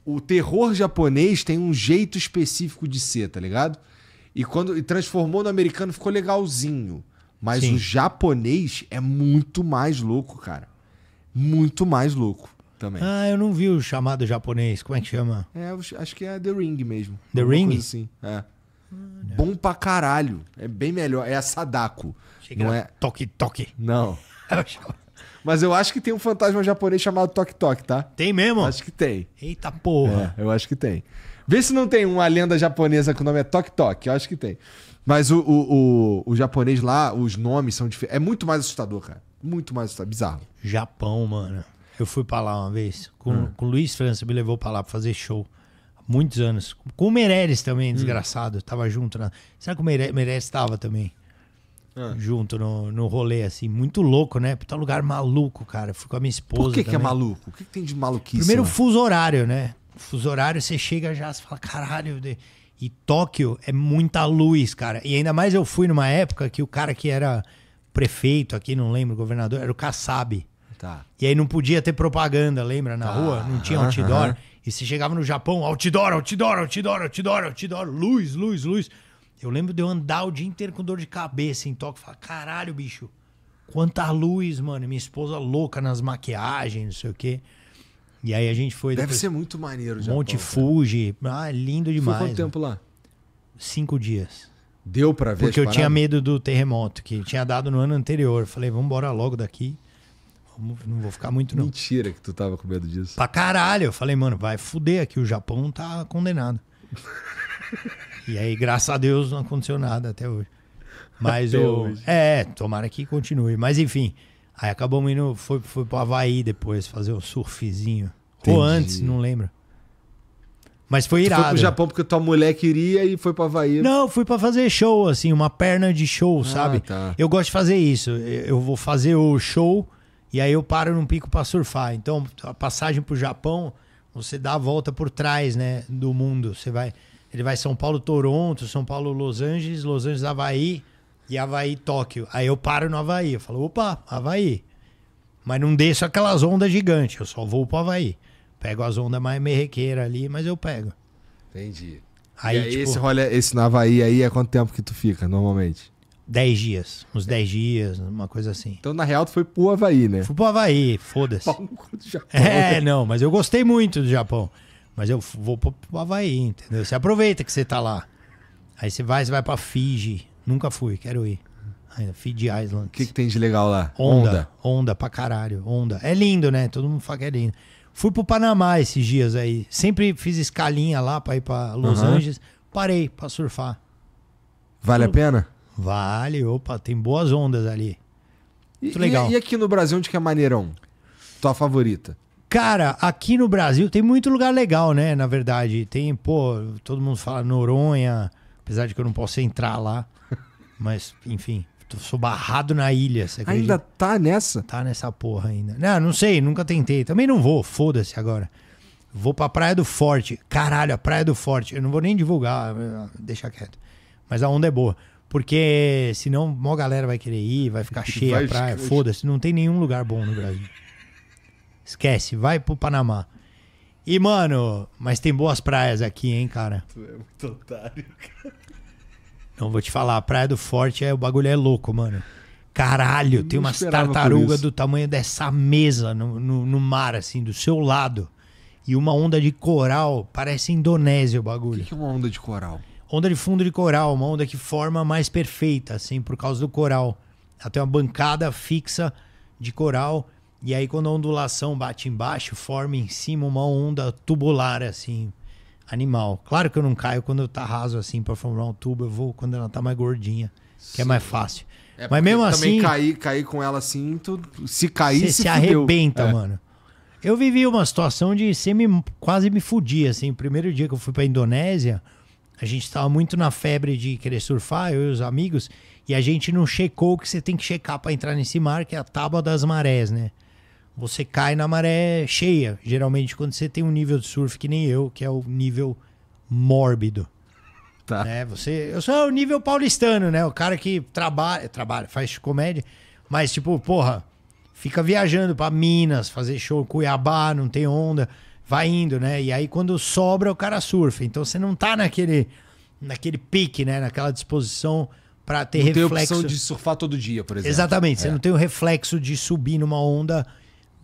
S1: O terror japonês tem um jeito específico de ser, tá ligado? E quando e transformou no americano, ficou legalzinho. Mas Sim. o japonês é muito mais louco, cara. Muito mais louco também.
S2: Ah, eu não vi o chamado japonês. Como é que chama?
S1: É, acho que é The Ring mesmo. The Ring? Sim. É. Bom pra caralho. É bem melhor. É a Sadako. Chega não é Toque Toque. Não. Mas eu acho que tem um fantasma japonês chamado Tok Tok, tá? Tem mesmo? Acho que tem. Eita porra. É, eu acho que tem. Vê se não tem uma lenda japonesa que o nome é Tok Tok. Eu acho que tem. Mas o, o, o, o japonês lá, os nomes são diferentes. É muito mais assustador, cara. Muito mais assustador. Bizarro.
S2: Japão, mano. Eu fui pra lá uma vez. Com, hum. com o Luiz França me levou pra lá pra fazer show. muitos anos. Com o Meirelles também, hum. desgraçado. Hum. Tava junto. Na... Será que o Meirelles tava também? Ah. junto no, no rolê, assim. Muito louco, né? Puta lugar maluco, cara. Eu fui com a minha esposa. Por que, que é maluco?
S1: O que, que tem de maluquice? Primeiro, né? fuso
S2: horário, né? fuso horário, você chega já, você fala, caralho. E Tóquio é muita luz, cara. E ainda mais eu fui numa época que o cara que era prefeito aqui, não lembro, governador, era o Kassab. Tá. E aí não podia ter propaganda, lembra? Na tá. rua, não tinha outdoor. Uhum. E você chegava no Japão, outdoor, outdoor, outdoor, outdoor, outdoor, luz, luz, luz. Eu lembro de eu andar o dia inteiro com dor de cabeça em Tóquio Falar, caralho, bicho, quanta luz, mano. Minha esposa louca nas maquiagens, não sei o quê. E aí a gente foi. Deve ser
S1: muito maneiro, já. Monte Japão, Fuji.
S2: Ah, é lindo demais. Foi quanto né? tempo lá? Cinco dias.
S1: Deu para ver Porque eu tinha medo
S2: do terremoto, que tinha dado no ano anterior. Falei, vamos embora logo daqui.
S1: Não vou ficar muito, não. Mentira que tu tava com medo disso. Pra
S2: caralho. Eu falei, mano, vai fuder aqui. O Japão tá condenado. e aí, graças a Deus, não aconteceu nada até hoje. Mas até o. Hoje. É, tomara que continue. Mas enfim. Aí acabou indo. Foi, foi pro Havaí depois fazer o um surfzinho. Entendi. Ou antes, não lembro. Mas foi irado. Tu foi pro
S1: Japão porque tua mulher queria e foi pra Havaí. Não,
S2: fui para fazer show, assim, uma perna de show, ah, sabe? Tá. Eu gosto de fazer isso. Eu vou fazer o show e aí eu paro num pico para surfar. Então, a passagem pro Japão, você dá a volta por trás, né, do mundo. Você vai, ele vai São Paulo, Toronto, São Paulo, Los Angeles, Los Angeles, Havaí e Havaí, Tóquio. Aí eu paro no Havaí, eu falo, opa, Havaí. Mas não deixo aquelas ondas gigantes, eu só vou pro Havaí. Pego as ondas mais merrequeiras ali, mas eu pego. Entendi. Aí, e aí tipo, esse rolê,
S1: esse no Havaí aí, é quanto tempo que tu fica normalmente?
S2: dez dias, uns dez dias, uma coisa assim. Então, na real, tu foi pro Havaí, né? Fui pro Havaí, foda-se. É, não, mas eu gostei muito do Japão. Mas eu vou pro Havaí, entendeu? Você aproveita que você tá lá. Aí você vai, você vai pra Fiji. Nunca fui, quero ir ainda, Fiji Island. O
S1: que, que, tem de legal lá? Onda, onda. Onda pra
S2: caralho, onda. É lindo, né? Todo mundo fala que é lindo. Fui pro Panamá esses dias aí. Sempre fiz escalinha lá pra ir pra Los uhum. Angeles. Parei pra surfar. Vale Tudo... a pena? Vale, opa, tem boas ondas ali. E, legal. E, e, aqui no Brasil, onde que é maneirão? Tua favorita? Cara, aqui no Brasil tem muito lugar legal, né? Na verdade, tem, pô, todo mundo fala Noronha, apesar de que eu não posso entrar lá. Mas, enfim, sou barrado na ilha. Você ainda
S1: tá nessa? Tá nessa
S2: porra ainda. Não, não sei, nunca tentei. Também não vou, foda-se agora. Vou pra Praia do Forte. Caralho, a Praia do Forte. Eu não vou nem divulgar, deixa quieto. Mas a onda é boa. Porque senão mó galera vai querer ir, vai ficar cheia vai, a praia. Foda-se, não tem nenhum lugar bom no Brasil. Esquece, vai pro Panamá. E, mano, mas tem boas praias aqui, hein, cara?
S1: Tu é muito otário, cara.
S2: Não, vou te falar, a Praia do Forte é o bagulho é louco, mano. Caralho, tem umas tartarugas do tamanho dessa mesa no, no, no, mar, assim, do seu lado. E uma onda de coral, parece Indonésia o bagulho. O que, que é uma onda de coral? Onda de fundo de coral, uma onda que forma mais perfeita, assim, por causa do coral. Até uma bancada fixa de coral. E aí, quando a ondulação bate embaixo, forma em cima uma onda tubular, assim animal. Claro que eu não caio quando tá raso assim para formar um tubo, eu vou quando ela tá mais
S1: gordinha, Sim. que é mais fácil. É Mas mesmo assim. Também cair, cair com ela assim, tu, se cair, você se, se arrebenta, é. mano.
S2: Eu vivi uma situação de semi, quase me fudia, assim. primeiro dia que eu fui pra Indonésia, a gente tava muito na febre de querer surfar, eu e os amigos, e a gente não checou o que você tem que checar para entrar nesse mar, que é a tábua das marés, né? você cai na maré cheia, geralmente quando você tem um nível de surf que nem eu, que é o nível mórbido. Tá. Né? Você, eu sou o nível paulistano, né? O cara que trabalha, trabalha, faz comédia, mas tipo, porra, fica viajando para Minas, fazer show Cuiabá, não tem onda, vai indo, né? E aí quando sobra o cara surfa. Então você não tá naquele naquele pique, né? Naquela disposição para ter não reflexo. Tem opção de
S1: surfar todo dia, por exemplo. Exatamente, é. você não tem
S2: o reflexo de subir numa onda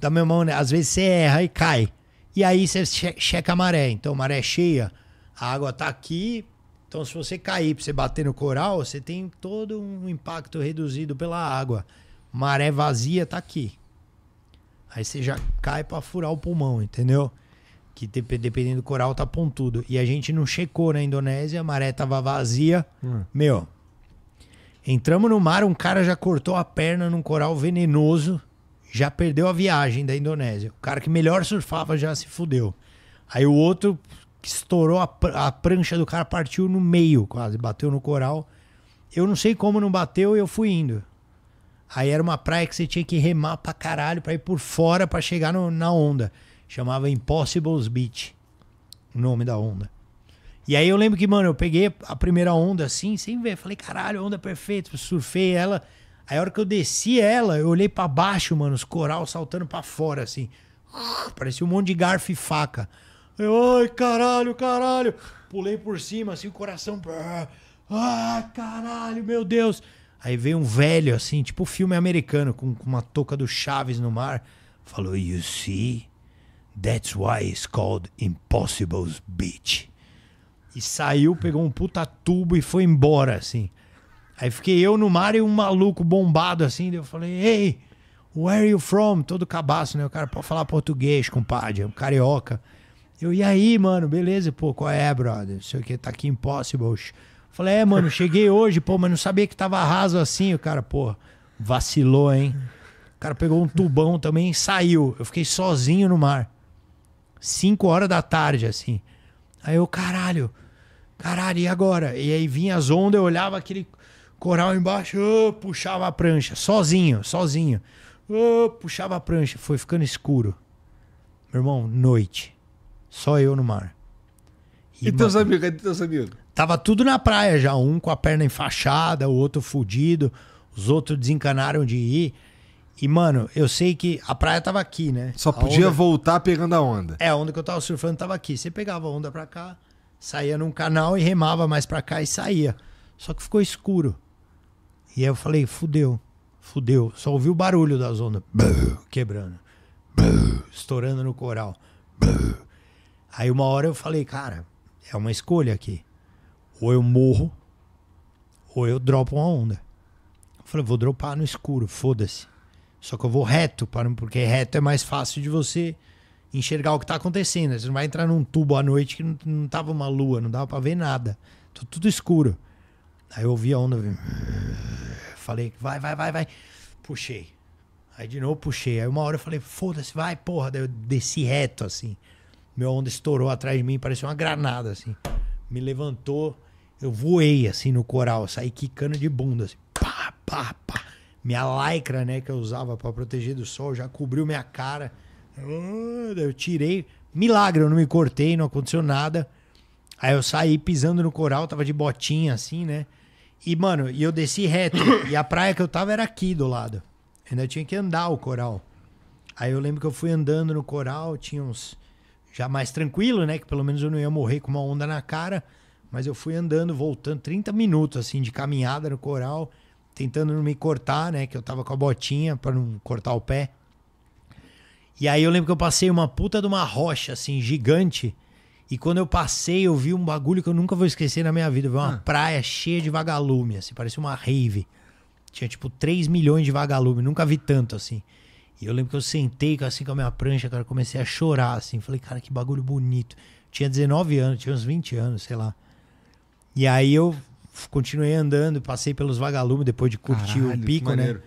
S2: da tá minha mão, né? às vezes você erra e cai. E aí você checa a maré. Então, maré é cheia, a água está aqui. Então, se você cair pra você bater no coral, você tem todo um impacto reduzido pela água. Maré vazia está aqui. Aí você já cai para furar o pulmão, entendeu? Que dependendo do coral tá pontudo. E a gente não checou na Indonésia, a maré tava vazia. Hum. Meu, entramos no mar, um cara já cortou a perna num coral venenoso já perdeu a viagem da Indonésia. O cara que melhor surfava já se fudeu. Aí o outro que estourou a, pr a prancha do cara, partiu no meio quase, bateu no coral. Eu não sei como não bateu e eu fui indo. Aí era uma praia que você tinha que remar pra caralho pra ir por fora pra chegar no, na onda. Chamava Impossibles Beach. O nome da onda. E aí eu lembro que, mano, eu peguei a primeira onda assim, sem ver. Falei, caralho, onda é perfeita. Surfei ela Aí a hora que eu desci ela, eu olhei para baixo, mano, os coral saltando para fora, assim. Parecia um monte de garfo e faca. Eu, ai, caralho, caralho. Pulei por cima, assim, o coração. Ah, caralho, meu Deus. Aí veio um velho, assim, tipo filme americano, com, com uma touca do Chaves no mar. Falou, you see? That's why it's called Impossible's Beach. E saiu, pegou um puta tubo e foi embora, assim. Aí fiquei eu no mar e um maluco bombado assim. Daí eu falei, ei, where are you from? Todo cabaço, né? O cara pode falar português, compadre, é um carioca. Eu, e aí, mano, beleza? Pô, qual é, brother? Não sei o que, tá aqui impossible. Falei, é, mano, cheguei hoje, pô, mas não sabia que tava raso assim. O cara, pô, vacilou, hein? O cara pegou um tubão também e saiu. Eu fiquei sozinho no mar. Cinco horas da tarde, assim. Aí eu, caralho, caralho, e agora? E aí vinha as ondas, eu olhava aquele Coral embaixo, oh, puxava a prancha, sozinho, sozinho. Oh, puxava a prancha, foi ficando escuro. Meu irmão, noite. Só eu no mar. E, e teus
S1: amigos? Cadê teus amigos?
S2: Tava tudo na praia já. Um com a perna enfaixada, o outro fudido. Os outros desencanaram de ir. E, mano, eu sei que
S1: a praia tava aqui, né? Só a podia onda... voltar pegando a onda.
S2: É, a onda que eu tava surfando tava aqui. Você pegava a onda pra cá, saía num canal e remava mais pra cá e saía. Só que ficou escuro. E aí eu falei, fudeu, fudeu. Só ouvi o barulho da zona quebrando, estourando no coral. Aí uma hora eu falei, cara, é uma escolha aqui. Ou eu morro, ou eu dropo uma onda. Eu falei, vou dropar no escuro, foda-se. Só que eu vou reto, porque reto é mais fácil de você enxergar o que está acontecendo. Você não vai entrar num tubo à noite que não, tava uma lua, não dava para ver nada. Tô tudo escuro. Aí eu ouvi a onda, falei, vai, vai, vai, vai. Puxei. Aí de novo puxei. Aí uma hora eu falei, foda-se, vai, porra. Daí eu desci reto, assim. Meu onda estourou atrás de mim, parecia uma granada, assim. Me levantou, eu voei, assim, no coral. Saí quicando de bunda, assim. Pá, pá, pá. Minha lycra, né, que eu usava para proteger do sol, já cobriu minha cara. Ah, eu tirei. Milagre, eu não me cortei, não aconteceu nada. Aí eu saí pisando no coral, tava de botinha, assim, né? E, mano, e eu desci reto. e a praia que eu tava era aqui do lado. Ainda tinha que andar o coral. Aí eu lembro que eu fui andando no coral, tinha uns. Já mais tranquilo, né? Que pelo menos eu não ia morrer com uma onda na cara. Mas eu fui andando, voltando 30 minutos, assim, de caminhada no coral, tentando não me cortar, né? Que eu tava com a botinha para não cortar o pé. E aí eu lembro que eu passei uma puta de uma rocha, assim, gigante. E quando eu passei, eu vi um bagulho que eu nunca vou esquecer na minha vida. Eu vi uma ah. praia cheia de vagalume, assim, parecia uma rave. Tinha tipo 3 milhões de vagalume, nunca vi tanto assim. E eu lembro que eu sentei assim com a minha prancha, cara, comecei a chorar, assim. Falei, cara, que bagulho bonito. Tinha 19 anos, tinha uns 20 anos, sei lá. E aí eu continuei andando, passei pelos vagalumes depois de curtir Caralho, o pico, né?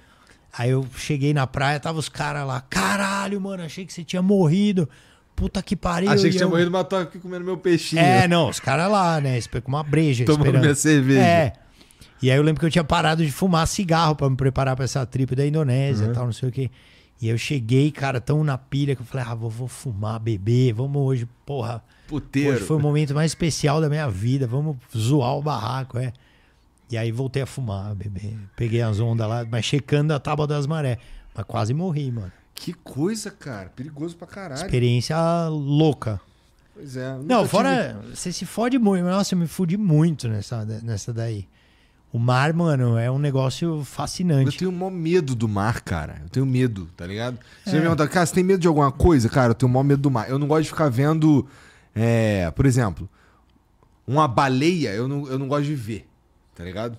S2: Aí eu cheguei na praia, tava os caras lá, caralho, mano, achei que você tinha morrido puta que pariu. Achei que tinha eu... morrido,
S1: mas tava aqui comendo meu peixinho. É,
S2: não, os caras lá, né? Com uma breja. Tomando esperando. minha cerveja. É. E aí eu lembro que eu tinha parado de fumar cigarro para me preparar para essa trip da Indonésia e uhum. tal, não sei o quê. E eu cheguei, cara, tão na pilha que eu falei, ah, vou, vou fumar, beber, vamos hoje,
S1: porra. Puteiro. Hoje foi o
S2: momento mais especial da minha vida, vamos zoar o barraco, é. E aí voltei a fumar, beber. Peguei as ondas lá, mas checando a tábua das maré Mas quase morri, mano.
S1: Que coisa, cara. Perigoso pra caralho.
S2: Experiência louca.
S1: Pois é. Não, fora.
S2: Tive... Você se fode muito. Nossa, eu me fudi muito nessa, nessa daí. O mar,
S1: mano, é um negócio fascinante. Eu tenho o maior medo do mar, cara. Eu tenho medo, tá ligado? Você é. me pergunta, cara, você tem medo de alguma coisa? Cara, eu tenho o maior medo do mar. Eu não gosto de ficar vendo, é, por exemplo, uma baleia, eu não, eu não gosto de ver, tá ligado?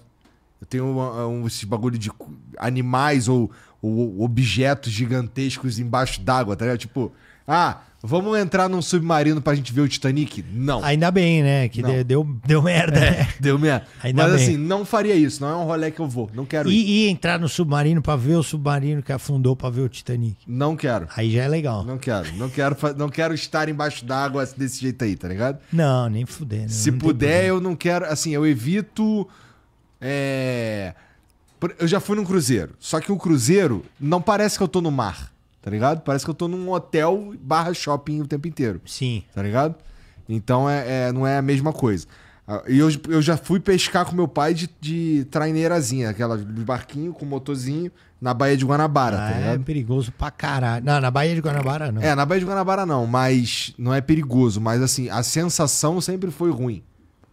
S1: Eu tenho um, esse bagulho de animais ou o, objetos gigantescos embaixo d'água, tá ligado? Tipo, ah, vamos entrar num submarino pra gente ver o Titanic? Não. Ainda bem, né? Que deu, deu, deu, merda. É, né? deu merda. Ainda Mas bem. assim, não faria isso, não é um rolê que eu vou. Não quero e, ir.
S2: E entrar no submarino pra ver o submarino que afundou pra ver o Titanic?
S1: Não quero. Aí já é legal. Não quero. Não quero, não quero estar embaixo d'água desse jeito aí, tá ligado? Não, nem fuder. Né? Se não puder, eu não quero. Assim, eu evito. É eu já fui num cruzeiro. Só que o cruzeiro não parece que eu tô no mar, tá ligado? Parece que eu tô num hotel barra shopping o tempo inteiro. Sim. Tá ligado? Então é, é não é a mesma coisa. Ah, e eu, eu já fui pescar com meu pai de, de traineirazinha, aquela barquinho com motorzinho na Baía de Guanabara, tá ah, tá ligado? É perigoso pra caralho. Não, na Baía de Guanabara não. É, na Baía de Guanabara não, mas não é perigoso, mas assim, a sensação sempre foi ruim,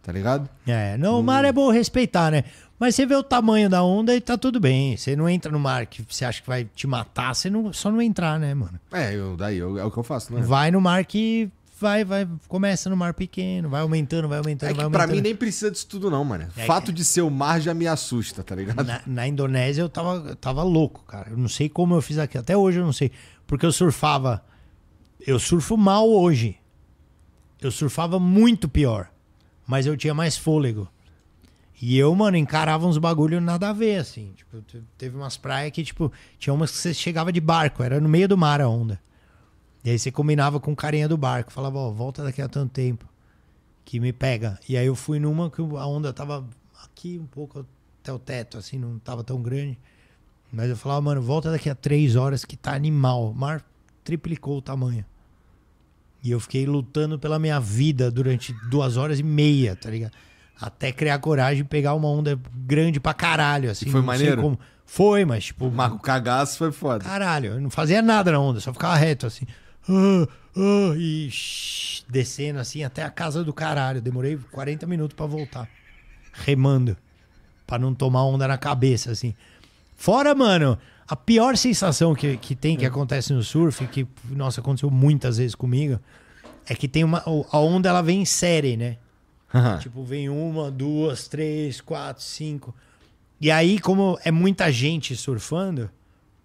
S1: tá ligado? É, não, o mar é bom respeitar, né? Mas você vê o
S2: tamanho da onda e tá tudo bem. Você não entra no mar que você acha que vai te matar, você não, só não entrar, né, mano?
S1: É, eu, daí eu, é o que eu faço, né? Vai
S2: no mar que vai, vai, começa no mar pequeno, vai aumentando, vai aumentando, é vai aumentando. Pra mim nem
S1: precisa disso tudo, não, mano. É Fato que... de ser o mar já me assusta,
S2: tá ligado? Na, na Indonésia eu tava, eu tava louco, cara. Eu não sei como eu fiz aqui. Até hoje eu não sei. Porque eu surfava. Eu surfo mal hoje. Eu surfava muito pior. Mas eu tinha mais fôlego. E eu, mano, encarava uns bagulho nada a ver, assim. Tipo, teve umas praias que, tipo, tinha umas que você chegava de barco, era no meio do mar a onda. E aí você combinava com o carinha do barco, falava, ó, oh, volta daqui a tanto tempo, que me pega. E aí eu fui numa que a onda tava aqui um pouco até o teto, assim, não tava tão grande. Mas eu falava, mano, volta daqui a três horas que tá animal. O mar triplicou o tamanho. E eu fiquei lutando pela minha vida durante duas horas e meia, tá ligado? Até criar coragem e pegar uma onda grande pra caralho, assim. E foi maneiro? Como... Foi, mas tipo. Marco cagaço foi foda. Caralho, eu não fazia nada na onda, só ficava reto assim. Uh, uh, e descendo assim até a casa do caralho. Demorei 40 minutos para voltar. Remando. para não tomar onda na cabeça, assim. Fora, mano, a pior sensação que, que tem, que é. acontece no surf, que, nossa, aconteceu muitas vezes comigo, é que tem uma. A onda ela vem em série, né? Uhum. Tipo, vem uma, duas, três, quatro, cinco. E aí, como é muita gente surfando,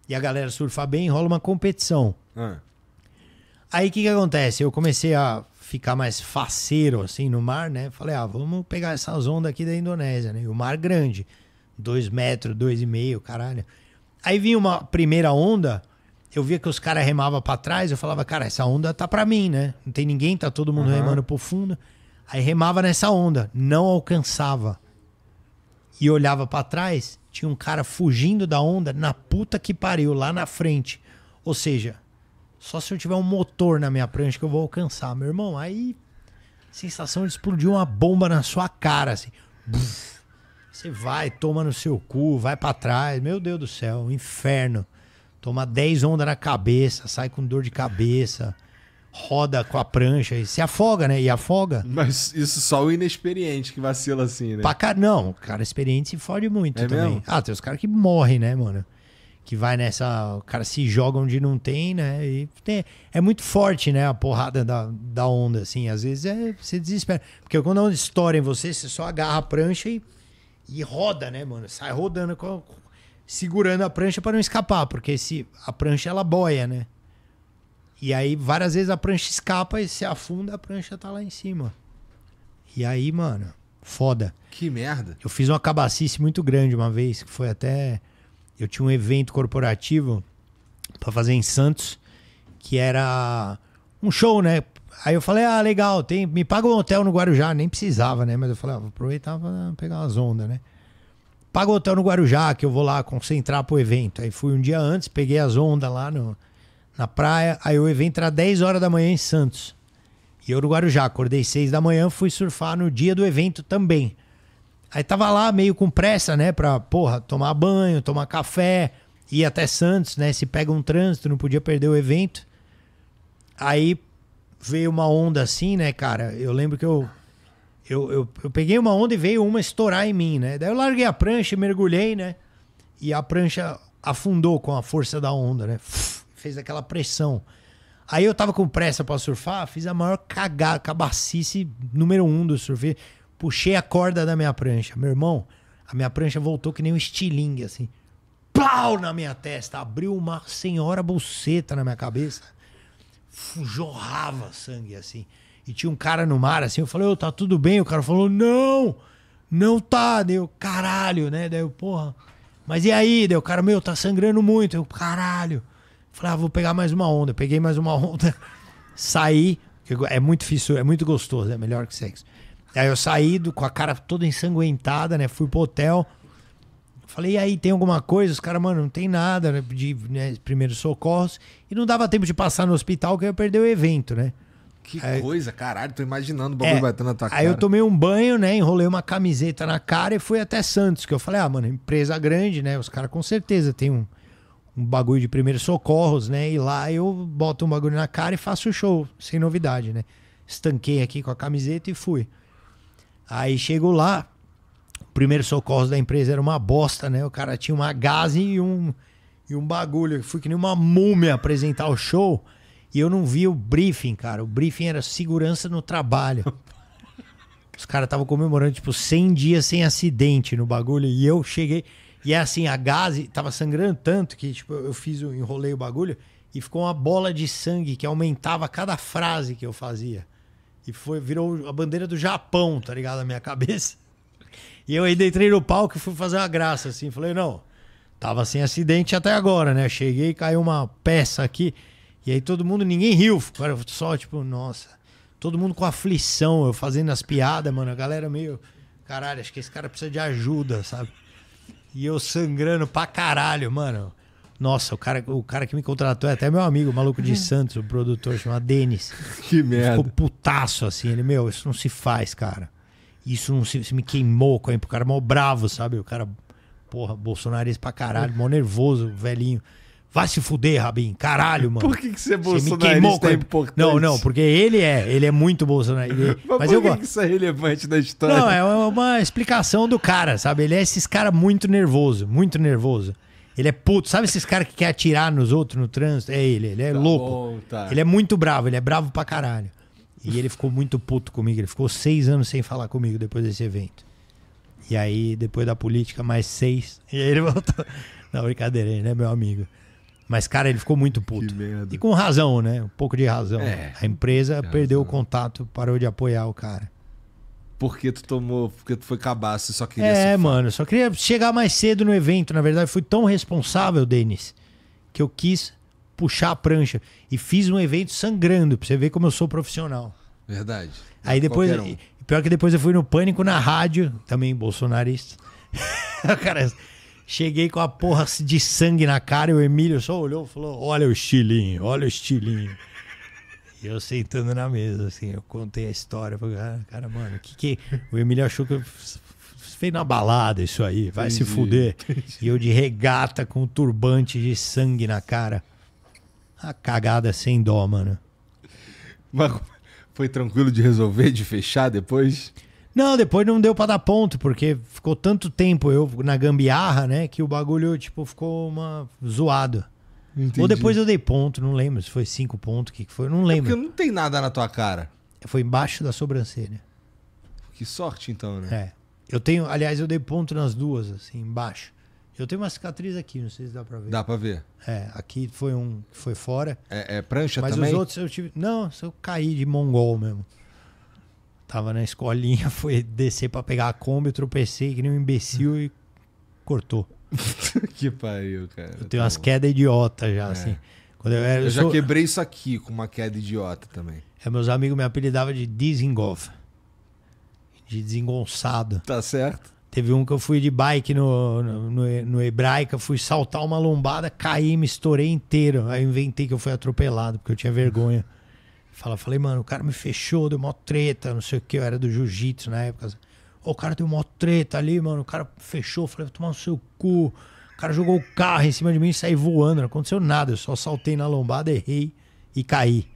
S2: e a galera surfa bem, rola uma competição. Uhum. Aí o que, que acontece? Eu comecei a ficar mais faceiro assim no mar, né? Falei, ah, vamos pegar essas ondas aqui da Indonésia, né? E o mar grande, dois metros, dois e meio, caralho. Aí vinha uma primeira onda, eu via que os caras remavam para trás, eu falava, cara, essa onda tá para mim, né? Não tem ninguém, tá todo mundo uhum. remando pro fundo. Aí remava nessa onda, não alcançava. E olhava para trás, tinha um cara fugindo da onda na puta que pariu, lá na frente. Ou seja, só se eu tiver um motor na minha prancha que eu vou alcançar, meu irmão. Aí, sensação de explodir uma bomba na sua cara, assim. Você vai, toma no seu cu, vai para trás. Meu Deus do céu, um inferno. Toma 10 ondas na cabeça, sai com dor de cabeça roda com a prancha e se afoga, né? E afoga.
S1: Mas isso só o inexperiente que vacila assim, né? Pra
S2: car... Não, o cara experiente se fode muito é também. Mesmo? Ah, tem os caras que morrem, né, mano? Que vai nessa. O cara se joga onde não tem, né? E tem... É muito forte, né? A porrada da, da onda, assim. Às vezes é... você desespera. Porque quando a onda estoura em você, você só agarra a prancha e, e roda, né, mano? Sai rodando, com... segurando a prancha para não escapar. Porque se a prancha ela boia, né? E aí, várias vezes a prancha escapa e se afunda, a prancha tá lá em cima. E aí, mano, foda. Que merda. Eu fiz uma cabacice muito grande uma vez, que foi até. Eu tinha um evento corporativo para fazer em Santos, que era um show, né? Aí eu falei, ah, legal, tem, me paga um hotel no Guarujá. Nem precisava, né? Mas eu falei, ah, vou aproveitar pra pegar umas ondas, né? Paga o hotel no Guarujá, que eu vou lá concentrar pro evento. Aí fui um dia antes, peguei as ondas lá no, na praia. Aí o evento era 10 horas da manhã em Santos. E eu no Guarujá, acordei 6 da manhã, fui surfar no dia do evento também. Aí tava lá meio com pressa, né, pra, porra, tomar banho, tomar café, ir até Santos, né, se pega um trânsito, não podia perder o evento. Aí veio uma onda assim, né, cara, eu lembro que eu, eu, eu, eu peguei uma onda e veio uma estourar em mim, né, daí eu larguei a prancha, mergulhei, né, e a prancha afundou com a força da onda, né, Fuf fez aquela pressão. Aí eu tava com pressa para surfar, fiz a maior cagada, cabacice número um do surf. Puxei a corda da minha prancha. Meu irmão, a minha prancha voltou que nem um estilingue, assim. pau na minha testa. Abriu uma senhora buceta na minha cabeça. Jorrava sangue, assim. E tinha um cara no mar, assim. Eu falei, ô, tá tudo bem? O cara falou, não, não tá. Deu, caralho, né? Daí eu, porra. Mas e aí? Deu, cara, meu, tá sangrando muito. Eu, caralho. Falei, ah, vou pegar mais uma onda. Peguei mais uma onda, saí. É muito difícil, é muito gostoso, é melhor que sexo. Aí eu saí do, com a cara toda ensanguentada, né? Fui pro hotel. Falei, e aí, tem alguma coisa? Os caras, mano, não tem nada, né? Pedi né, primeiros socorros. E não dava tempo de passar no hospital, que eu ia perder o evento, né?
S1: Que aí, coisa, caralho, tô imaginando o bagulho é, batendo na tua aí cara. Aí eu
S2: tomei um banho, né? Enrolei uma camiseta na cara e fui até Santos, que eu falei, ah, mano, empresa grande, né? Os caras com certeza tem um um bagulho de primeiros socorros, né? E lá eu boto um bagulho na cara e faço o show, sem novidade, né? Estanquei aqui com a camiseta e fui. Aí chego lá, o primeiro socorro da empresa era uma bosta, né? O cara tinha uma gase e um, e um bagulho. Eu fui que nem uma múmia apresentar o show e eu não vi o briefing, cara. O briefing era segurança no trabalho. Os caras estavam comemorando, tipo, 100 dias sem acidente no bagulho. E eu cheguei. E é assim, a gase tava sangrando tanto que, tipo, eu fiz, eu enrolei o bagulho e ficou uma bola de sangue que aumentava cada frase que eu fazia. E foi, virou a bandeira do Japão, tá ligado? Na minha cabeça. E eu ainda entrei no palco e fui fazer uma graça, assim. Falei, não, tava sem acidente até agora, né? Cheguei, caiu uma peça aqui. E aí todo mundo, ninguém riu. só, tipo, nossa. Todo mundo com aflição, eu fazendo as piadas, mano. A galera meio, caralho, acho que esse cara precisa de ajuda, sabe? E eu sangrando pra caralho, mano. Nossa, o cara, o cara que me contratou é até meu amigo, o maluco de uhum. Santos, o produtor chamado Denis. Que merda. ficou putaço assim. Ele, meu, isso não se faz, cara. Isso não se. Isso me queimou com o cara mó bravo, sabe? O cara, porra, bolsonarista pra caralho, mó nervoso, velhinho. Vai se fuder, Rabin. Caralho, mano. Por que, que você é bolsonarista é importante? Não, não, porque ele é. Ele é muito bolsonarista. Mas, Mas eu Por que
S1: isso é relevante na história? Não, é
S2: uma explicação do cara, sabe? Ele é esses cara muito nervoso, muito nervoso. Ele é puto. Sabe esses cara que quer atirar nos outros no trânsito? É ele, ele é tá louco. Bom, tá. Ele é muito bravo, ele é bravo pra caralho. E ele ficou muito puto comigo. Ele ficou seis anos sem falar comigo depois desse evento. E aí, depois da política, mais seis. E aí ele voltou. Não, brincadeira, ele é meu amigo. Mas, cara, ele ficou muito puto. E com razão, né? Um pouco de razão. É, a empresa razão. perdeu o contato, parou de apoiar o cara.
S1: Porque tu tomou, porque tu foi cabaço, só queria.
S2: É, mano, só queria chegar mais cedo no evento. Na verdade, fui tão responsável, Denis, que eu quis puxar a prancha. E fiz um evento sangrando, pra você ver como eu sou profissional.
S1: Verdade. Aí depois. Um.
S2: Pior que depois eu fui no pânico na rádio, também bolsonarista. cara, Cheguei com a porra de sangue na cara e o Emílio só olhou e falou: Olha o estilinho, olha o estilinho. E eu sentando na mesa, assim, eu contei a história Falei, cara, ah, cara mano, que que. O Emílio achou que eu fez na balada isso aí, vai entendi, se fuder. Entendi. E eu de regata com um turbante de sangue na cara. A
S1: cagada sem dó, mano. Mas foi tranquilo de resolver, de fechar depois?
S2: Não, depois não deu para dar ponto, porque ficou tanto tempo eu na gambiarra, né? Que o bagulho, tipo, ficou uma... zoado. Entendi. Ou depois eu dei ponto, não lembro se foi cinco pontos, o que, foi, não é lembro. É porque não tem nada na tua cara. Foi embaixo da sobrancelha.
S1: Que sorte, então, né? É.
S2: Eu tenho, aliás, eu dei ponto nas duas, assim, embaixo.
S1: Eu tenho uma cicatriz aqui, não sei se dá pra ver. Dá pra ver?
S2: É, aqui foi um que foi fora.
S1: É, é prancha mas também? Mas os outros
S2: eu tive. Não, eu caí de mongol mesmo tava na escolinha, foi descer para pegar a Kombi, tropecei que nem um imbecil e cortou.
S1: que pariu, cara. Eu
S2: tenho tá umas quedas idiotas já, é. assim. Quando eu, era, eu, eu já sou...
S1: quebrei isso aqui com uma queda idiota também. É, meus amigos me apelidavam de Disengolf.
S2: De desengonçado. Tá certo. Teve um que eu fui de bike no, no, no, no Hebraica, fui saltar uma lombada, caí, me estourei inteiro. Aí inventei que eu fui atropelado, porque eu tinha vergonha. Fala, falei, mano, o cara me fechou, deu mó treta, não sei o que, eu era do jiu-jitsu na época. o cara deu mó treta ali, mano, o cara fechou, falei, vou tomar no seu cu. O cara jogou o carro em cima de mim e saí voando, não aconteceu nada, eu só saltei na lombada, errei e caí.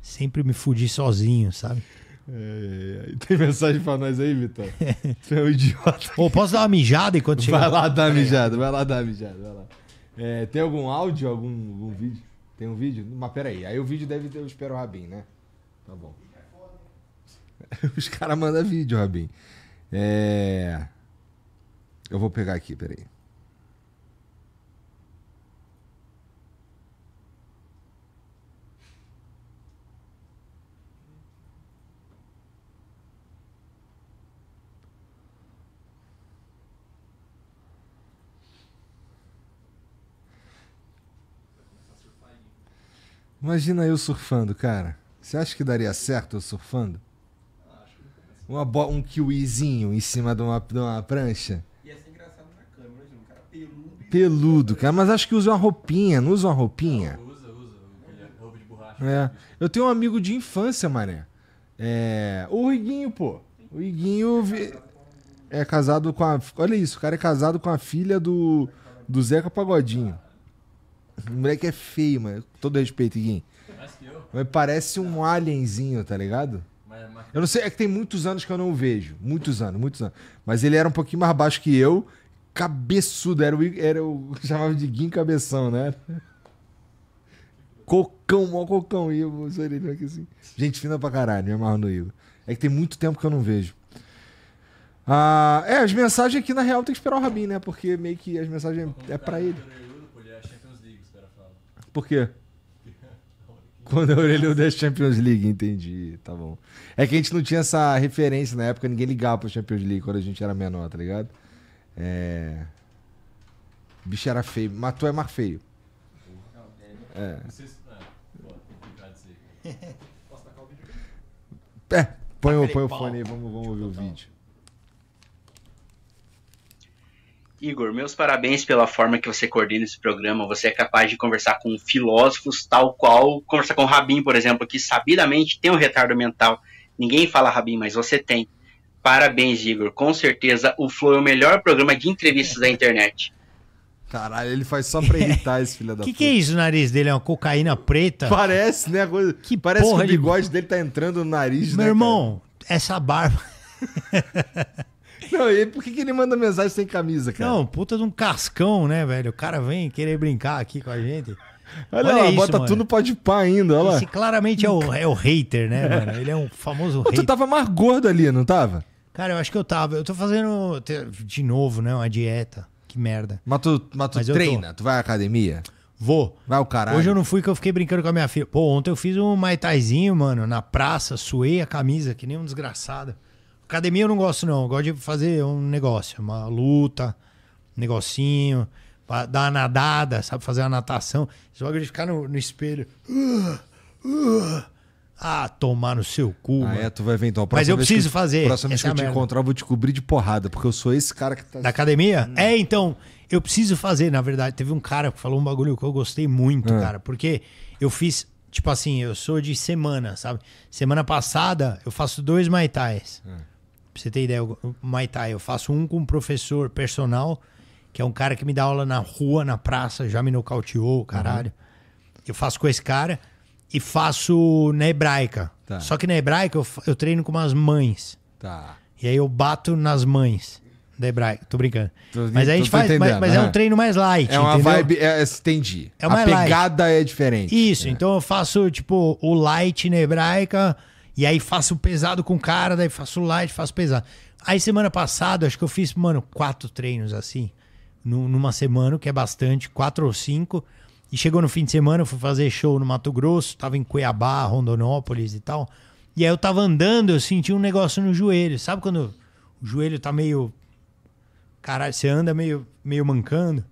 S2: Sempre me fudi sozinho, sabe? É,
S1: é, é. Tem mensagem pra nós aí, Vitor
S2: Você é um idiota. Ou posso dar uma mijada
S1: enquanto chegar? Vai lá dar uma mijada, vai lá dar uma mijada, vai lá. É, tem algum áudio, algum, algum vídeo? Tem um vídeo? Mas peraí, aí o vídeo deve ter o Espero Rabin, né? Tá bom. Os caras mandam vídeo, Rabin. É... Eu vou pegar aqui, peraí. Imagina eu surfando, cara. Você acha que daria certo eu surfando? Uma bo... Um kiwizinho em cima de uma, de uma prancha? É Ia assim ser engraçado na câmera, um cara peludo. Peludo, cara, mas acho que usa uma roupinha, não usa uma roupinha? Não, usa, usa. Roupa de borracha. É. Eu tenho um amigo de infância, Maré. É. O Riguinho, pô. O Riguinho é casado com a. Olha isso, o cara é casado com a filha do, do Zeca Pagodinho. O moleque é feio, mano. Todo respeito, Guim. Mais que eu. parece um alienzinho, tá ligado? Eu não sei, é que tem muitos anos que eu não o vejo. Muitos anos, muitos anos. Mas ele era um pouquinho mais baixo que eu, cabeçudo. Era o, era o chamava de Guim Cabeção, né? Cocão, mó cocão. E eu ele aqui assim. Gente fina pra caralho, me amarro no Igor. É que tem muito tempo que eu não vejo. Ah, é, as mensagens aqui na real tem que esperar o Rabin, né? Porque meio que as mensagens é pra ele. Por quê? Quando a Aurelio da Champions League, entendi. Tá bom. É que a gente não tinha essa referência na época, ninguém ligava pro Champions League quando a gente era menor, tá ligado? É. bicho era feio. Matou é mar feio. É. É, é, põe, o, põe o fone aí, vamos, vamos ouvir o vídeo.
S2: Igor, meus parabéns pela forma que você coordena esse programa. Você é capaz de conversar com filósofos, tal qual conversar com o Rabin, por exemplo, que sabidamente tem um retardo mental. Ninguém fala Rabin, mas você tem. Parabéns, Igor. Com certeza o Flow é o melhor programa de entrevistas
S1: da internet. Caralho, ele faz só pra irritar esse filho da que puta. O que é isso, o nariz dele? É uma
S2: cocaína preta?
S1: Parece, né? Coisa... Que parece que o bigode de... dele tá entrando no nariz, Meu né, irmão, cara? essa barba. Não, e por que, que ele manda mensagem sem camisa,
S2: cara? Não, puta de um cascão, né, velho? O cara vem querer brincar aqui com a gente. Olha, olha lá, isso, bota mano. tudo
S1: pode pá ainda, olha Esse lá. claramente é o, é o hater, né, mano? Ele é um famoso Pô, hater. Tu tava mais gordo ali, não tava?
S2: Cara, eu acho que eu tava. Eu tô fazendo de novo, né? Uma dieta. Que merda. Mas tu, mas tu mas treina?
S1: Tu vai à academia? Vou. Vai o caralho. Hoje eu não fui
S2: que eu fiquei brincando com a minha filha. Pô, ontem eu fiz um maitaizinho, mano, na praça, suei a camisa, que nem um desgraçado. Academia eu não gosto, não. Eu gosto de fazer um negócio, uma luta, um negocinho, dar uma nadada, sabe? Fazer uma natação. só de ficar no, no espelho. Uh, uh.
S1: Ah, tomar no seu cu. Ah, é, tu vai ver então. Mas eu preciso que, fazer. Próxima vez que eu é te merda. encontrar, eu vou te cobrir de porrada, porque eu sou esse cara que tá. Da academia? Não.
S2: É, então, eu preciso fazer, na verdade. Teve um cara que falou um bagulho que eu gostei muito, é. cara, porque eu fiz, tipo assim, eu sou de semana, sabe? Semana passada, eu faço dois maitais. É. Ah. Pra você ter ideia, o Muay Thai, eu faço um com um professor personal, que é um cara que me dá aula na rua, na praça, já me nocauteou, caralho. Uhum. Eu faço com esse cara e faço na hebraica. Tá. Só que na hebraica eu, eu treino com umas mães. Tá. E aí eu bato nas mães da hebraica. Tô brincando. Tô, mas a gente faz, mas, mas é. é. um treino mais light. É uma entendeu? vibe,
S1: é, é entendi. É uma a pegada light. é diferente.
S2: Isso, é. então eu faço, tipo, o light na hebraica e aí faço pesado com o cara, daí faço light, faço pesado. Aí semana passada, acho que eu fiz, mano, quatro treinos assim, numa semana, que é bastante, quatro ou cinco. E chegou no fim de semana, eu fui fazer show no Mato Grosso, tava em Cuiabá, Rondonópolis e tal. E aí eu tava andando, eu senti um negócio no joelho. Sabe quando o joelho tá meio. Caralho, você anda meio, meio mancando.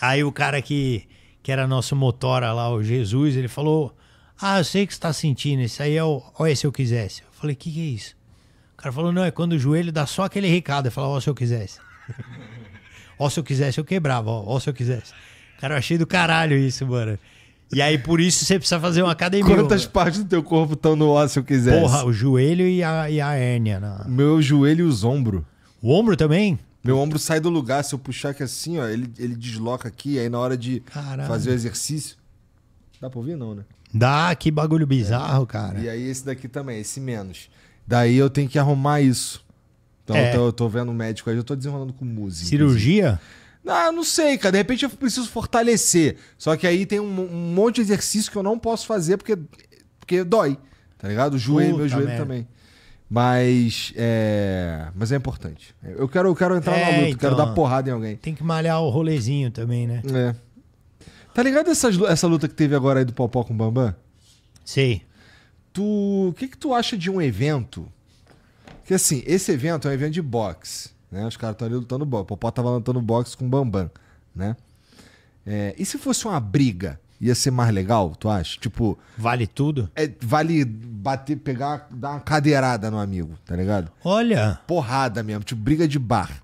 S2: Aí o cara que, que era nosso motora lá, o Jesus, ele falou: ah, eu sei que você tá sentindo, isso aí é o. Olha, se eu quisesse. Eu falei, o que, que é isso? O cara falou, não, é quando o joelho dá só aquele recado. Eu falei, ó, se eu quisesse. ó, se eu quisesse, eu quebrava, ó, se eu quisesse. Cara, eu achei do caralho isso, mano. E
S1: aí, por isso, você precisa fazer uma academia. Quantas mano. partes do teu corpo estão no ó, se eu quisesse? Porra, o
S2: joelho e
S1: a, e a hérnia. não. Meu joelho e os ombros. O ombro também? Meu ombro sai do lugar, se eu puxar aqui assim, ó, ele, ele desloca aqui, aí na hora de Caralho. fazer o exercício. Dá pra ouvir, não, né? Dá, que bagulho bizarro, é. cara. E aí esse daqui também, esse menos. Daí eu tenho que arrumar isso. Então é. eu, tô, eu, tô, vendo um médico aí, eu tô desenrolando com música. Cirurgia? Não, não sei, cara. De repente eu preciso fortalecer. Só que aí tem um, um monte de exercício que eu não posso fazer porque, porque dói. Tá ligado? O joelho, Puta meu joelho merda. também. Mas é, mas é importante. Eu quero, eu quero entrar é, na luta, então, quero dar então, porrada
S2: em alguém. Tem que malhar o rolezinho também, né? É.
S1: Tá ligado essa essa luta que teve agora aí do Popó com o Bambam? Sei. Tu. O que, que tu acha de um evento? Que assim, esse evento é um evento de boxe. Né? Os caras estão ali lutando boxe. O Popó tava lutando boxe com o Bambam, né? É, e se fosse uma briga? Ia ser mais legal, tu acha? Tipo. Vale tudo? É, vale bater, pegar, dar uma cadeirada no amigo, tá ligado? Olha. Porrada mesmo, tipo briga de bar.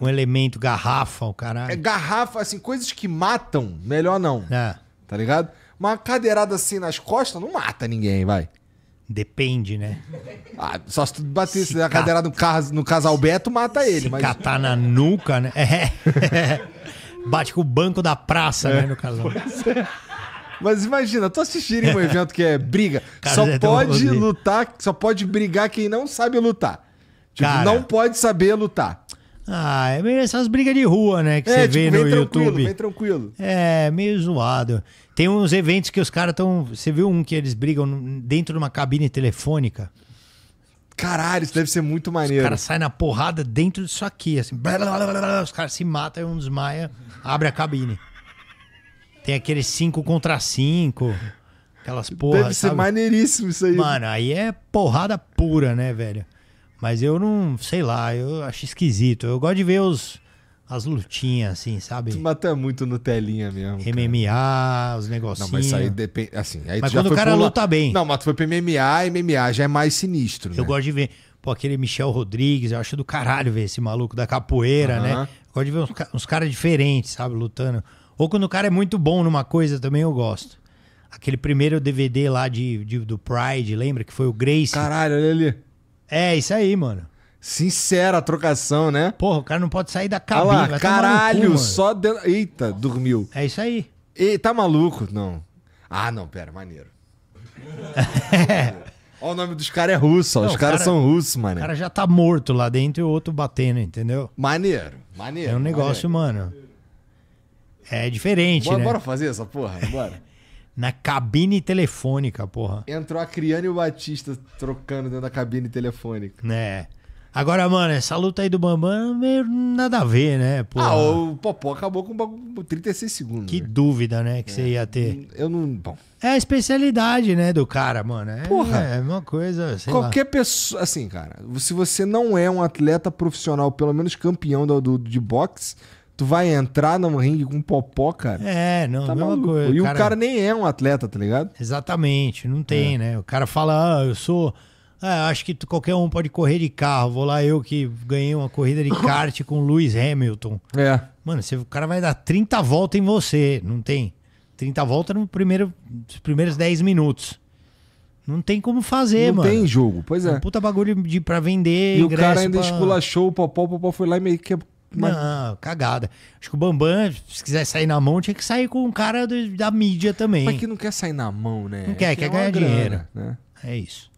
S1: Um elemento, garrafa, o caralho. É, garrafa, assim, coisas que matam, melhor não. É. Tá ligado? Uma cadeirada assim nas costas não mata ninguém, vai. Depende, né? Ah, só se tu bater se na cadeirada no, cas no Casalberto, mata ele. Se mas... catar na nuca, né? É.
S2: Bate com o banco da praça, é. né, no casal.
S1: É. Mas imagina, tô assistindo um evento que é briga. Cara, só pode lutar, só pode brigar quem não sabe lutar. Tipo, Cara, não pode saber lutar. Ah, é meio essas
S2: brigas de rua, né? Que é, você tipo, vê no YouTube. Bem tranquilo. É, meio zoado. Tem uns eventos que os caras estão. Você viu um que eles brigam dentro de uma cabine telefônica? Caralho, isso deve ser muito maneiro. Os caras saem na porrada dentro disso aqui, assim. Blá, blá, blá, os caras se matam, um desmaia, abre a cabine. Tem aqueles 5 contra 5. Aquelas porras. Deve ser sabe? maneiríssimo isso aí. Mano, aí é porrada pura, né, velho? Mas eu não, sei lá, eu acho esquisito. Eu gosto de ver os, as lutinhas, assim, sabe? Tu mata muito no telinha mesmo. MMA, cara. os negocinhos. Não, mas aí depende. Assim, aí mas quando o cara pro... luta bem.
S1: Não, mas tu foi pra MMA, MMA já é mais sinistro.
S2: Eu né? gosto de ver. Pô, aquele Michel Rodrigues, eu acho do caralho ver esse maluco da capoeira, né? Eu gosto de ver uns, uns caras diferentes, sabe, lutando. Ou quando o cara é muito bom numa coisa também, eu gosto. Aquele primeiro DVD lá de, de do Pride, lembra? Que foi o Grace. Caralho, olha ali. É, isso aí, mano. Sincera a trocação, né? Porra, o cara não pode sair da cabine. Olha lá, caralho, cu, só
S1: de... Eita, dormiu. É isso aí. E, tá maluco? Não. Ah, não, pera, maneiro. é. Olha o nome dos caras é russo, ó. Não, os caras cara, são russos, mano. O cara
S2: já tá morto lá dentro e o outro batendo, entendeu? Maneiro,
S1: maneiro. É um negócio,
S2: maneiro. mano. É diferente, bora, né? Bora
S1: fazer essa porra, bora.
S2: Na cabine telefônica, porra.
S1: Entrou a Criane e o Batista trocando dentro da cabine telefônica.
S2: Né. Agora, mano, essa luta aí do Bambam meio nada a ver, né? Porra. Ah, o Popó acabou com 36 segundos. Que né? dúvida, né, que é. você ia ter. Eu não. Bom. É a especialidade, né, do cara, mano. É, Porra. É uma coisa. Qualquer lá.
S1: pessoa. Assim, cara, se você não é um atleta profissional, pelo menos campeão do, do de boxe Tu vai entrar no ringue com popó, cara? É, não, tá mesma coisa. E cara... o cara nem
S2: é um atleta, tá ligado? Exatamente, não tem, é. né? O cara fala, ah, eu sou. Ah, acho que tu, qualquer um pode correr de carro. Vou lá eu que ganhei uma corrida de kart com o Lewis Hamilton. É. Mano, você, o cara vai dar 30 voltas em você, não tem? 30 voltas no primeiro, nos primeiros 10 minutos. Não tem como fazer, não mano. Não tem jogo, pois é. é um puta bagulho de, pra vender. E o cara ainda pra... esculachou
S1: o Popó, o Popó foi lá e meio que mas...
S2: Não, cagada. Acho que o Bambam, se quiser sair na mão, tinha que sair com um cara do, da mídia também. Mas que
S1: não quer sair na mão, né? Não quer, quer, é ganhar grana, dinheiro. Né? É isso.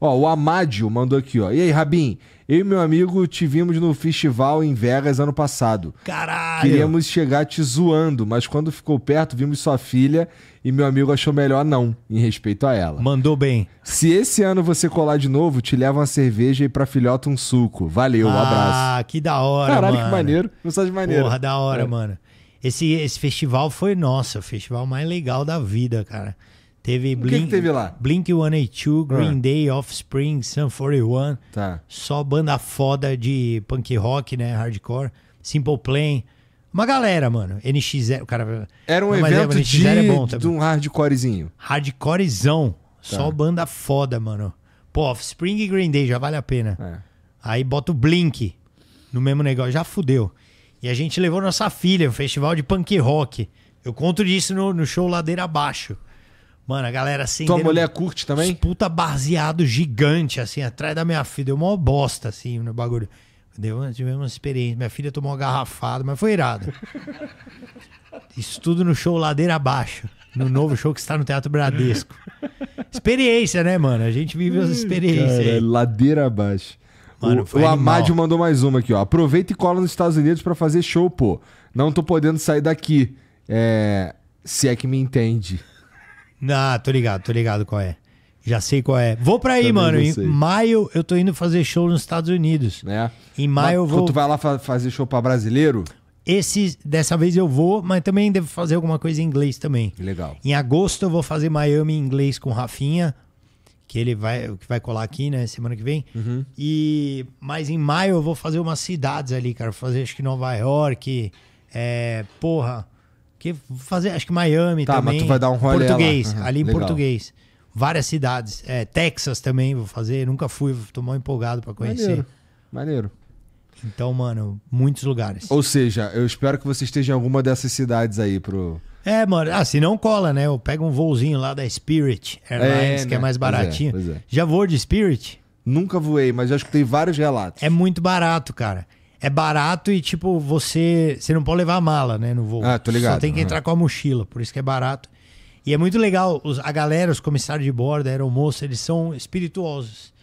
S1: Ó, o Amadio mandou aqui, ó. E aí, Rabin? Eu e meu amigo te vimos no festival em Vegas ano passado. Caralho! Queríamos chegar te zoando, mas quando ficou perto, vimos sua filha e meu amigo achou melhor não, em respeito a ela. Mandou bem. Se esse ano você colar de novo, te leva uma cerveja e pra filhota um suco. Valeu, ah, um abraço.
S2: Ah, que da hora, Caralho, mano. que maneiro. Não de maneiro. Porra, da hora, é. mano. Esse, esse festival foi, nossa, o festival mais legal da vida, cara. Teve Blink, o que, que teve lá? Blink 182, Green ah. Day, Offspring, Sun 41. Tá. Só banda foda de punk rock, né? Hardcore. Simple Plan. Uma galera, mano. NX0, é, o cara. Era um não, evento mas, é, é de, é bom, tá? de um
S1: hardcorezinho.
S2: Hardcorezão. Tá. Só banda foda, mano. Pô, Spring e Green Day já vale a pena. É. Aí bota o Blink no mesmo negócio, já fudeu. E a gente levou nossa filha, um festival de punk rock. Eu conto disso no, no show Ladeira Abaixo. Mano, a galera assim. Tua mulher curte também? Puta baseado gigante, assim, atrás da minha filha. Deu mó bosta, assim, no bagulho. Deu tivemos uma experiência. Minha filha tomou uma garrafada, mas foi irado. Isso tudo no show Ladeira Abaixo. No novo show que está no Teatro Bradesco. Experiência, né, mano? A gente vive as hum, experiências. Cara,
S1: ladeira abaixo. Mano, o, o Amadio mandou mais uma aqui, ó. Aproveita e cola nos Estados Unidos para fazer show, pô. Não tô podendo sair daqui. É... Se é que me entende.
S2: Ah, tô ligado, tô ligado qual é.
S1: Já sei qual é. Vou pra aí, Também mano. Em maio eu tô indo fazer show nos Estados Unidos. Né? Em maio eu vou. Tu vai lá fa- fazer show pra brasileiro?
S2: Esse, dessa vez eu vou, mas também devo fazer alguma coisa em inglês também. Legal. Em agosto eu vou fazer Miami em inglês com o Rafinha, que ele vai, que vai colar aqui, né, semana que vem. Uhum. E mas em maio eu vou fazer umas cidades ali, cara, Vou fazer acho que Nova York, é, porra, que fazer acho que Miami Tá, mas também. tu vai dar um rolê lá. português, uhum, ali em legal. português várias cidades. É, Texas também vou fazer, nunca fui, tô mal empolgado para conhecer. Maneiro. Maneiro. Então, mano, muitos lugares.
S1: Ou seja, eu espero que você esteja em alguma dessas cidades aí pro.
S2: É, mano, ah, se não cola, né? Eu pego um voozinho lá da Spirit Airlines, é, né? que é né? mais baratinho. Pois é, pois é. Já voou de Spirit? Nunca voei, mas já escutei vários relatos. É muito barato, cara. É barato e, tipo, você. Você não pode levar mala, né? No voo. Ah, tô ligado. Só tem que entrar uhum. com a mochila, por isso que é barato. E é muito legal, os, a galera, os comissários de bordo, aeromoça, eles são espirituosos.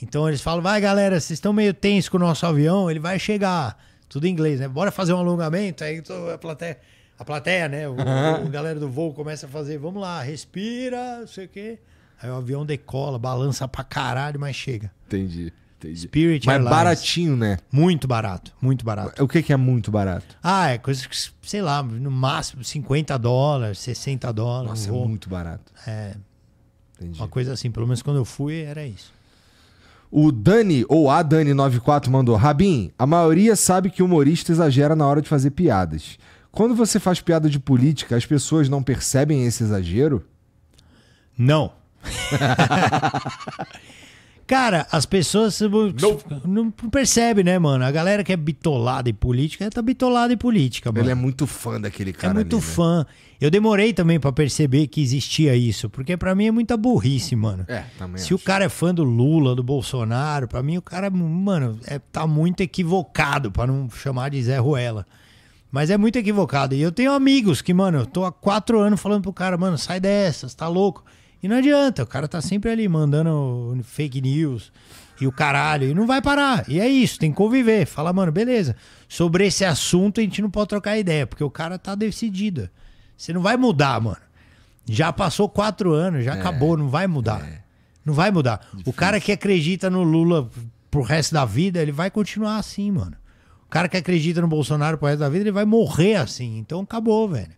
S2: Então eles falam, vai galera, vocês estão meio tensos com o nosso avião, ele vai chegar. Tudo em inglês, né? Bora fazer um alongamento, aí a plateia, a plateia né? O, uhum. o, o galera do voo começa a fazer, vamos lá, respira, não sei o quê. Aí o avião decola, balança pra caralho, mas chega.
S1: Entendi. Spirit Mas Airlines. baratinho, né? Muito barato, muito barato. O que, é muito barato?
S2: Ah, é coisa que, sei lá, no máximo 50 dólares, 60 dólares. Nossa, é muito barato. É. Entendi. Uma coisa assim, pelo menos quando eu fui, era isso.
S1: O Dani, ou a Dani94, mandou: Rabin, a maioria sabe que o humorista exagera na hora de fazer piadas. Quando você faz piada de política, as pessoas não percebem esse exagero? Não. Cara, as
S2: pessoas não. não percebe, né, mano? A galera que é bitolada em política, tá bitolada em política, mano. Ele é muito fã daquele é cara. É muito ali, né? fã. Né? Eu demorei também para perceber que existia isso, porque para mim é muita burrice, mano. É, também. Se acho. o cara é fã do Lula, do Bolsonaro, para mim o cara, mano, é, tá muito equivocado, para não chamar de Zé Ruela. Mas é muito equivocado. E eu tenho amigos que, mano, eu tô há quatro anos falando pro cara, mano, sai dessas, tá louco. E não adianta, o cara tá sempre ali mandando fake news e o caralho, e não vai parar. E é isso, tem que conviver. Fala, mano, beleza. Sobre esse assunto a gente não pode trocar ideia, porque o cara tá decidido. Você não vai mudar, mano. Já passou quatro anos, já é, acabou, não vai mudar. É. Não vai mudar. Difícil. O cara que acredita no Lula pro resto da vida, ele vai continuar assim, mano. O cara que acredita no Bolsonaro pro resto da vida, ele vai morrer assim. Então acabou, velho.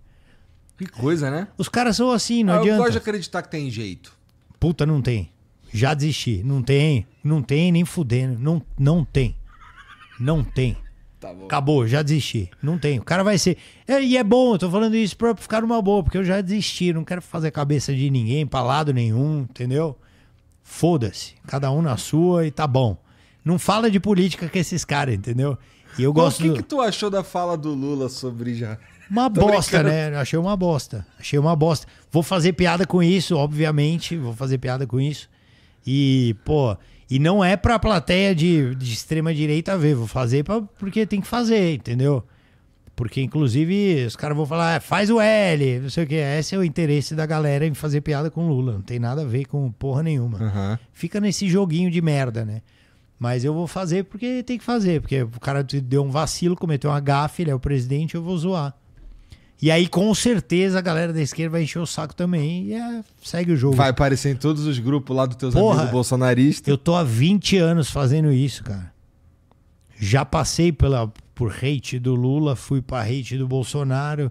S2: Que coisa, né? Os caras são assim, não ah, adianta. Eu gosto de
S1: acreditar que tem jeito.
S2: Puta, não tem. Já desisti. Não tem, não tem, nem fudendo. Não, não tem. Não tem. Tá bom. Acabou, já desisti. Não tem. O cara vai ser. É, e é bom, eu tô falando isso pra ficar numa boa, porque eu já desisti. Não quero fazer cabeça de ninguém, pra lado nenhum, entendeu? Foda-se. Cada um na sua e tá bom. Não fala de política com esses caras, entendeu? E eu gosto. Mas o que, do... que
S1: tu achou da fala do Lula sobre já. Uma bosta, né?
S2: Achei uma bosta. Achei uma bosta. Vou fazer piada com isso, obviamente. Vou fazer piada com isso. E, pô, e não é pra plateia de, de extrema direita ver. Vou fazer pra, porque tem que fazer, entendeu? Porque, inclusive, os caras vão falar, ah, faz o L, não sei o que. Esse é o interesse da galera em fazer piada com Lula. Não tem nada a ver com porra nenhuma. Uhum. Fica nesse joguinho de merda, né? Mas eu vou fazer porque tem que fazer. Porque o cara deu um vacilo, cometeu uma gafe, ele é o presidente, eu vou zoar. E aí, com certeza, a galera da esquerda vai encher o saco também. E é, segue o jogo. Vai
S1: aparecer em todos os grupos lá dos teus Porra, amigos bolsonaristas. Eu tô há 20
S2: anos fazendo isso, cara. Já passei pela, por hate do Lula, fui pra hate do Bolsonaro.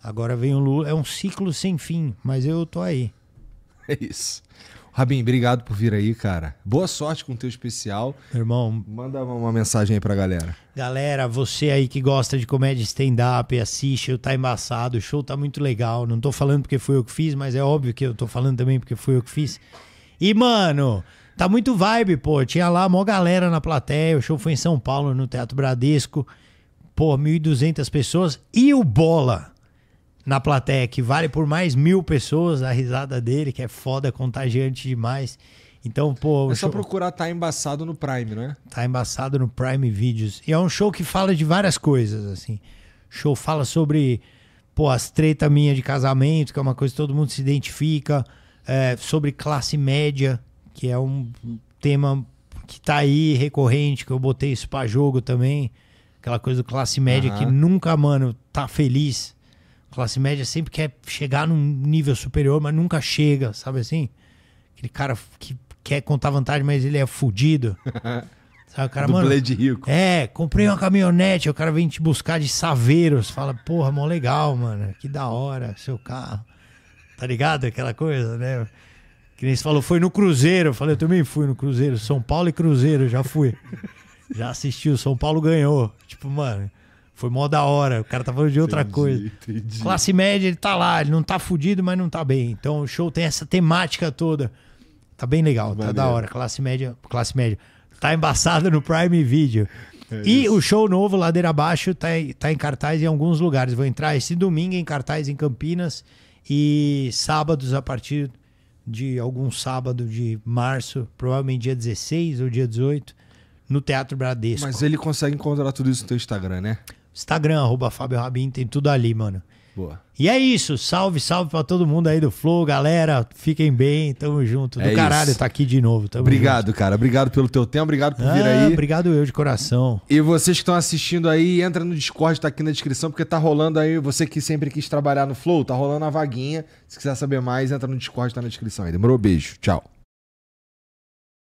S2: Agora vem o Lula. É um ciclo sem fim, mas eu tô
S1: aí. É isso. Rabin, obrigado por vir aí, cara. Boa sorte com o teu especial. Irmão, manda uma mensagem aí pra galera.
S2: Galera, você aí que gosta de comédia stand-up, assiste, tá embaçado, o show tá muito legal. Não tô falando porque foi eu que fiz, mas é óbvio que eu tô falando também porque foi eu que fiz. E, mano, tá muito vibe, pô. Tinha lá a maior galera na plateia, o show foi em São Paulo, no Teatro Bradesco. Pô, 1.200 pessoas. E o Bola? na plateia que vale por mais mil pessoas, a risada dele, que é foda, é contagiante demais. Então, pô. É só show... procurar Tá Embaçado
S1: no Prime, não é?
S2: Tá Embaçado no Prime Videos. E é um show que fala de várias coisas, assim. Show fala sobre, pô, as treta minha de casamento, que é uma coisa que todo mundo se identifica. É, sobre classe média, que é um tema que tá aí recorrente, que eu botei isso pra jogo também. Aquela coisa do classe média uhum. que nunca, mano, tá feliz classe média sempre quer chegar num nível superior, mas nunca chega, sabe assim? Aquele cara que quer contar vantagem, mas ele é fudido. Sabe, o cara, mano, de rico. É, comprei uma caminhonete, o cara vem te buscar de saveiros. Fala, porra, mó legal, mano. Que da hora, seu carro. Tá ligado? Aquela coisa, né? Que nem você falou, foi no Cruzeiro. Eu falei, eu também fui no Cruzeiro. São Paulo e Cruzeiro, já fui. já assisti, o São Paulo ganhou. Tipo, mano, foi mó da hora. O cara tá falando de outra entendi, coisa. Entendi. Classe média, ele tá lá, ele não tá fudido, mas não tá bem. Então o show tem essa temática toda. Tá bem legal, Maneiro. tá da hora. Classe média, classe média. Tá embaçado no Prime Video. É e o show novo, Ladeira Abaixo, tá, tá em cartaz em alguns lugares. Vou entrar esse domingo em cartaz em Campinas e sábados a partir de algum sábado de março, provavelmente dia 16 ou dia 18, no Teatro Bradesco. Mas ele consegue encontrar tudo isso no teu Instagram, né? Instagram, arroba Fábio Rabin, tem tudo ali, mano. Boa. E é isso. Salve, salve para todo mundo aí do Flow,
S1: galera. Fiquem bem, tamo junto. Do é caralho, isso. tá aqui de novo. Tamo obrigado, junto. cara. Obrigado pelo teu tempo, obrigado por ah, vir aí. Obrigado eu de coração. E vocês que estão assistindo aí, entra no Discord, tá aqui na descrição, porque tá rolando aí. Você que sempre quis trabalhar no Flow, tá rolando a vaguinha. Se quiser saber mais, entra no Discord, tá na descrição aí. Demorou? Beijo. Tchau.